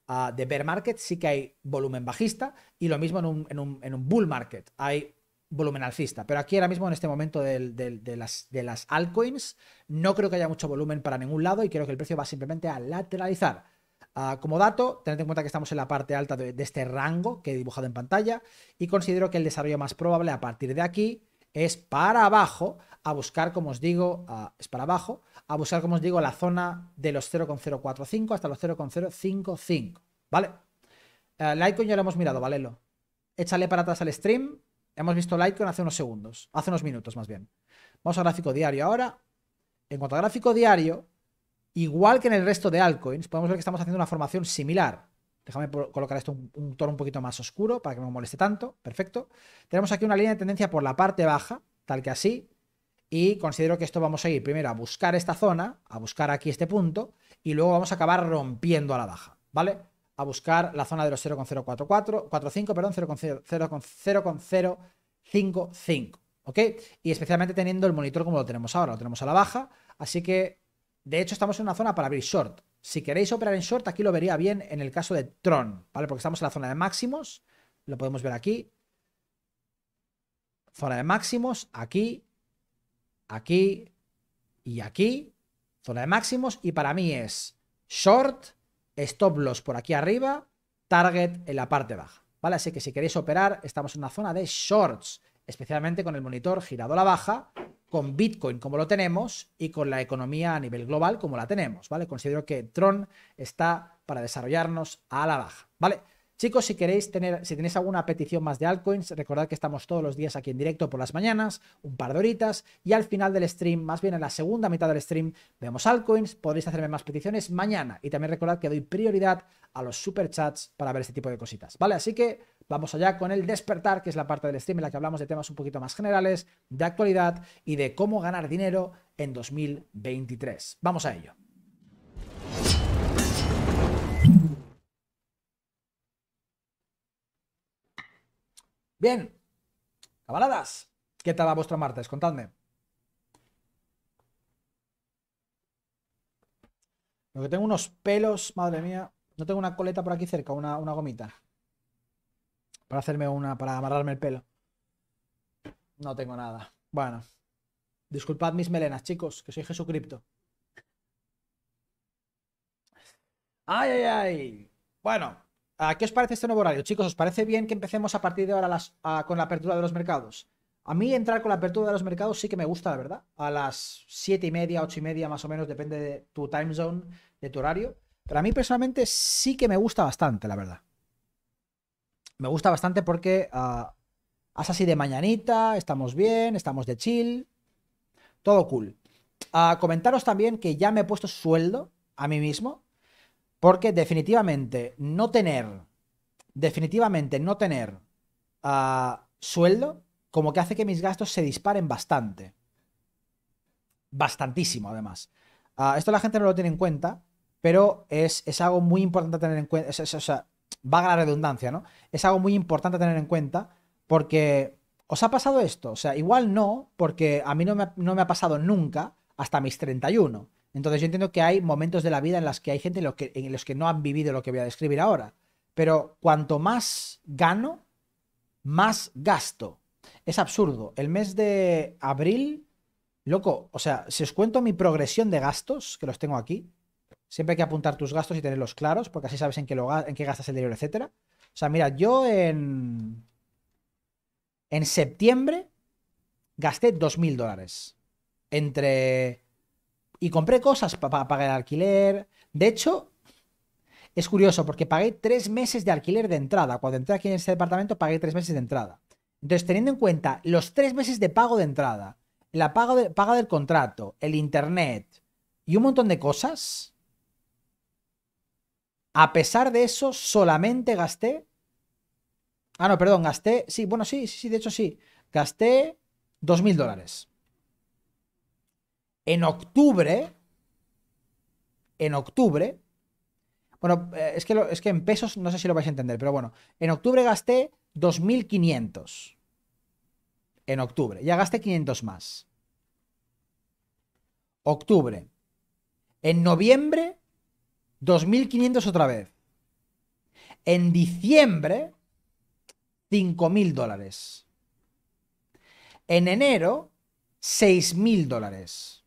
ah, de, bear market, sí que hay volumen bajista. Y lo mismo en un, en un bull market. Hay volumen alcista. Pero aquí ahora mismo, en este momento de, las, de las altcoins, no creo que haya mucho volumen para ningún lado y creo que el precio va simplemente a lateralizar. Ah, como dato, tened en cuenta que estamos en la parte alta de, este rango que he dibujado en pantalla y considero que el desarrollo más probable a partir de aquí es para abajo a buscar, como os digo, ah, es para abajo, a buscar, como os digo, la zona de los 0,045 hasta los 0,055, ¿vale? Ah, la Litecoin ya lo hemos mirado, ¿vale? Échale para atrás al stream, Hemos visto Litecoin hace unos segundos, hace unos minutos más bien. Vamos a gráfico diario ahora. En cuanto a gráfico diario, igual que en el resto de altcoins, podemos ver que estamos haciendo una formación similar. Déjame colocar esto un, un tono un poquito más oscuro para que no me moleste tanto. Perfecto. Tenemos aquí una línea de tendencia por la parte baja, tal que así. Y considero que esto vamos a ir primero a buscar esta zona, a buscar aquí este punto, y luego vamos a acabar rompiendo a la baja, ¿vale? a buscar la zona de los 0,045, perdón, 0,055, ¿ok? Y especialmente teniendo el monitor como lo tenemos ahora, lo tenemos a la baja, así que de hecho estamos en una zona para abrir short. Si queréis operar en short, aquí lo vería bien en el caso de Tron, ¿vale? Porque estamos en la zona de máximos, lo podemos ver aquí. Zona de máximos, aquí, aquí y aquí. Zona de máximos y para mí es short, stop loss por aquí arriba, target en la parte baja. ¿Vale? Así que si queréis operar, estamos en una zona de shorts, especialmente con el monitor girado a la baja, con Bitcoin como lo tenemos y con la economía a nivel global como la tenemos, ¿vale? Considero que Tron está para desarrollarnos a la baja, ¿vale? Chicos, si queréis tener, si tenéis alguna petición más de altcoins, recordad que estamos todos los días aquí en directo por las mañanas, un par de horitas, y al final del stream, más bien en la segunda mitad del stream, vemos altcoins, podréis hacerme más peticiones mañana. Y también recordad que doy prioridad a los superchats para ver este tipo de cositas, ¿vale? Así que vamos allá con el despertar, que es la parte del stream en la que hablamos de temas un poquito más generales, de actualidad y de cómo ganar dinero en 2023. Vamos a ello. Bien, camaradas, ¿qué tal va vuestro martes? Contadme. Lo que tengo unos pelos, madre mía. No tengo una coleta por aquí cerca, una, una gomita. Para hacerme una, para amarrarme el pelo. No tengo nada. Bueno. Disculpad mis melenas, chicos, que soy Jesucristo. ¡Ay, ay, ay! Bueno qué os parece este nuevo horario? Chicos, ¿os parece bien que empecemos a partir de ahora con la apertura de los mercados? A mí entrar con la apertura de los mercados sí que me gusta, la verdad. A las 7 y media, 8 y media más o menos, depende de tu time zone, de tu horario. Pero a mí personalmente sí que me gusta bastante, la verdad. Me gusta bastante porque has ah, así de mañanita, estamos bien, estamos de chill, todo cool. Ah, comentaros también que ya me he puesto sueldo a mí mismo porque definitivamente no tener, definitivamente no tener ah, sueldo, como que hace que mis gastos se disparen bastante. Bastantísimo, además. Ah, esto la gente no lo tiene en cuenta, pero es, algo muy importante tener en cuenta. o sea, vaga la redundancia, ¿no? Es algo muy importante tener en cuenta porque ¿os ha pasado esto? O sea, igual no, porque a mí no me, no me ha pasado nunca hasta mis 31. Entonces yo entiendo que hay momentos de la vida en las que hay gente en los que, en los que no han vivido lo que voy a describir ahora. Pero cuanto más gano, más gasto. Es absurdo. El mes de abril, loco, o sea, si os cuento mi progresión de gastos, que los tengo aquí, siempre hay que apuntar tus gastos y tenerlos claros, porque así sabes en qué, en qué gastas el dinero, etc. O sea, mira, yo en, en septiembre gasté 2.000 dólares entre y compré cosas para pagar el alquiler. De hecho, es curioso porque pagué tres meses de alquiler de entrada. Cuando entré aquí en este departamento pagué tres meses de entrada. Entonces, teniendo en cuenta los tres meses de pago de entrada, la paga, del contrato, el internet y un montón de cosas, a pesar de eso, solamente gasté... Ah, no, perdón, gasté... Sí, bueno, sí, sí, sí, de hecho sí. Gasté dos mil dólares en octubre, en octubre, bueno, eh, es que, es que en pesos no sé si lo vais a entender, pero bueno, en octubre gasté 2.500. En octubre, ya gasté 500 más. Octubre. En noviembre, 2.500 otra vez. En diciembre, 5.000 dólares. En enero, 6.000 dólares.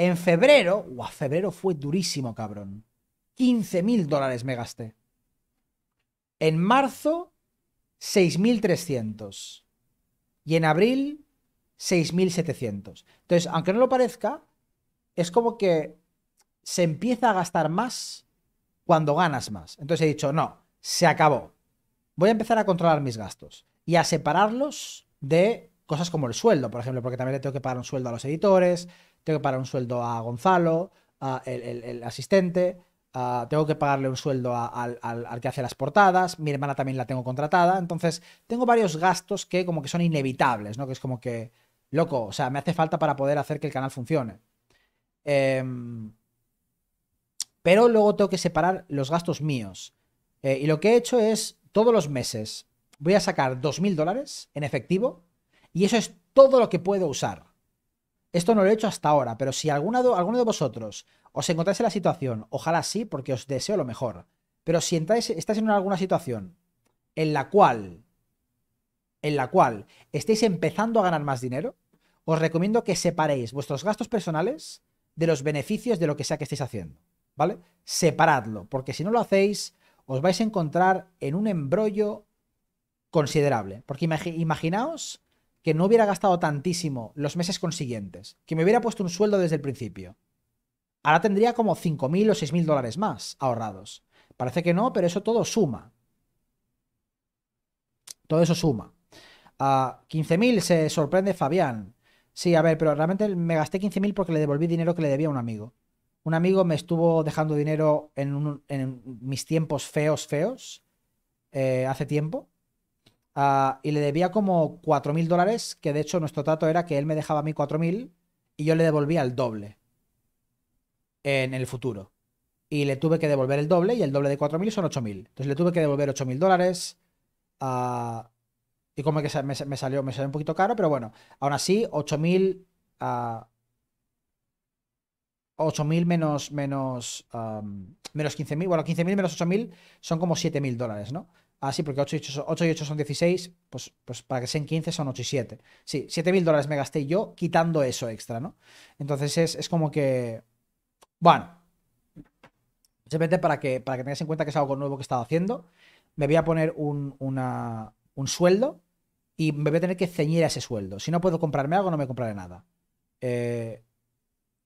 En febrero, guau, febrero fue durísimo, cabrón. 15 mil dólares me gasté. En marzo, 6.300. Y en abril, 6.700. Entonces, aunque no lo parezca, es como que se empieza a gastar más cuando ganas más. Entonces he dicho, no, se acabó. Voy a empezar a controlar mis gastos y a separarlos de cosas como el sueldo, por ejemplo, porque también le tengo que pagar un sueldo a los editores, tengo que pagar un sueldo a Gonzalo, el, asistente, tengo que pagarle un sueldo al, que hace las portadas, mi hermana también la tengo contratada, entonces tengo varios gastos que como que son inevitables, ¿no? Que es como que, loco, o sea, me hace falta para poder hacer que el canal funcione. Em, pero luego tengo que separar los gastos míos. Eh, y lo que he hecho es, todos los meses, voy a sacar 2.000 dólares en efectivo y eso es todo lo que puedo usar. Esto no lo he hecho hasta ahora, pero si alguno de, alguno de vosotros os encontráis en la situación, ojalá sí, porque os deseo lo mejor, pero si estáis en alguna situación en la cual, en la cual estéis empezando a ganar más dinero, os recomiendo que separéis vuestros gastos personales de los beneficios de lo que sea que estéis haciendo, ¿vale? Separadlo, porque si no lo hacéis, os vais a encontrar en un embrollo considerable. Porque imaginaos que no hubiera gastado tantísimo los meses consiguientes, que me hubiera puesto un sueldo desde el principio, ahora tendría como 5.000 o 6.000 dólares más ahorrados. Parece que no, pero eso todo suma. Todo eso suma. A 15.000 se sorprende Fabián. Sí, a ver, pero realmente me gasté 15.000 porque le devolví dinero que le debía a un amigo. Un amigo me estuvo dejando dinero en, mis tiempos feos, feos, eh, hace tiempo. Ah, y le debía como 4.000 dólares, que de hecho nuestro trato era que él me dejaba a mí 4.000 y yo le devolvía el doble en el futuro. Y le tuve que devolver el doble y el doble de 4.000 son 8.000. Entonces le tuve que devolver 8.000 dólares. Ah, y como que me, salió, me un poquito caro, pero bueno, aún así 8.000... 8.000 ah, menos, menos, menos 15.000, bueno, 15.000 menos 8.000 son como 7.000 dólares, ¿no? Ah, sí, porque 8 y 8, son 16, pues, pues para que sean 15 son 8 y 7. Sí, 7 mil dólares me gasté yo quitando eso extra, ¿no? Entonces es, como que... Bueno. Simplemente para que, para que tengas en cuenta que es algo nuevo que he estado haciendo, me voy a poner un, un sueldo y me voy a tener que ceñir a ese sueldo. Si no puedo comprarme algo, no me compraré nada. Eh,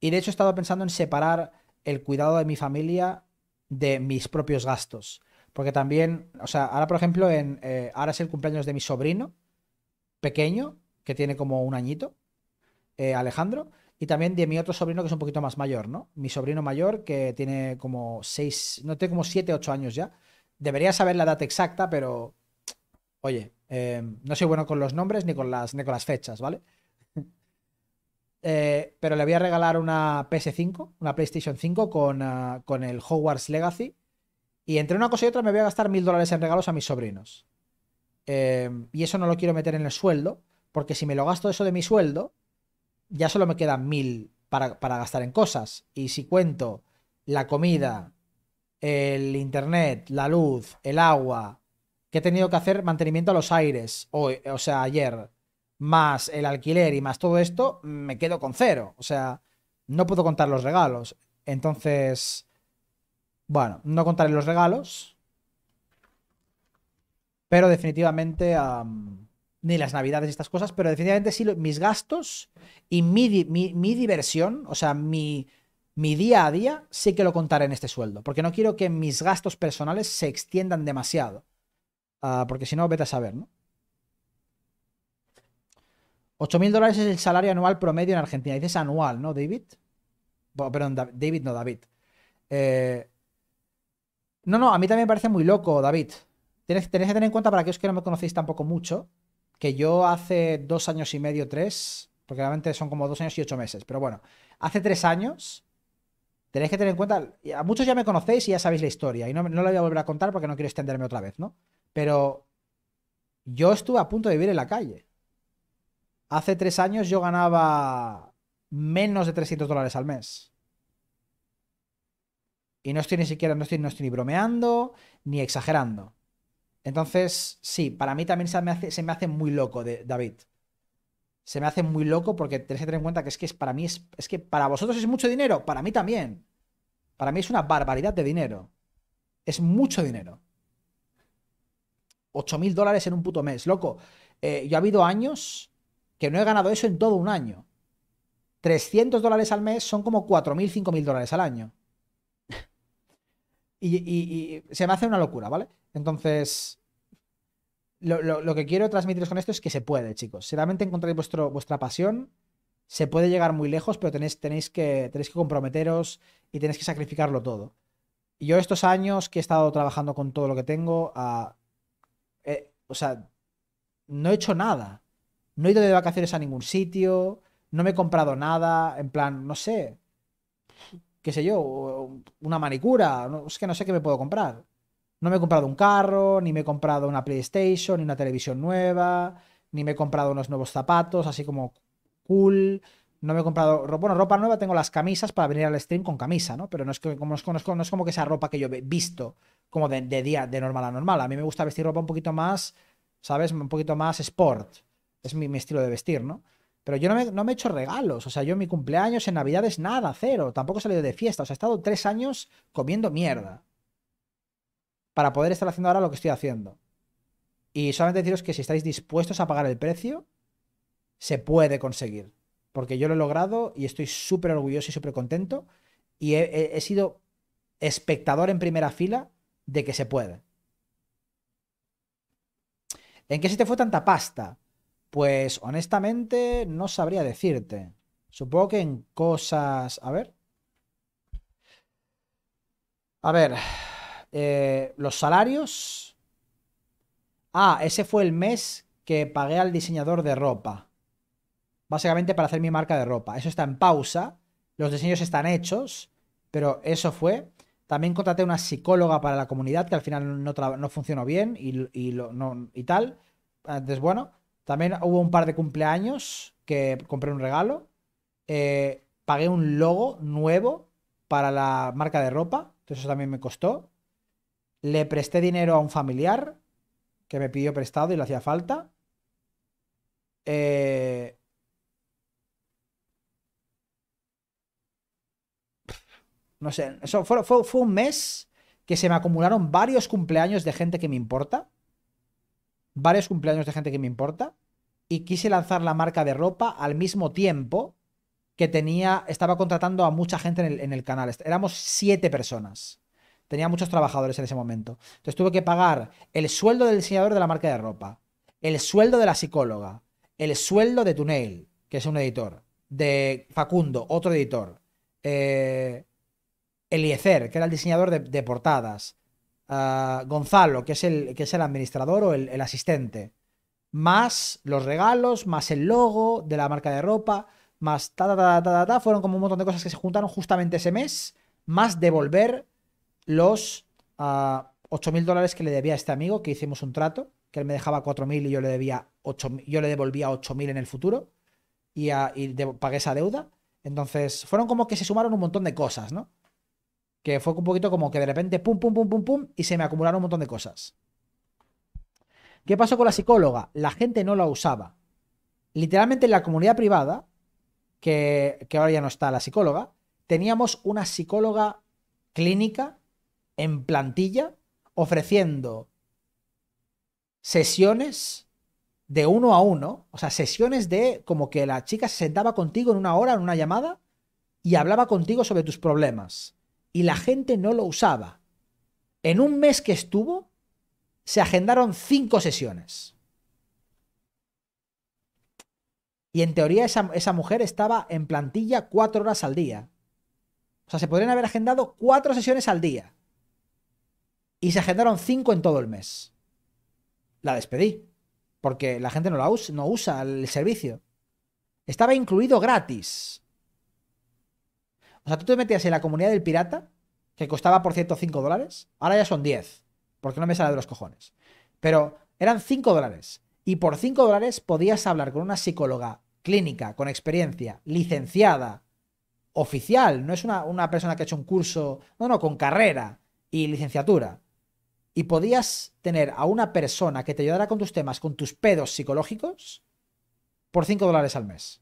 y de hecho he estado pensando en separar el cuidado de mi familia de mis propios gastos. Porque también, o sea, ahora por ejemplo, en, eh, ahora es el cumpleaños de mi sobrino, pequeño, que tiene como un añito, eh, Alejandro, y también de mi otro sobrino que es un poquito más mayor, ¿no? Mi sobrino mayor que tiene como seis, no tiene como 7, ocho años ya. Debería saber la data exacta, pero, oye, eh, no soy bueno con los nombres ni con las, ni con las fechas, ¿vale? (laughs) pero le voy a regalar una PS5, una PlayStation 5 con, ah, con el Hogwarts Legacy y entre una cosa y otra me voy a gastar mil dólares en regalos a mis sobrinos. Eh, y eso no lo quiero meter en el sueldo, porque si me lo gasto eso de mi sueldo, ya solo me quedan mil para, gastar en cosas. Y si cuento la comida, el internet, la luz, el agua, que he tenido que hacer mantenimiento a los aires, o sea, ayer, más el alquiler y más todo esto, me quedo con cero. O sea, no puedo contar los regalos. Entonces, bueno, no contaré los regalos. Pero definitivamente... ni las navidades y estas cosas, pero definitivamente sí mis gastos y mi, diversión, o sea, mi, día a día sí que lo contaré en este sueldo, porque no quiero que mis gastos personales se extiendan demasiado, ah, porque si no, vete a saber, ¿no? 8.000 dólares es el salario anual promedio en Argentina. Dices anual, ¿no, David? Bueno, perdón, David, no, David. Eh, no, no, a mí también me parece muy loco, David. Tenéis, que tener en cuenta, para aquellos que no me conocéis tampoco mucho, que yo hace dos años y medio, tres, porque realmente son como dos años y ocho meses, pero bueno, hace tres años tenéis que tener en cuenta, a muchos ya me conocéis y ya sabéis la historia, y no, no la voy a volver a contar porque no quiero extenderme otra vez, ¿no? Pero yo estuve a punto de vivir en la calle. Hace tres años yo ganaba menos de 300 dólares al mes. Y no estoy ni siquiera, no estoy, ni bromeando ni exagerando. Entonces, sí, para mí también se me hace, se me hace muy loco, David. Se me hace muy loco porque tenéis que tener en cuenta que es que es, para mí es, que para vosotros es mucho dinero, para mí también. Para mí es una barbaridad de dinero. Es mucho dinero. 8 mil dólares en un puto mes, loco. Eh, yo ha habido años que no he ganado eso en todo un año. 300 dólares al mes son como 4.000, mil, mil dólares al año y, se me hace una locura, ¿vale? Entonces, lo, que quiero transmitiros con esto es que se puede, chicos. Si realmente encontráis vuestro, vuestra pasión, se puede llegar muy lejos, pero tenéis, tenéis, que, tenéis que comprometeros y tenéis que sacrificarlo todo. Y yo estos años que he estado trabajando con todo lo que tengo, eh, o sea, no he hecho nada. No he ido de vacaciones a ningún sitio, no me he comprado nada, en plan, no sé qué sé yo, una manicura, es que no sé qué me puedo comprar. No me he comprado un carro, ni me he comprado una PlayStation, ni una televisión nueva, ni me he comprado unos nuevos zapatos, así como cool. No me he comprado, bueno, ropa nueva, tengo las camisas para venir al stream con camisa, ¿no? Pero no es, que, como, no es, no es como que sea ropa que yo he visto como de, día, de normal a normal. A mí me gusta vestir ropa un poquito más, ¿sabes? Un poquito más sport. Es mi estilo de vestir, ¿no? Pero yo no me, he hecho regalos. O sea, yo en mi cumpleaños, en Navidades, nada, cero. Tampoco he salido de fiesta. O sea, he estado tres años comiendo mierda. Para poder estar haciendo ahora lo que estoy haciendo. Y solamente deciros que si estáis dispuestos a pagar el precio, se puede conseguir. Porque yo lo he logrado y estoy súper orgulloso y súper contento. Y he, he sido espectador en primera fila de que se puede. ¿En qué se te fue tanta pasta? Pues honestamente no sabría decirte. Supongo que en cosas... A ver. A ver. Eh, los salarios. Ah, ese fue el mes que pagué al diseñador de ropa. Básicamente para hacer mi marca de ropa. Eso está en pausa. Los diseños están hechos. Pero eso fue. También contraté una psicóloga para la comunidad que al final no, funcionó bien y, y, lo, no, y tal. Ah, entonces, bueno, también hubo un par de cumpleaños que compré un regalo. Eh, pagué un logo nuevo para la marca de ropa. Entonces eso también me costó. Le presté dinero a un familiar que me pidió prestado y le hacía falta. Eh, no sé, eso fue un mes que se me acumularon varios cumpleaños de gente que me importa varios cumpleaños de gente que me importa y quise lanzar la marca de ropa al mismo tiempo que tenía, estaba contratando a mucha gente en el, canal. Éramos siete personas. Tenía muchos trabajadores en ese momento. Entonces tuve que pagar el sueldo del diseñador de la marca de ropa, el sueldo de la psicóloga, el sueldo de Tunel que es un editor, de Facundo, otro editor, eh, Eliezer, que era el diseñador de portadas, Gonzalo, que es, el, que es el administrador o el, asistente, más los regalos, más el logo de la marca de ropa, más ta, ta, ta, ta, ta, fueron como un montón de cosas que se juntaron justamente ese mes, más devolver los 8.000 ah, dólares que le debía a este amigo, que hicimos un trato, que él me dejaba 4.000 y yo le, debía yo le devolvía 8.000 en el futuro, y, ah, pagué esa deuda. Entonces, fueron como que se sumaron un montón de cosas, ¿no? que fue un poquito como que de repente pum, pum, pum, pum, pum, y se me acumularon un montón de cosas. ¿Qué pasó con la psicóloga? La gente no la usaba. Literalmente en la comunidad privada, que, que ahora ya no está la psicóloga, teníamos una psicóloga clínica en plantilla ofreciendo sesiones de uno a uno, o sea, sesiones de como que la chica se sentaba contigo en una hora, en una llamada, y hablaba contigo sobre tus problemas y la gente no lo usaba. En un mes que estuvo, se agendaron cinco sesiones. Y en teoría esa, mujer estaba en plantilla cuatro horas al día. O sea, se podrían haber agendado cuatro sesiones al día. Y se agendaron cinco en todo el mes. La despedí. Porque la gente no, la no usa el servicio. Estaba incluido gratis. O sea, tú te metías en la comunidad del pirata, que costaba, por cierto, 5 dólares. Ahora ya son 10, porque no me sale de los cojones. Pero eran 5 dólares. Y por 5 dólares podías hablar con una psicóloga clínica, con experiencia, licenciada, oficial. No es una, una persona que ha hecho un curso, no, no, con carrera y licenciatura. Y podías tener a una persona que te ayudara con tus temas, con tus pedos psicológicos, por 5 dólares al mes.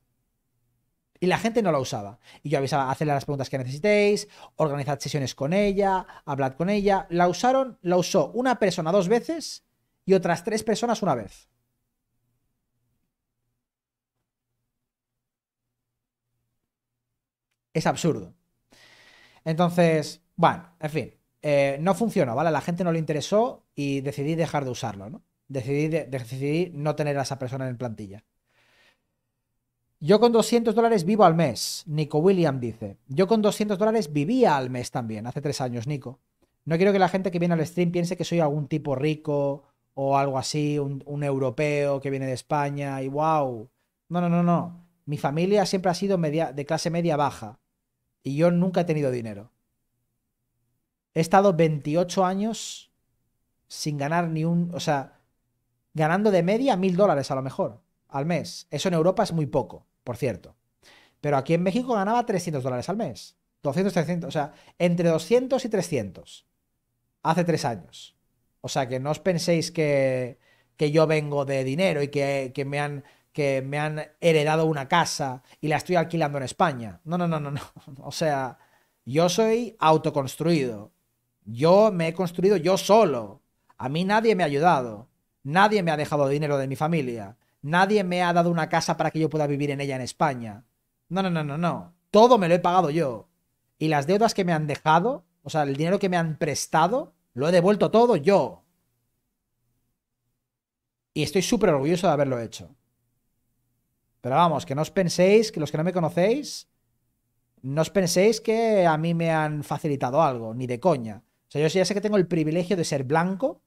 Y la gente no la usaba. Y yo avisaba, hacedle las preguntas que necesitéis, organizad sesiones con ella, hablad con ella. La usaron, la usó una persona dos veces y otras tres personas una vez. Es absurdo. Entonces, bueno, en fin, eh, no funcionó, ¿vale? la gente no le interesó y decidí dejar de usarlo, ¿no? Decidí, decidí no tener a esa persona en plantilla. Yo con 200 dólares vivo al mes, Nico William dice. Yo con 200 dólares vivía al mes también, hace tres años, Nico. No quiero que la gente que viene al stream piense que soy algún tipo rico o algo así, un, europeo que viene de España y wow. No, no, no, no. Mi familia siempre ha sido de clase media baja y yo nunca he tenido dinero. He estado 28 años sin ganar ni un, o sea, ganando de media mil dólares a lo mejor al mes. Eso en Europa es muy poco por cierto. Pero aquí en México ganaba 300 dólares al mes. 200, 300, o sea, entre 200 y 300. Hace tres años. O sea, que no os penséis que, que yo vengo de dinero y que, que, me han, que me han heredado una casa y la estoy alquilando en España. No, no, no, no, no. (laughs) O sea, yo soy autoconstruido. Yo me he construido yo solo. A mí nadie me ha ayudado. Nadie me ha dejado dinero de mi familia. Nadie me ha dado una casa para que yo pueda vivir en ella en España. No, no, no, no, no. Todo me lo he pagado yo. Y las deudas que me han dejado, o sea, el dinero que me han prestado, lo he devuelto todo yo. Y estoy súper orgulloso de haberlo hecho. Pero vamos, que no os penséis, que los que no me conocéis, no os penséis que a mí me han facilitado algo, ni de coña. O sea, yo ya sé que tengo el privilegio de ser blanco,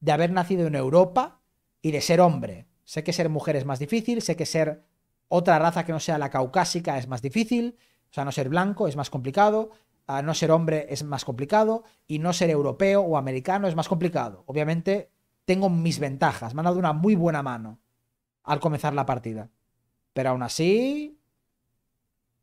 de haber nacido en Europa y de ser hombre. Sé que ser mujer es más difícil, sé que ser otra raza que no sea la caucásica es más difícil, o sea, no ser blanco es más complicado, no ser hombre es más complicado y no ser europeo o americano es más complicado. Obviamente tengo mis ventajas, me han dado una muy buena mano al comenzar la partida. Pero aún así,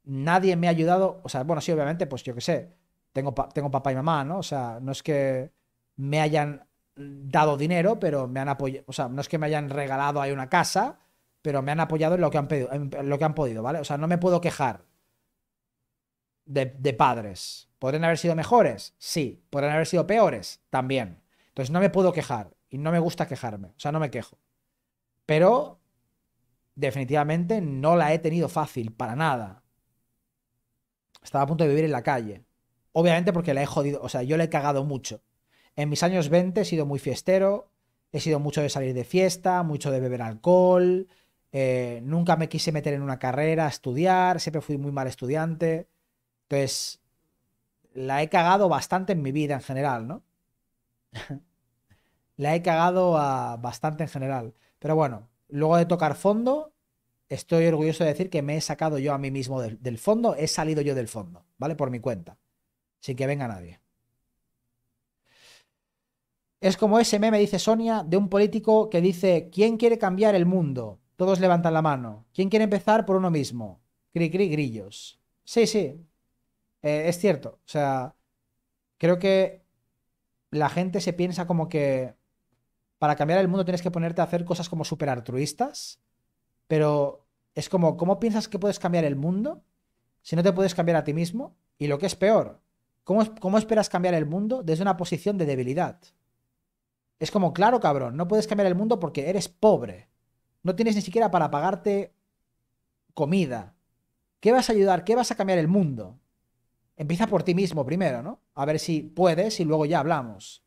nadie me ha ayudado, o sea, bueno, sí, obviamente, pues yo qué sé, tengo, tengo papá y mamá, ¿no? O sea, no es que me hayan dado dinero, pero me han apoyado, o sea, no es que me hayan regalado ahí una casa, pero me han apoyado en lo que han, lo que han podido, ¿vale? O sea, no me puedo quejar de, padres. ¿Podrían haber sido mejores? Sí. ¿Podrían haber sido peores? También. Entonces no me puedo quejar y no me gusta quejarme, o sea, no me quejo. Pero definitivamente no la he tenido fácil, para nada. Estaba a punto de vivir en la calle. Obviamente porque la he jodido, o sea, yo le he cagado mucho. En mis años 20 he sido muy fiestero, he sido mucho de salir de fiesta, mucho de beber alcohol, eh, nunca me quise meter en una carrera, estudiar, siempre fui muy mal estudiante. Entonces, la he cagado bastante en mi vida en general, ¿no? (laughs) la he cagado bastante en general. Pero bueno, luego de tocar fondo, estoy orgulloso de decir que me he sacado yo a mí mismo del fondo, he salido yo del fondo, ¿vale? Por mi cuenta, sin que venga nadie. Es como ese meme, dice Sonia, de un político que dice, ¿quién quiere cambiar el mundo? Todos levantan la mano. ¿Quién quiere empezar por uno mismo? Cri, grillos. Sí, sí. Eh, es cierto. O sea, creo que la gente se piensa como que para cambiar el mundo tienes que ponerte a hacer cosas como súper altruistas, pero es como, ¿cómo piensas que puedes cambiar el mundo si no te puedes cambiar a ti mismo? Y lo que es peor, cómo esperas cambiar el mundo desde una posición de debilidad? Es como, claro, cabrón, no puedes cambiar el mundo porque eres pobre. No tienes ni siquiera para pagarte comida. ¿Qué vas a ayudar? ¿Qué vas a cambiar el mundo? Empieza por ti mismo primero, ¿no? A ver si puedes y luego ya hablamos.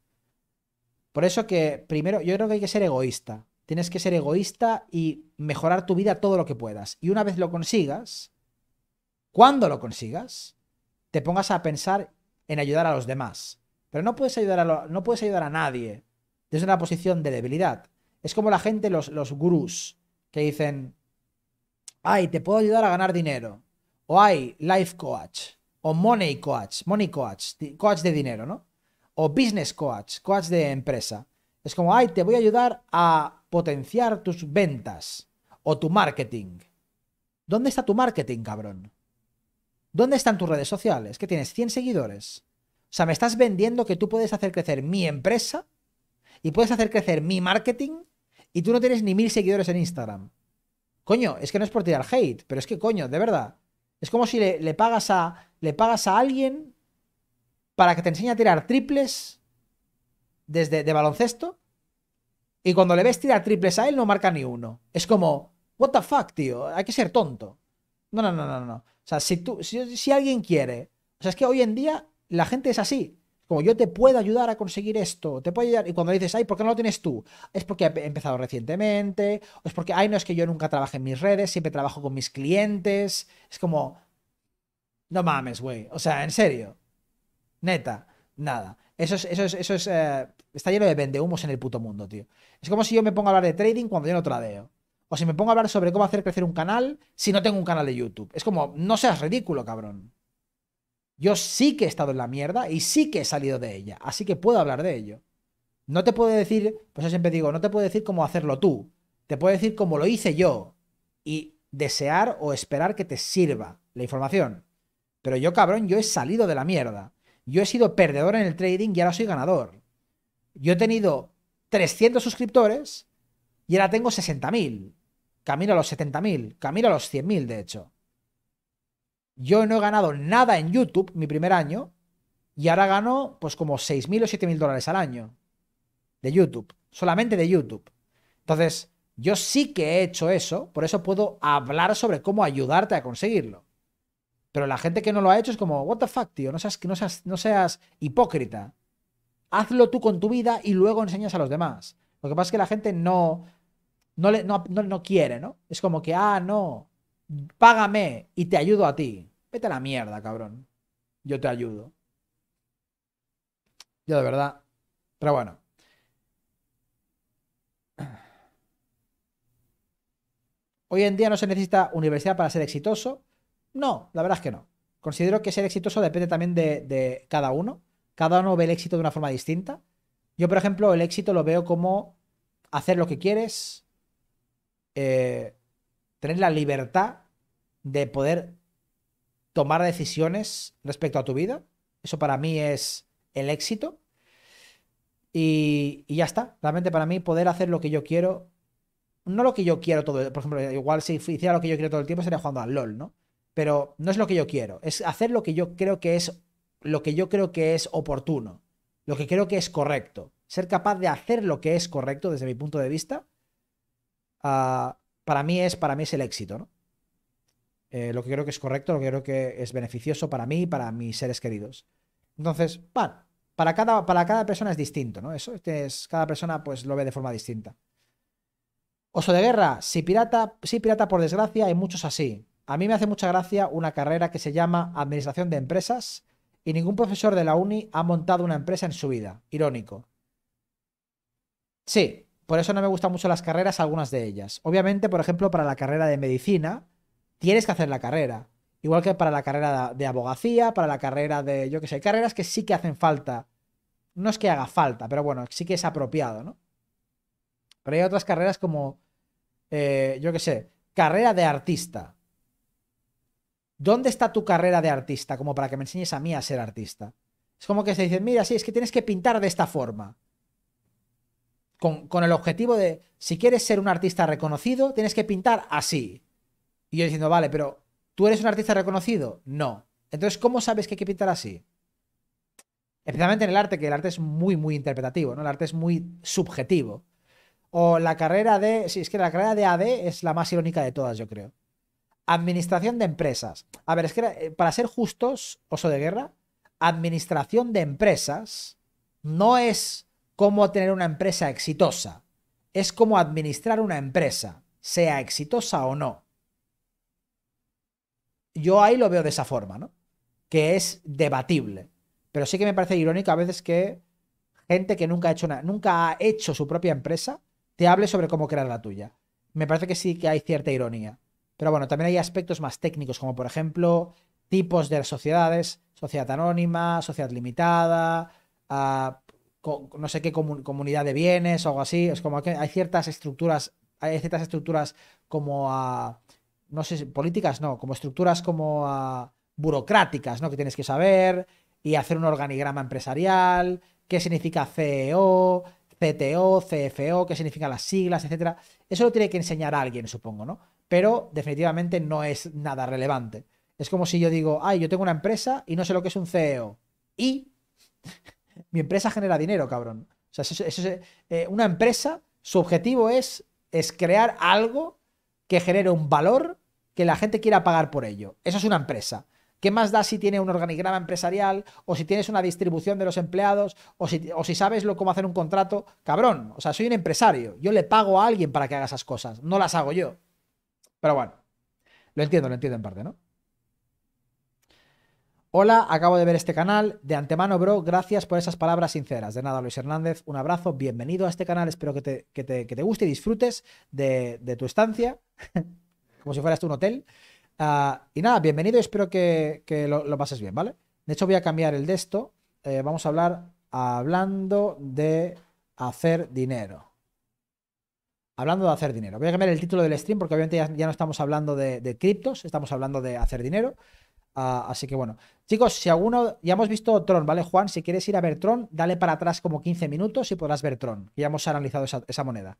Por eso que primero yo creo que hay que ser egoísta. Tienes que ser egoísta y mejorar tu vida todo lo que puedas. Y una vez lo consigas, cuando lo consigas, te pongas a pensar en ayudar a los demás. Pero no puedes ayudar a, no puedes ayudar a nadie desde una posición de debilidad. Es como la gente, los, gurús, que dicen, ay, te puedo ayudar a ganar dinero. O hay life coach, o money coach, money coach, coach de dinero, ¿no? O business coach, coach de empresa. Es como, ay, te voy a ayudar a potenciar tus ventas o tu marketing. ¿Dónde está tu marketing, cabrón? ¿Dónde están tus redes sociales? Que tienes 100 seguidores. O sea, me estás vendiendo que tú puedes hacer crecer mi empresa y puedes hacer crecer mi marketing y tú no tienes ni mil seguidores en Instagram. Coño, es que no es por tirar hate, pero es que coño, de verdad. Es como si le, pagas, a, le pagas a alguien para que te enseñe a tirar triples desde de baloncesto y cuando le ves tirar triples a él no marca ni uno. Es como, what the fuck, tío, hay que ser tonto. No, no, no, no, no. O sea, si, tú, si alguien quiere, o sea, es que hoy en día la gente es así como yo te puedo ayudar a conseguir esto, te puedo ayudar. Y cuando dices, ay, ¿por qué no lo tienes tú? Es porque he empezado recientemente, o es porque, ay, no es que yo nunca trabaje en mis redes, siempre trabajo con mis clientes. Es como, no mames, güey. O sea, en serio. Neta, nada. Eso es, eso es, eso es, eh, está lleno de vendehumos en el puto mundo, tío. Es como si yo me pongo a hablar de trading cuando yo no tradeo. O si me pongo a hablar sobre cómo hacer crecer un canal si no tengo un canal de YouTube. Es como, no seas ridículo, cabrón. Yo sí que he estado en la mierda y sí que he salido de ella, así que puedo hablar de ello. No te puedo decir, pues yo siempre digo, no te puedo decir cómo hacerlo tú, te puedo decir cómo lo hice yo y desear o esperar que te sirva la información. Pero yo, cabrón, yo he salido de la mierda. Yo he sido perdedor en el trading y ahora soy ganador. Yo he tenido 300 suscriptores y ahora tengo 60.000. Camino a los 70.000, camino a los 100.000, de hecho. Yo no he ganado nada en YouTube mi primer año y ahora gano pues como 6.000 o 7.000 dólares al año de YouTube, solamente de YouTube. Entonces, yo sí que he hecho eso, por eso puedo hablar sobre cómo ayudarte a conseguirlo. Pero la gente que no lo ha hecho es como, what the fuck, tío, no seas, no no seas hipócrita. Hazlo tú con tu vida y luego enseñas a los demás. Lo que pasa es que la gente no, no, le, no, no quiere, ¿no? Es como que, ah, no, págame y te ayudo a ti. Vete a la mierda, cabrón. Yo te ayudo. Yo de verdad. Pero bueno. Hoy en día no se necesita universidad para ser exitoso. No, la verdad es que no. Considero que ser exitoso depende también de, cada uno. Cada uno ve el éxito de una forma distinta. Yo, por ejemplo, el éxito lo veo como hacer lo que quieres, eh, tener la libertad de poder tomar decisiones respecto a tu vida. Eso para mí es el éxito. Y, ya está. Realmente para mí poder hacer lo que yo quiero. No lo que yo quiero todo. Por ejemplo, igual si hiciera lo que yo quiero todo el tiempo sería jugando al LOL, ¿no? Pero no es lo que yo quiero. Es hacer lo que yo creo que es. Lo que yo creo que es oportuno. Lo que creo que es correcto. Ser capaz de hacer lo que es correcto desde mi punto de vista. Ah, para mí es, para mí es el éxito, ¿no? Eh, lo que creo que es correcto, lo que creo que es beneficioso para mí y para mis seres queridos. Entonces, bueno, para cada, para cada persona es distinto, ¿no? Eso es, cada persona pues lo ve de forma distinta. Oso de guerra, sí pirata, sí pirata por desgracia, hay muchos así. A mí me hace mucha gracia una carrera que se llama Administración de Empresas y ningún profesor de la uni ha montado una empresa en su vida. Irónico. Sí, por eso no me gustan mucho las carreras, algunas de ellas. Obviamente, por ejemplo, para la carrera de medicina, tienes que hacer la carrera. Igual que para la carrera de abogacía, para la carrera de, yo qué sé, carreras que sí que hacen falta. No es que haga falta, pero bueno, sí que es apropiado, ¿no? Pero hay otras carreras como, eh, yo qué sé, carrera de artista. ¿Dónde está tu carrera de artista? Como para que me enseñes a mí a ser artista. Es como que se dicen, mira, sí, es que tienes que pintar de esta forma. Con, con el objetivo de, si quieres ser un artista reconocido, tienes que pintar así. Y yo diciendo, vale, pero ¿tú eres un artista reconocido? No. Entonces, ¿cómo sabes que hay que pintar así? Especialmente en el arte, que el arte es muy, muy interpretativo, ¿no? El arte es muy subjetivo. O la carrera de. Sí, es que la carrera de AD es la más irónica de todas, yo creo. Administración de empresas. A ver, es que eh, para ser justos, oso de guerra, administración de empresas no es cómo tener una empresa exitosa, es como administrar una empresa, sea exitosa o no. Yo ahí lo veo de esa forma, ¿no? Que es debatible. Pero sí que me parece irónico a veces que gente que nunca ha hecho, nunca ha hecho su propia empresa te hable sobre cómo crear la tuya. Me parece que sí que hay cierta ironía. Pero bueno, también hay aspectos más técnicos, como por ejemplo tipos de sociedades, sociedad anónima, sociedad limitada, ah, no sé qué comunidad de bienes o algo así. Es como que hay ciertas estructuras, hay ciertas estructuras como a ah, no sé, políticas no, como estructuras como ah, burocráticas, ¿no? Que tienes que saber y hacer un organigrama empresarial, qué significa CEO, CTO, CFO, qué significan las siglas, etcétera. Eso lo tiene que enseñar alguien, supongo, ¿no? Pero definitivamente no es nada relevante. Es como si yo digo, ay, yo tengo una empresa y no sé lo que es un CEO. Y (laughs) mi empresa genera dinero, cabrón. O sea, eh, una empresa, su objetivo es, es crear algo que genere un valor que la gente quiera pagar por ello. Eso es una empresa. ¿Qué más da si tiene un organigrama empresarial o si tienes una distribución de los empleados o si, sabes lo, cómo hacer un contrato? Cabrón, o sea, soy un empresario. Yo le pago a alguien para que haga esas cosas. No las hago yo. Pero bueno, lo entiendo, lo entiendo en parte, ¿no? Hola, acabo de ver este canal. De antemano, bro, gracias por esas palabras sinceras. De nada, Luis Hernández, un abrazo, bienvenido a este canal. Espero que te, guste y disfrutes de, de tu estancia. (laughs) como si fueras tú un hotel. Ah, y nada, bienvenido y espero que, lo, pases bien, ¿vale? De hecho, voy a cambiar el de esto. Eh, vamos a hablar hablando de hacer dinero. Hablando de hacer dinero. Voy a cambiar el título del stream porque obviamente ya, no estamos hablando de, criptos, estamos hablando de hacer dinero. Ah, así que bueno, chicos, si alguno ya hemos visto Tron, ¿vale? Juan, si quieres ir a ver Tron, dale para atrás como 15 minutos y podrás ver Tron, ya hemos analizado esa moneda.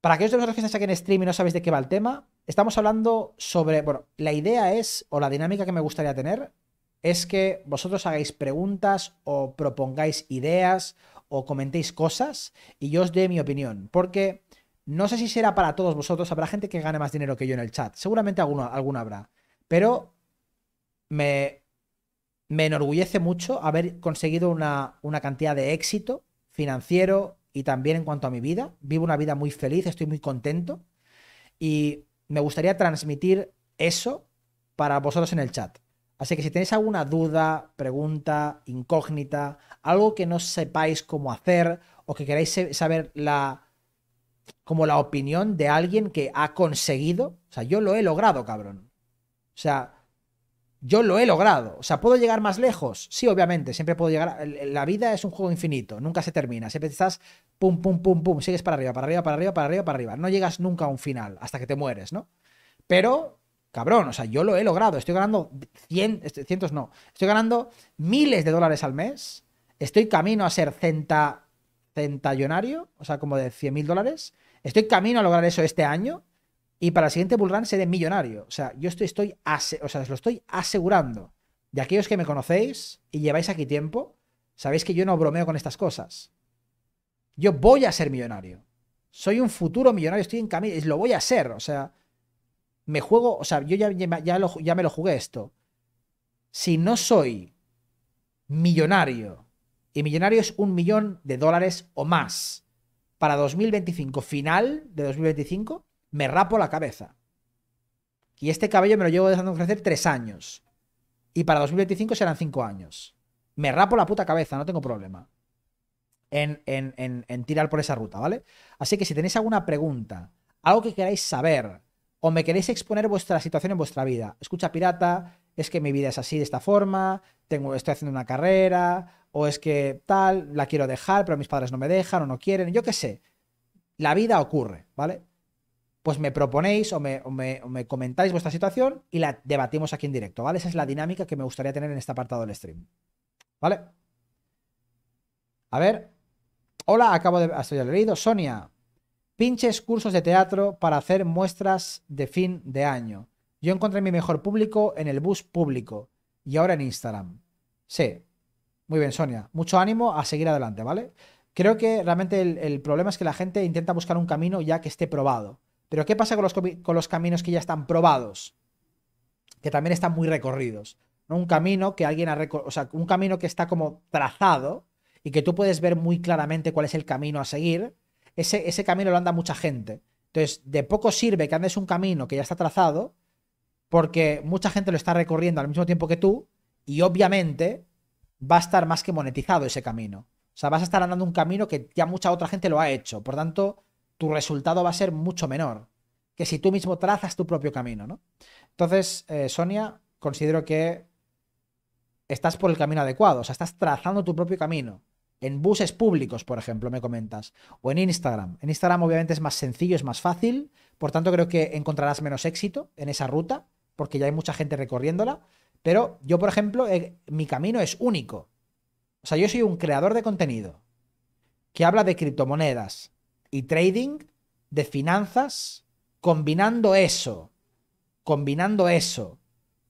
Para aquellos de vosotros que estáis aquí en stream y no sabéis de qué va el tema, estamos hablando sobre, bueno, la idea es, o la dinámica que me gustaría tener, es que vosotros hagáis preguntas o propongáis ideas o comentéis cosas y yo os dé mi opinión, porque no sé si será para todos vosotros, habrá gente que gane más dinero que yo en el chat, seguramente alguno, habrá, pero me, me enorgullece mucho haber conseguido una, una cantidad de éxito financiero, y también en cuanto a mi vida. Vivo una vida muy feliz, estoy muy contento y me gustaría transmitir eso para vosotros en el chat. Así que si tenéis alguna duda, pregunta, incógnita, algo que no sepáis cómo hacer o que queráis saber la como la opinión de alguien que ha conseguido, o sea, yo lo he logrado, cabrón. O sea, yo lo he logrado. O sea, ¿puedo llegar más lejos? Sí, obviamente, siempre puedo llegar. La vida es un juego infinito, nunca se termina. Siempre estás pum, pum, pum, pum, sigues para arriba, para arriba, para arriba, para arriba, para arriba. No llegas nunca a un final, hasta que te mueres, ¿no? Pero, cabrón, o sea, yo lo he logrado. Estoy ganando cien, este, cientos, no. Estoy ganando miles de dólares al mes. Estoy camino a ser centa, o sea, como de 100 mil dólares. Estoy camino a lograr eso este año y para el siguiente bullrun seré millonario. O sea, yo estoy, estoy o sea, lo estoy asegurando. De aquellos que me conocéis y lleváis aquí tiempo, sabéis que yo no bromeo con estas cosas. Yo voy a ser millonario. Soy un futuro millonario, estoy en camino, lo voy a ser. O sea, me juego, o sea, yo ya, ya, ya me lo jugué esto. Si no soy millonario, y millonario es un millón de dólares o más, para 2025, final de 2025, me rapo la cabeza. Y este cabello me lo llevo dejando crecer tres años. Y para 2025 serán cinco años. Me rapo la puta cabeza, no tengo problema. En, en, en, tirar por esa ruta, ¿vale? Así que si tenéis alguna pregunta, algo que queráis saber, o me queréis exponer vuestra situación en vuestra vida, escucha pirata, es que mi vida es así de esta forma, tengo, estoy haciendo una carrera, o es que tal, la quiero dejar, pero mis padres no me dejan o no quieren, yo qué sé. La vida ocurre, ¿vale? pues me proponéis o me, comentáis vuestra situación y la debatimos aquí en directo, ¿vale? Esa es la dinámica que me gustaría tener en este apartado del stream, ¿vale? A ver. Hola, acabo de... Hasta ah, ya leído. Sonia. Pinches cursos de teatro para hacer muestras de fin de año. Yo encontré mi mejor público en el bus público y ahora en Instagram. Sí. Muy bien, Sonia. Mucho ánimo a seguir adelante, ¿vale? Creo que realmente el problema es que la gente intenta buscar un camino ya que esté probado. Pero ¿qué pasa con los, caminos que ya están probados? Que también están muy recorridos. Un camino que alguien ha recorrido, o sea, un camino que está como trazado y que tú puedes ver muy claramente cuál es el camino a seguir. Ese, ese camino lo anda mucha gente. Entonces, de poco sirve que andes un camino que ya está trazado porque mucha gente lo está recorriendo al mismo tiempo que tú y obviamente va a estar más que monetizado ese camino. O sea, vas a estar andando un camino que ya mucha otra gente lo ha hecho. Por tanto, tu resultado va a ser mucho menor que si tú mismo trazas tu propio camino, ¿no? Entonces, eh, Sonia, considero que estás por el camino adecuado, o sea, estás trazando tu propio camino. En buses públicos, por ejemplo, me comentas, o en Instagram. En Instagram obviamente es más sencillo, es más fácil, por tanto creo que encontrarás menos éxito en esa ruta, porque ya hay mucha gente recorriéndola, pero yo, por ejemplo, eh, mi camino es único. O sea, yo soy un creador de contenido que habla de criptomonedas, y trading de finanzas, combinando eso, combinando eso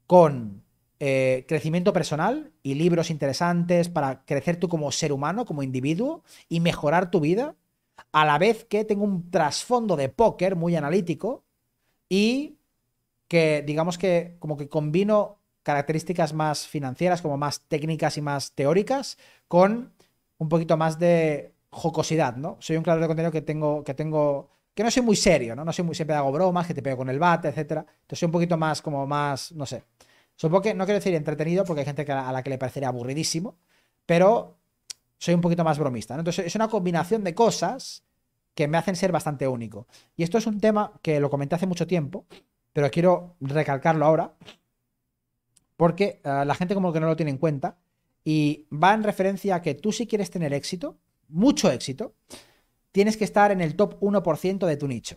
con eh, crecimiento personal y libros interesantes para crecer tú como ser humano, como individuo y mejorar tu vida, a la vez que tengo un trasfondo de póker muy analítico y que digamos que como que combino características más financieras, como más técnicas y más teóricas, con un poquito más de jocosidad, ¿no? Soy un creador de contenido que tengo, que tengo, que no soy muy serio, ¿no? No soy muy, siempre hago bromas, que te pego con el bate, etcétera. Entonces soy un poquito más, como más, no sé. Supongo que, no quiero decir entretenido, porque hay gente a, la que le parecería aburridísimo, pero soy un poquito más bromista, Entonces es una combinación de cosas que me hacen ser bastante único. Y esto es un tema que lo comenté hace mucho tiempo, pero quiero recalcarlo ahora, porque eh, la gente como que no lo tiene en cuenta, y va en referencia a que tú si quieres tener éxito, mucho éxito, tienes que estar en el top 1% de tu nicho.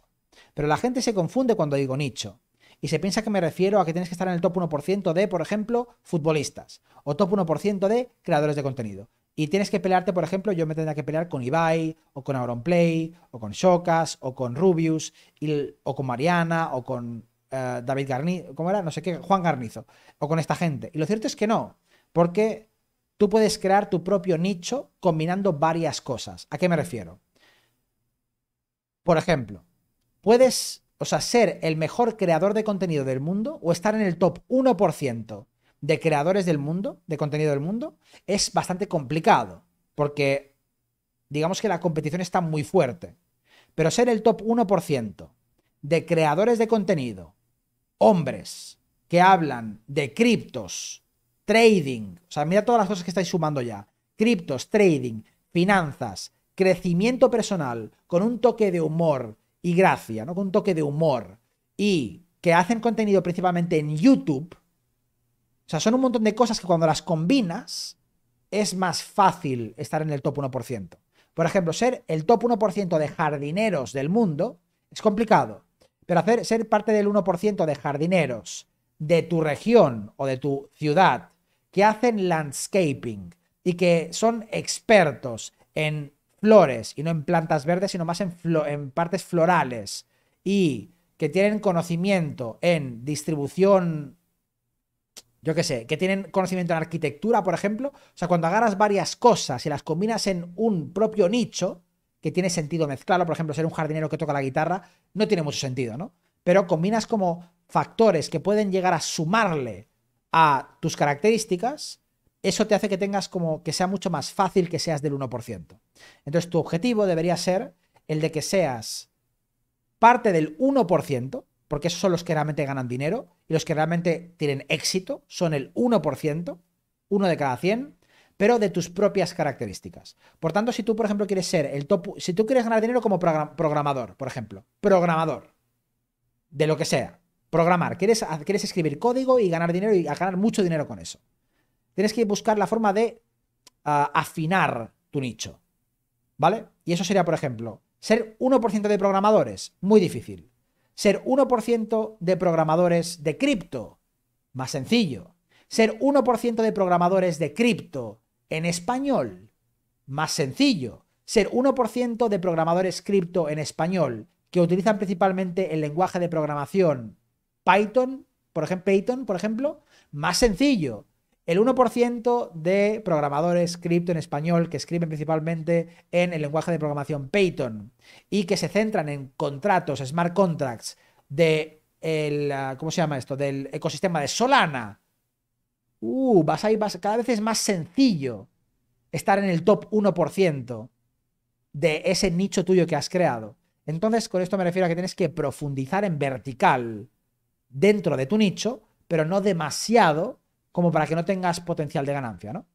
Pero la gente se confunde cuando digo nicho y se piensa que me refiero a que tienes que estar en el top 1% de, por ejemplo, futbolistas o top 1% de creadores de contenido. Y tienes que pelearte, por ejemplo, yo me tendría que pelear con Ibai, o con Auronplay, o con Shocas o con Rubius, o con Mariana, o con eh, David Garnizo, ¿cómo era? No sé qué, Juan Garnizo, o con esta gente. Y lo cierto es que no, porque Tú puedes crear tu propio nicho combinando varias cosas. ¿A qué me refiero? Por ejemplo, puedes, o sea, ser el mejor creador de contenido del mundo o estar en el top 1% de creadores del mundo, de contenido del mundo, es bastante complicado, porque digamos que la competición está muy fuerte. Pero ser el top 1% de creadores de contenido, hombres que hablan de criptos, trading, o sea, mira todas las cosas que estáis sumando ya. Criptos, trading, finanzas, crecimiento personal, con un toque de humor y gracia, ¿no? Con un toque de humor. Y que hacen contenido principalmente en YouTube. O sea, son un montón de cosas que cuando las combinas es más fácil estar en el top 1%. Por ejemplo, ser el top 1% de jardineros del mundo es complicado. Pero hacer, ser parte del 1% de jardineros de tu región o de tu ciudad que hacen landscaping y que son expertos en flores y no en plantas verdes, sino más en, partes florales y que tienen conocimiento en distribución, yo qué sé, que tienen conocimiento en arquitectura, por ejemplo. O sea, cuando agarras varias cosas y las combinas en un propio nicho, que tiene sentido mezclarlo, por ejemplo, ser un jardinero que toca la guitarra, no tiene mucho sentido, ¿no? Pero combinas como factores que pueden llegar a sumarle a tus características, eso te hace que tengas como que sea mucho más fácil que seas del 1%. Entonces tu objetivo debería ser el de que seas parte del 1%, porque esos son los que realmente ganan dinero y los que realmente tienen éxito, son el 1%, uno de cada 100, pero de tus propias características. Por tanto, si tú, por ejemplo, quieres ser el top, si tú quieres ganar dinero como programador, por ejemplo, programador, de lo que sea, Programar. Quieres, escribir código y ganar dinero y ganar mucho dinero con eso. Tienes que buscar la forma de ah, afinar tu nicho. ¿Vale? Y eso sería, por ejemplo, ser 1% de programadores. Muy difícil. Ser 1% de programadores de cripto. Más sencillo. Ser 1% de programadores de cripto en español. Más sencillo. Ser 1% de programadores cripto en español que utilizan principalmente el lenguaje de programación Python, por ejemplo, Python, por ejemplo, más sencillo. El 1% de programadores cripto en español que escriben principalmente en el lenguaje de programación Python y que se centran en contratos, smart contracts de el, ah, ¿cómo se llama esto? del ecosistema de Solana. Uh, vas cada vez es más sencillo estar en el top 1% de ese nicho tuyo que has creado. Entonces, con esto me refiero a que tienes que profundizar en vertical dentro de tu nicho, pero no demasiado como para que no tengas potencial de ganancia, ¿no?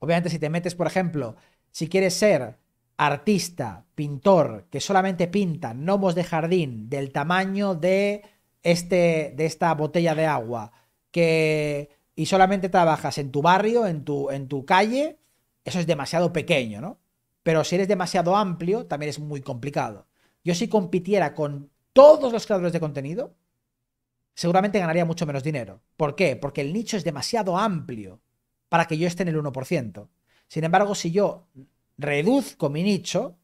Obviamente si te metes, por ejemplo, si quieres ser artista, pintor, que solamente pinta gnomos de jardín del tamaño de, este, de esta botella de agua, que, y solamente trabajas en tu barrio, en tu, en tu calle, eso es demasiado pequeño, ¿no? Pero si eres demasiado amplio, también es muy complicado. Yo si compitiera con todos los creadores de contenido, seguramente ganaría mucho menos dinero. ¿Por qué? Porque el nicho es demasiado amplio para que yo esté en el 1%. Sin embargo, si yo reduzco mi nicho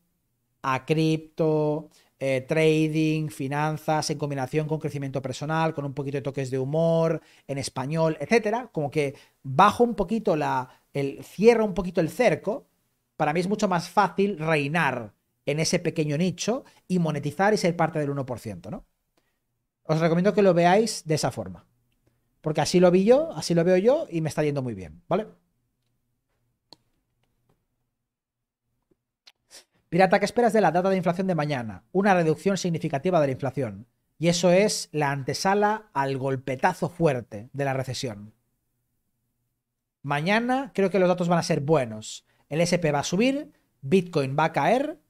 a cripto, eh, trading, finanzas, en combinación con crecimiento personal, con un poquito de toques de humor, en español, etcétera, como que bajo un poquito la, el, cierro un poquito el cerco, para mí es mucho más fácil reinar en ese pequeño nicho y monetizar y ser parte del 1%, ¿no? Os recomiendo que lo veáis de esa forma. Porque así lo vi yo, así lo veo yo y me está yendo muy bien, ¿vale? Pirata, ¿qué esperas de la data de inflación de mañana? Una reducción significativa de la inflación. Y eso es la antesala al golpetazo fuerte de la recesión. Mañana creo que los datos van a ser buenos. El SP va a subir, Bitcoin va a caer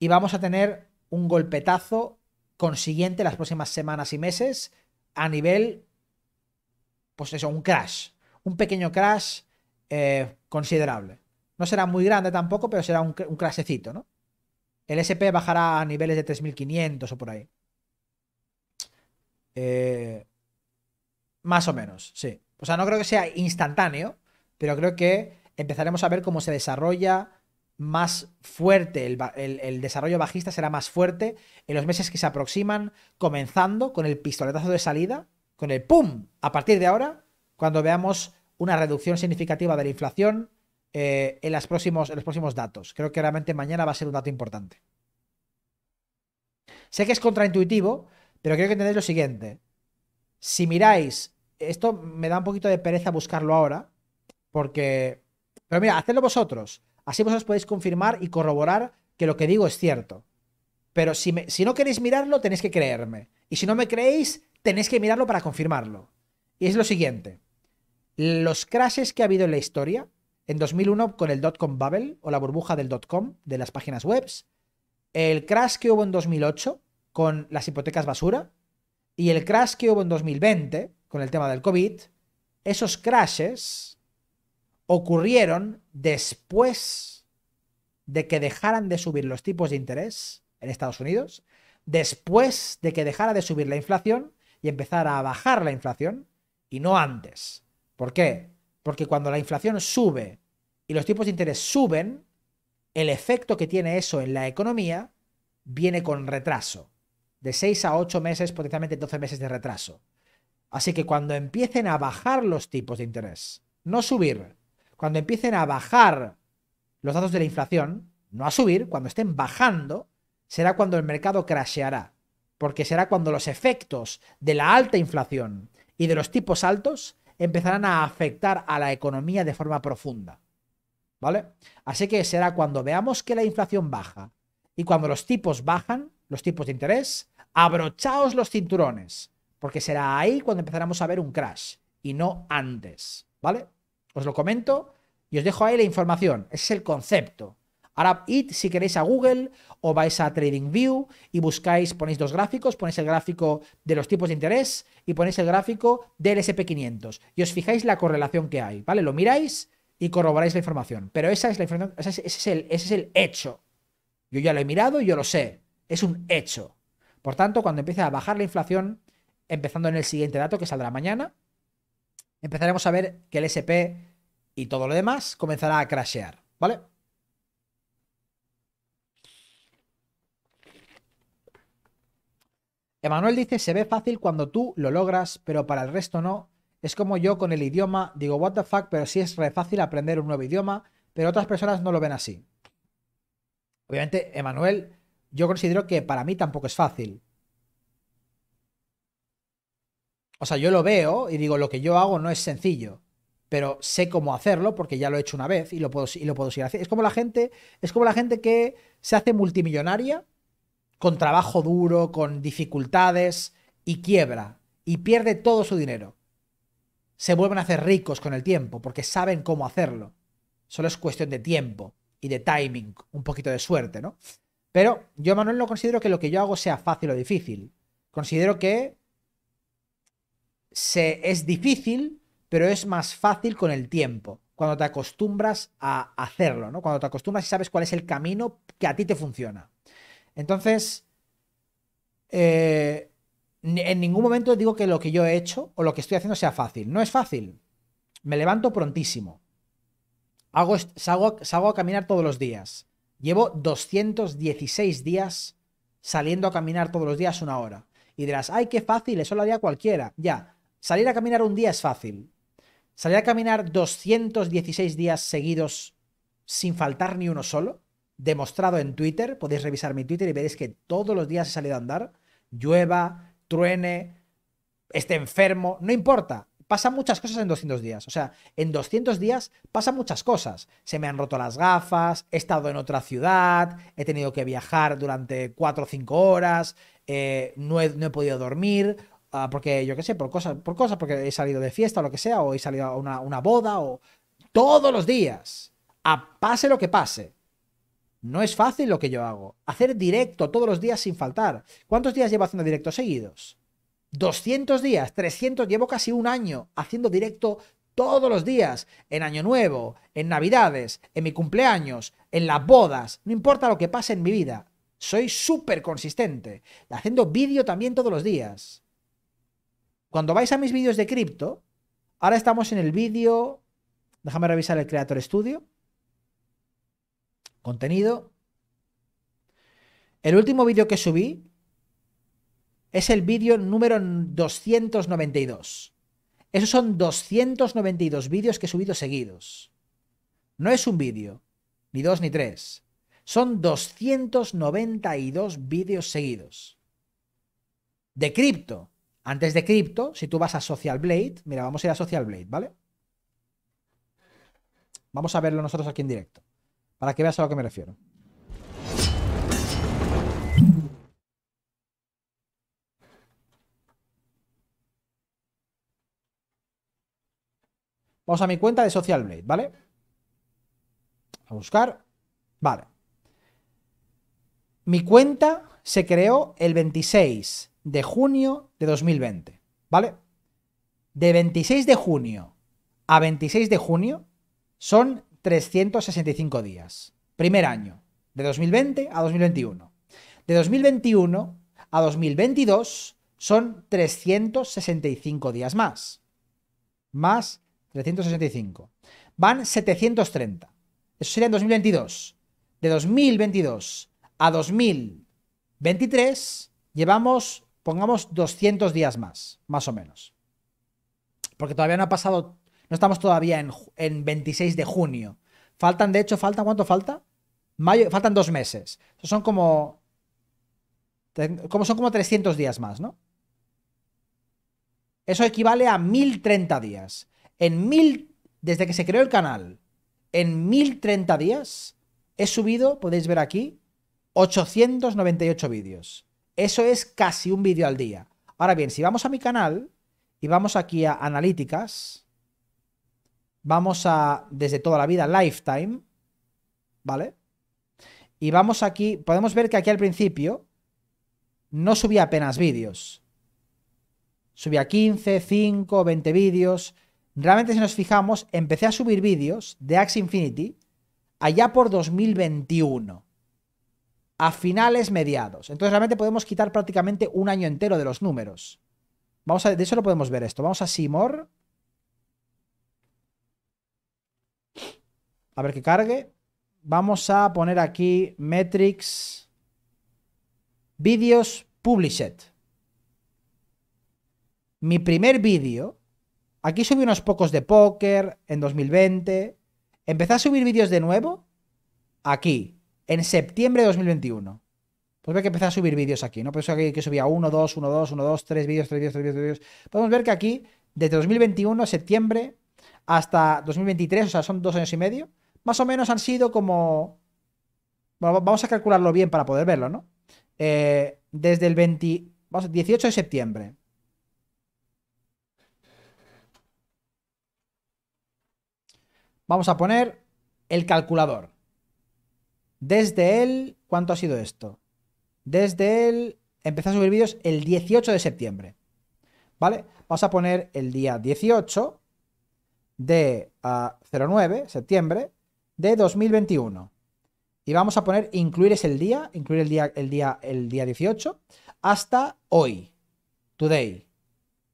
y vamos a tener un golpetazo consiguiente las próximas semanas y meses a nivel, pues eso, un crash, un pequeño crash eh, considerable. No será muy grande tampoco, pero será un, un crashecito, ¿no? El SP bajará a niveles de 3.500 o por ahí. Eh, más o menos, sí. O sea, no creo que sea instantáneo, pero creo que empezaremos a ver cómo se desarrolla más fuerte, el, desarrollo bajista será más fuerte en los meses que se aproximan, comenzando con el pistoletazo de salida, con el ¡pum! A partir de ahora, cuando veamos una reducción significativa de la inflación eh, en, próximos, los próximos datos. Creo que realmente mañana va a ser un dato importante. Sé que es contraintuitivo, pero creo que entendéis lo siguiente. Si miráis, esto me da un poquito de pereza buscarlo ahora, porque... Pero mira, hacedlo vosotros. Así vosotros podéis confirmar y corroborar que lo que digo es cierto. Pero si, no queréis mirarlo, tenéis que creerme. Y si no me creéis, tenéis que mirarlo para confirmarlo. Y es lo siguiente. Los crashes que ha habido en la historia, en 2001 con el dot-com bubble o la burbuja del de las páginas web, el crash que hubo en 2008 con las hipotecas basura y el crash que hubo en 2020 con el tema del COVID, esos crashes ocurrieron después de que dejaran de subir los tipos de interés en Estados Unidos, después de que dejara de subir la inflación y empezara a bajar la inflación, y no antes. ¿Por qué? Porque cuando la inflación sube y los tipos de interés suben, el efecto que tiene eso en la economía viene con retraso, de 6 a 8 meses, potencialmente 12 meses de retraso. Así que cuando empiecen a bajar los tipos de interés, no subir, cuando empiecen a bajar los datos de la inflación, no a subir, cuando estén bajando, será cuando el mercado crasheará, porque será cuando los efectos de la alta inflación y de los tipos altos empezarán a afectar a la economía de forma profunda. ¿Vale? Así que será cuando veamos que la inflación baja y cuando los tipos bajan, los tipos de interés, abrochaos los cinturones, porque será ahí cuando empezaremos a ver un crash y no antes. ¿Vale? Os lo comento y os dejo ahí la información. Ese es el concepto. Ahora id si queréis a Google o vais a TradingView y buscáis, ponéis dos gráficos, ponéis el gráfico de los tipos de interés y ponéis el gráfico del SP500 y os fijáis la correlación que hay, ¿vale? Lo miráis y corroboráis la información. Pero esa es la información, ese es el, hecho. Yo ya lo he mirado y yo lo sé. Es un hecho. Por tanto, cuando empiece a bajar la inflación, empezando en el siguiente dato que saldrá mañana, empezaremos a ver que el SP y todo lo demás comenzará a crashear, ¿vale? Emanuel dice, se ve fácil cuando tú lo logras, pero para el resto no. Es como yo con el idioma, digo, what the fuck, pero sí es re fácil aprender un nuevo idioma, pero otras personas no lo ven así. Obviamente, Emanuel, yo considero que para mí tampoco es fácil. O sea, yo lo veo y digo, lo que yo hago no es sencillo pero sé cómo hacerlo porque ya lo he hecho una vez y lo puedo, y lo puedo seguir haciendo. Es como la gente, es como la gente que se hace multimillonaria con trabajo duro, con dificultades y quiebra y pierde todo su dinero. Se vuelven a hacer ricos con el tiempo porque saben cómo hacerlo. Solo es cuestión de tiempo y de timing, un poquito de suerte, ¿no? Pero yo, Manuel, no considero que lo que yo hago sea fácil o difícil. Considero que se, es difícil pero es más fácil con el tiempo, cuando te acostumbras a hacerlo, ¿no? Cuando te acostumbras y sabes cuál es el camino que a ti te funciona. Entonces, eh, en ningún momento digo que lo que yo he hecho o lo que estoy haciendo sea fácil. No es fácil. Me levanto prontísimo. Hago, salgo a caminar todos los días. Llevo 216 días saliendo a caminar todos los días una hora. Y dirás, ay, qué fácil, eso lo haría cualquiera. Ya, salir a caminar un día es fácil salir a caminar 216 días seguidos sin faltar ni uno solo, demostrado en Twitter, podéis revisar mi Twitter y veréis que todos los días he salido a andar, llueva, truene, esté enfermo, no importa. Pasan muchas cosas en 200 días. O sea, en 200 días pasan muchas cosas. Se me han roto las gafas, he estado en otra ciudad, he tenido que viajar durante 4 o 5 horas, eh, no he podido dormir. Ah, porque yo qué sé, por cosas, por cosas, porque he salido de fiesta o lo que sea, o he salido a una, boda, o todos los días, a pase lo que pase. No es fácil lo que yo hago. Hacer directo todos los días sin faltar. ¿Cuántos días llevo haciendo directos seguidos? 200 días, 300, llevo casi un año haciendo directo todos los días, en Año Nuevo, en Navidades, en mi cumpleaños, en las bodas, no importa lo que pase en mi vida, soy súper consistente, haciendo vídeo también todos los días. Cuando vais a mis vídeos de cripto, ahora estamos en el vídeo, déjame revisar el Creator Studio, contenido. El último vídeo que subí es el vídeo número 292. Esos son 292 vídeos que he subido seguidos. No es un vídeo, ni dos ni tres. Son 292 vídeos seguidos. De cripto. Antes de cripto, si tú vas a Social Blade, mira, vamos a ir a Social Blade, ¿vale? Vamos a verlo nosotros aquí en directo, para que veas a lo que me refiero. Vamos a mi cuenta de Social Blade, ¿vale? A buscar. Vale. Mi cuenta se creó el 26 de junio de 2020, ¿vale? De 26 de junio a 26 de junio son 365 días. Primer año, de 2020 a 2021. De 2021 a 2022 son 365 días más. Más 365. Van 730. Eso sería en 2022. De 2022 a 2023 llevamos pongamos 200 días más, más o menos. Porque todavía no ha pasado, no estamos todavía en, 26 de junio. Faltan, de hecho, falta ¿cuánto falta? faltan dos meses. Son como, como, son como 300 días más, ¿no? Eso equivale a 1030 días. En 1000, desde que se creó el canal, en 1030 días he subido, podéis ver aquí, 898 vídeos. Eso es casi un vídeo al día. Ahora bien, si vamos a mi canal y vamos aquí a analíticas, vamos a desde toda la vida, lifetime, ¿vale? Y vamos aquí, podemos ver que aquí al principio no subía apenas vídeos. Subía 15, 5, 20 vídeos. Realmente si nos fijamos, empecé a subir vídeos de Axe Infinity allá por 2021 a finales mediados. Entonces realmente podemos quitar prácticamente un año entero de los números. Vamos a, de eso lo podemos ver esto. Vamos a Simor. A ver que cargue. Vamos a poner aquí metrics videos published. Mi primer vídeo. Aquí subí unos pocos de póker en 2020. Empecé a subir vídeos de nuevo. Aquí en septiembre de 2021. Pues ve que empecé a subir vídeos aquí, ¿no? Por eso que, subía 1, 2, 1, 2, 1, 2, 3 vídeos, 3 vídeos, 3 vídeos, 3 vídeos. Podemos ver que aquí, desde 2021, septiembre, hasta 2023, o sea, son dos años y medio, más o menos han sido como... Bueno, vamos a calcularlo bien para poder verlo, ¿no? Eh, desde el 20... Vamos, 18 de septiembre. Vamos a poner el calculador. Desde él, ¿cuánto ha sido esto? Desde él empecé a subir vídeos el 18 de septiembre. ¿Vale? Vamos a poner el día 18 de 09, ah, septiembre de 2021. Y vamos a poner incluir es el día, incluir el día, el día, el día 18, hasta hoy, today.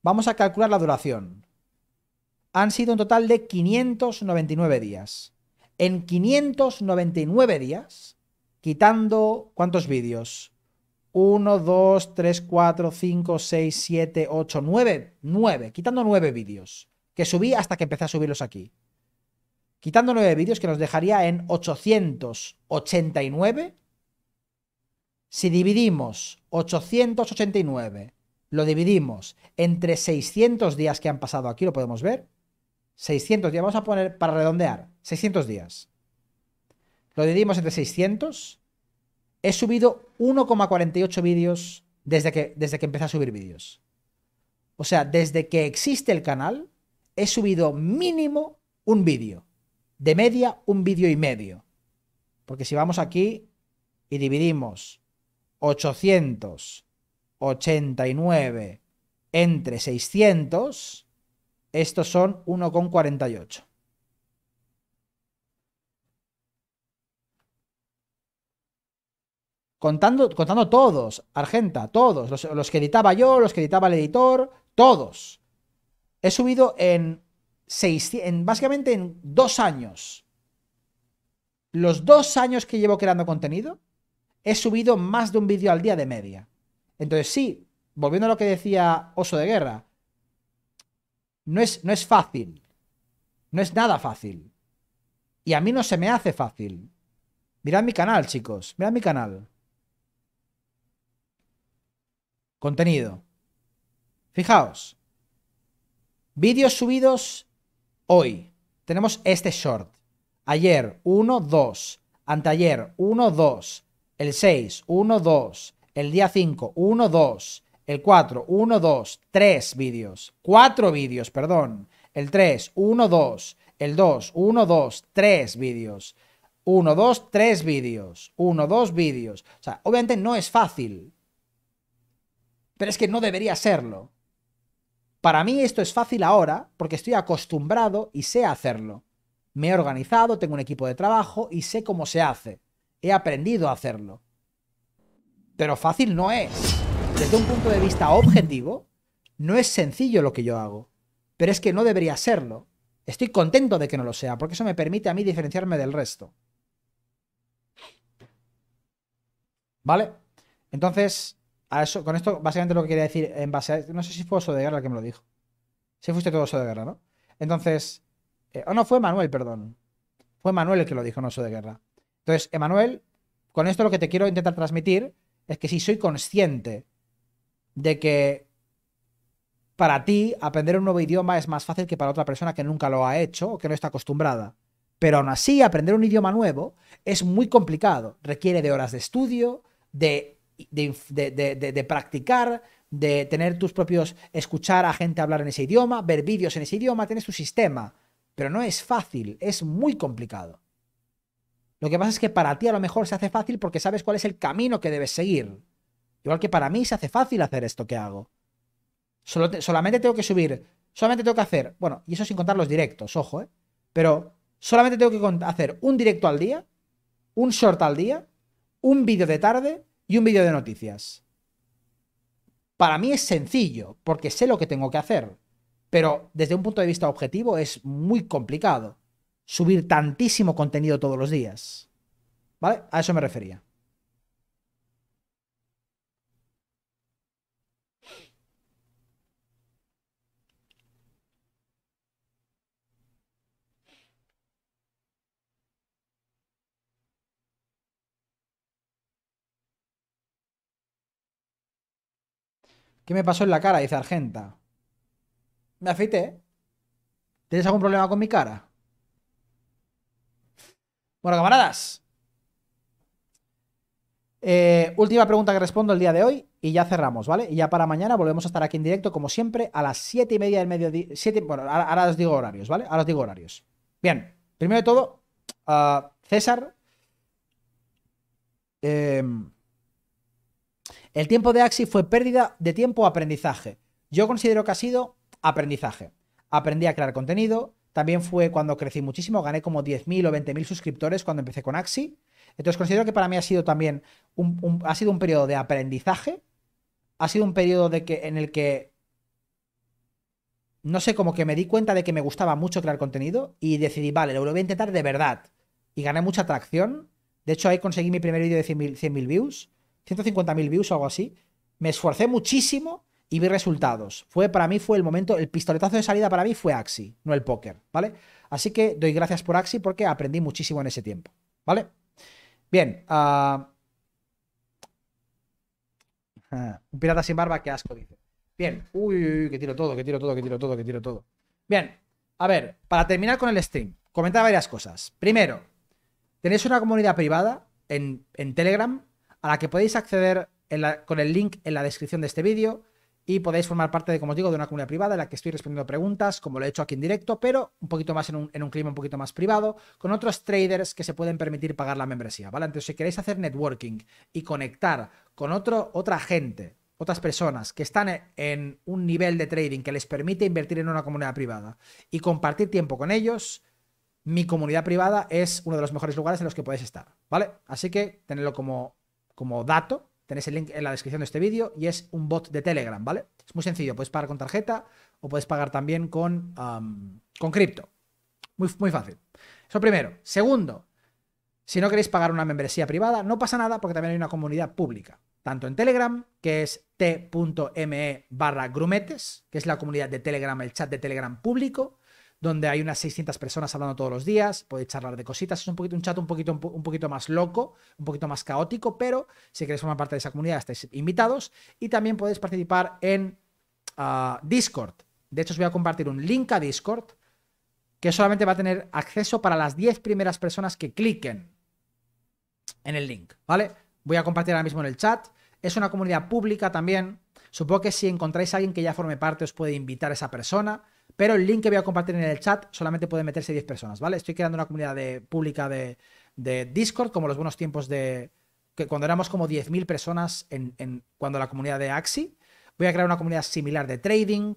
Vamos a calcular la duración. Han sido un total de 599 días en 599 días, quitando cuántos vídeos? 1, 2, 3, 4, 5, 6, 7, 8, 9, 9, quitando 9 vídeos, que subí hasta que empecé a subirlos aquí. Quitando 9 vídeos que nos dejaría en 889. Si dividimos 889, lo dividimos entre 600 días que han pasado aquí, lo podemos ver, 600 días, vamos a poner para redondear, 600 días. Lo dividimos entre 600. He subido 1,48 vídeos desde que, desde que empecé a subir vídeos. O sea, desde que existe el canal, he subido mínimo un vídeo. De media, un vídeo y medio. Porque si vamos aquí y dividimos 889 entre 600, estos son 1,48. Contando, contando todos, Argenta, todos, los, que editaba yo, los que editaba el editor, todos. He subido en, en básicamente en dos años. Los dos años que llevo creando contenido, he subido más de un vídeo al día de media. Entonces sí, volviendo a lo que decía Oso de Guerra, no es, fácil. No es nada fácil. Y a mí no se me hace fácil. Mirad mi canal, chicos. Mirad mi canal. Contenido. Fijaos. Vídeos subidos hoy. Tenemos este short. Ayer, 1, 2. Anteayer, 1, 2. El 6, 1, 2. El día 5, 1, 2. El 4, 1, 2, 3 vídeos. 4 vídeos, perdón. El 3, 1, 2. El 2, 1, 2, 3 vídeos. 1, 2, 3 vídeos. 1, 2 vídeos. O sea, obviamente no es fácil. Pero es que no debería serlo. Para mí esto es fácil ahora porque estoy acostumbrado y sé hacerlo. Me he organizado, tengo un equipo de trabajo y sé cómo se hace. He aprendido a hacerlo. Pero fácil no es desde un punto de vista objetivo, no es sencillo lo que yo hago, pero es que no debería serlo. Estoy contento de que no lo sea, porque eso me permite a mí diferenciarme del resto. ¿Vale? Entonces, a eso, con esto básicamente lo que quería decir, en base a, no sé si fue Oso de Guerra el que me lo dijo. Si fuiste todo Oso de Guerra, ¿no? Entonces, eh, o oh, no, fue Manuel, perdón. Fue Manuel el que lo dijo, no Oso de Guerra. Entonces, Emanuel, con esto lo que te quiero intentar transmitir es que si soy consciente de que para ti aprender un nuevo idioma es más fácil que para otra persona que nunca lo ha hecho o que no está acostumbrada. Pero aún así, aprender un idioma nuevo es muy complicado. Requiere de horas de estudio, de, de, practicar, de tener tus propios, escuchar a gente hablar en ese idioma, ver vídeos en ese idioma, tener tu sistema. Pero no es fácil, es muy complicado. Lo que pasa es que para ti a lo mejor se hace fácil porque sabes cuál es el camino que debes seguir. Igual que para mí se hace fácil hacer esto que hago. solamente tengo que subir, solamente tengo que hacer, bueno, y eso sin contar los directos, ojo, ¿eh? Pero solamente tengo que hacer un directo al día, un short al día, un vídeo de tarde y un vídeo de noticias. Para mí es sencillo, porque sé lo que tengo que hacer, pero desde un punto de vista objetivo es muy complicado subir tantísimo contenido todos los días. ¿Vale? A eso me refería. ¿Qué me pasó en la cara? Dice Argenta. Me afeité. ¿Tienes algún problema con mi cara? Bueno, camaradas. Eh, última pregunta que respondo el día de hoy y ya cerramos, ¿vale? Y ya para mañana volvemos a estar aquí en directo, como siempre, a las siete y media del mediodía. Siete, bueno, ahora, os digo horarios, ¿vale? Ahora os digo horarios. Bien, primero de todo, ah, César. Eh, el tiempo de Axi fue pérdida de tiempo aprendizaje. Yo considero que ha sido aprendizaje. Aprendí a crear contenido, también fue cuando crecí muchísimo, gané como 10.000 o 20.000 suscriptores cuando empecé con Axi. Entonces considero que para mí ha sido también un, ha sido un periodo de aprendizaje, ha sido un periodo de que, en el que, no sé, como que me di cuenta de que me gustaba mucho crear contenido y decidí, vale, lo voy a intentar de verdad. Y gané mucha atracción. De hecho, ahí conseguí mi primer vídeo de 100.000 views. 150.000 views o algo así. Me esforcé muchísimo y vi resultados. Fue para mí, fue el momento, el pistoletazo de salida para mí fue Axi, no el póker, ¿vale? Así que doy gracias por Axi porque aprendí muchísimo en ese tiempo, ¿vale? Bien, ah, ah, un pirata sin barba, qué asco, dice. Bien, uy, uy, uy, que tiro todo, que tiro todo, que tiro todo, que tiro todo. Bien, a ver, para terminar con el stream, comentar varias cosas. Primero, tenéis una comunidad privada en, en Telegram a la que podéis acceder con el link en la descripción de este vídeo y podéis formar parte de, como os digo, de una comunidad privada en la que estoy respondiendo preguntas, como lo he hecho aquí en directo, pero un poquito más en un, clima un poquito más privado, con otros traders que se pueden permitir pagar la membresía, ¿vale? Entonces, si queréis hacer networking y conectar con otro, otra gente, otras personas que están en un nivel de trading que les permite invertir en una comunidad privada y compartir tiempo con ellos, mi comunidad privada es uno de los mejores lugares en los que podéis estar, ¿vale? Así que tenedlo como como dato, tenéis el link en la descripción de este vídeo y es un bot de Telegram, ¿vale? Es muy sencillo, puedes pagar con tarjeta o puedes pagar también con, con cripto. Muy, muy fácil. Eso primero. Segundo, si no queréis pagar una membresía privada, no pasa nada porque también hay una comunidad pública, tanto en Telegram, que es t.me barra grumetes, que es la comunidad de Telegram, el chat de Telegram público, donde hay unas 600 personas hablando todos los días, podéis charlar de cositas, es un poquito un chat un poquito, un poquito más loco, un poquito más caótico, pero si queréis formar parte de esa comunidad estáis invitados y también podéis participar en ah, Discord. De hecho os voy a compartir un link a Discord que solamente va a tener acceso para las 10 primeras personas que cliquen en el link, ¿vale? Voy a compartir ahora mismo en el chat. Es una comunidad pública también. Supongo que si encontráis a alguien que ya forme parte os puede invitar a esa persona. Pero el link que voy a compartir en el chat solamente puede meterse 10 personas, ¿vale? Estoy creando una comunidad pública de, Discord, como los buenos tiempos de. Que cuando éramos como 10.000 personas en, cuando la comunidad de Axi. Voy a crear una comunidad similar de trading.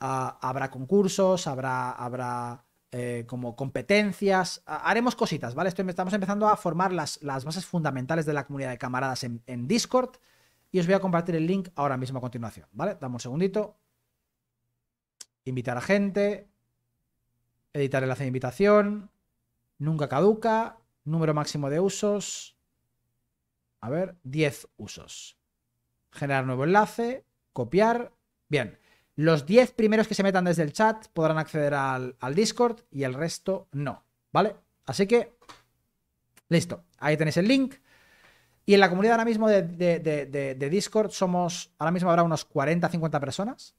Ah, habrá concursos, habrá, eh, como competencias. Haremos cositas, ¿vale? estamos empezando a formar las, las, bases fundamentales de la comunidad de camaradas en, en Discord. Y os voy a compartir el link ahora mismo a continuación, ¿vale? Dame un segundito invitar a gente, editar enlace de invitación, nunca caduca, número máximo de usos, a ver, 10 usos. Generar nuevo enlace, copiar, bien. Los 10 primeros que se metan desde el chat podrán acceder al, Discord y el resto no, ¿vale? Así que, listo, ahí tenéis el link. Y en la comunidad ahora mismo de, de Discord somos, ahora mismo habrá unos 40-50 personas.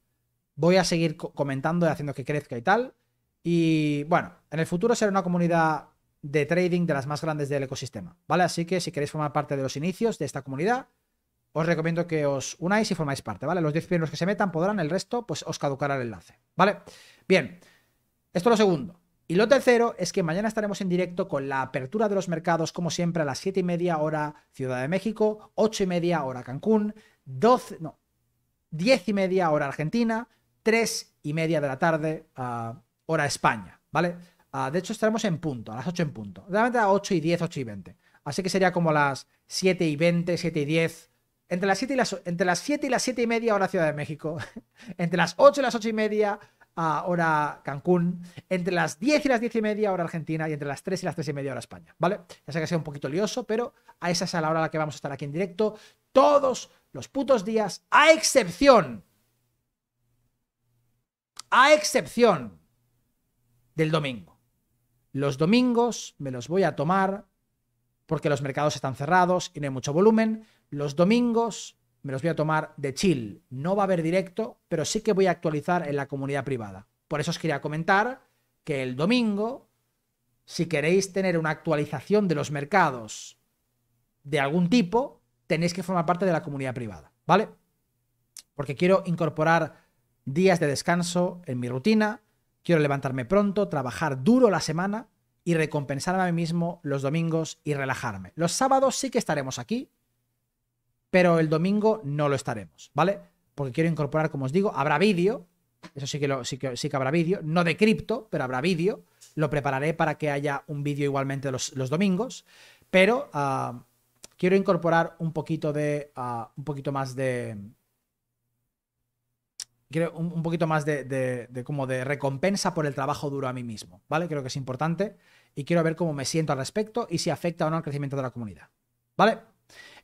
Voy a seguir comentando y haciendo que crezca y tal. Y bueno, en el futuro será una comunidad de trading de las más grandes del ecosistema, ¿vale? Así que si queréis formar parte de los inicios de esta comunidad, os recomiendo que os unáis y formáis parte, ¿vale? Los 10 primeros que se metan podrán, el resto pues os caducará el enlace, ¿vale? Bien, esto es lo segundo. Y lo tercero es que mañana estaremos en directo con la apertura de los mercados, como siempre, a las 7 y media hora Ciudad de México, 8 y media hora Cancún, 12, no, 10 y media hora Argentina, 3 y media de la tarde, uh, hora España, ¿vale? Ah, de hecho, estaremos en punto, a las 8 en punto. Realmente a las 8 y 10, 8 y 20. Así que sería como las 7 y 20, 7 y 10. Entre las 7 y las, entre las 7 y las 7 media, hora Ciudad de México. (laughs) entre las 8 y las 8 y media, ah, hora Cancún, entre las 10 y las 10 y media hora Argentina y entre las 3 y las 3 y media hora España, ¿vale? Ya sé que sea un poquito lioso, pero a esa es a la hora a la que vamos a estar aquí en directo todos los putos días, a excepción a excepción del domingo. Los domingos me los voy a tomar porque los mercados están cerrados y no hay mucho volumen. Los domingos me los voy a tomar de chill. No va a haber directo, pero sí que voy a actualizar en la comunidad privada. Por eso os quería comentar que el domingo, si queréis tener una actualización de los mercados de algún tipo, tenéis que formar parte de la comunidad privada, ¿vale? Porque quiero incorporar días de descanso en mi rutina, quiero levantarme pronto, trabajar duro la semana y recompensarme a mí mismo los domingos y relajarme. Los sábados sí que estaremos aquí, pero el domingo no lo estaremos, ¿vale? Porque quiero incorporar, como os digo, habrá vídeo, eso sí que, sí que, sí que habrá vídeo, no de cripto, pero habrá vídeo, lo prepararé para que haya un vídeo igualmente los, domingos, pero ah, quiero incorporar un poquito, de, ah, un poquito más de, Quiero un, poquito más de, como de recompensa por el trabajo duro a mí mismo, ¿vale? Creo que es importante y quiero ver cómo me siento al respecto y si afecta o no al crecimiento de la comunidad, ¿vale?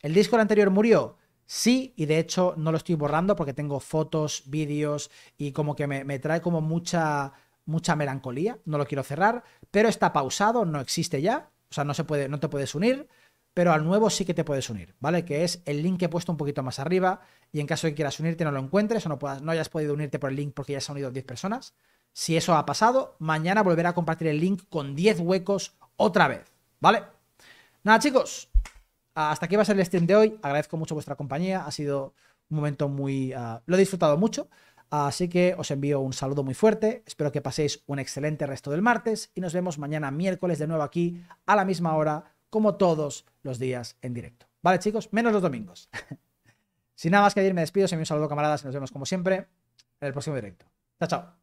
¿El disco anterior murió? Sí, y de hecho no lo estoy borrando porque tengo fotos, vídeos y como que me, me trae como mucha, mucha melancolía, no lo quiero cerrar, pero está pausado, no existe ya, o sea, no, se puede, no te puedes unir, pero al nuevo sí que te puedes unir, ¿vale? Que es el link que he puesto un poquito más arriba y en caso de que quieras unirte no lo encuentres o no, hayas podido unirte por el link porque ya se han unido 10 personas. Si eso ha pasado, mañana volveré a compartir el link con 10 huecos otra vez, ¿vale? Nada chicos, hasta aquí va a ser el stream de hoy. Agradezco mucho vuestra compañía, ha sido un momento muy... Ah, lo he disfrutado mucho. Así que os envío un saludo muy fuerte, espero que paséis un excelente resto del martes y nos vemos mañana miércoles de nuevo aquí a la misma hora como todos los días en directo. ¿Vale, chicos? Menos los domingos. (laughs) Sin nada más que decir, me despido. Se me un saludo, camaradas, y nos vemos como siempre en el próximo directo. Chao, chao.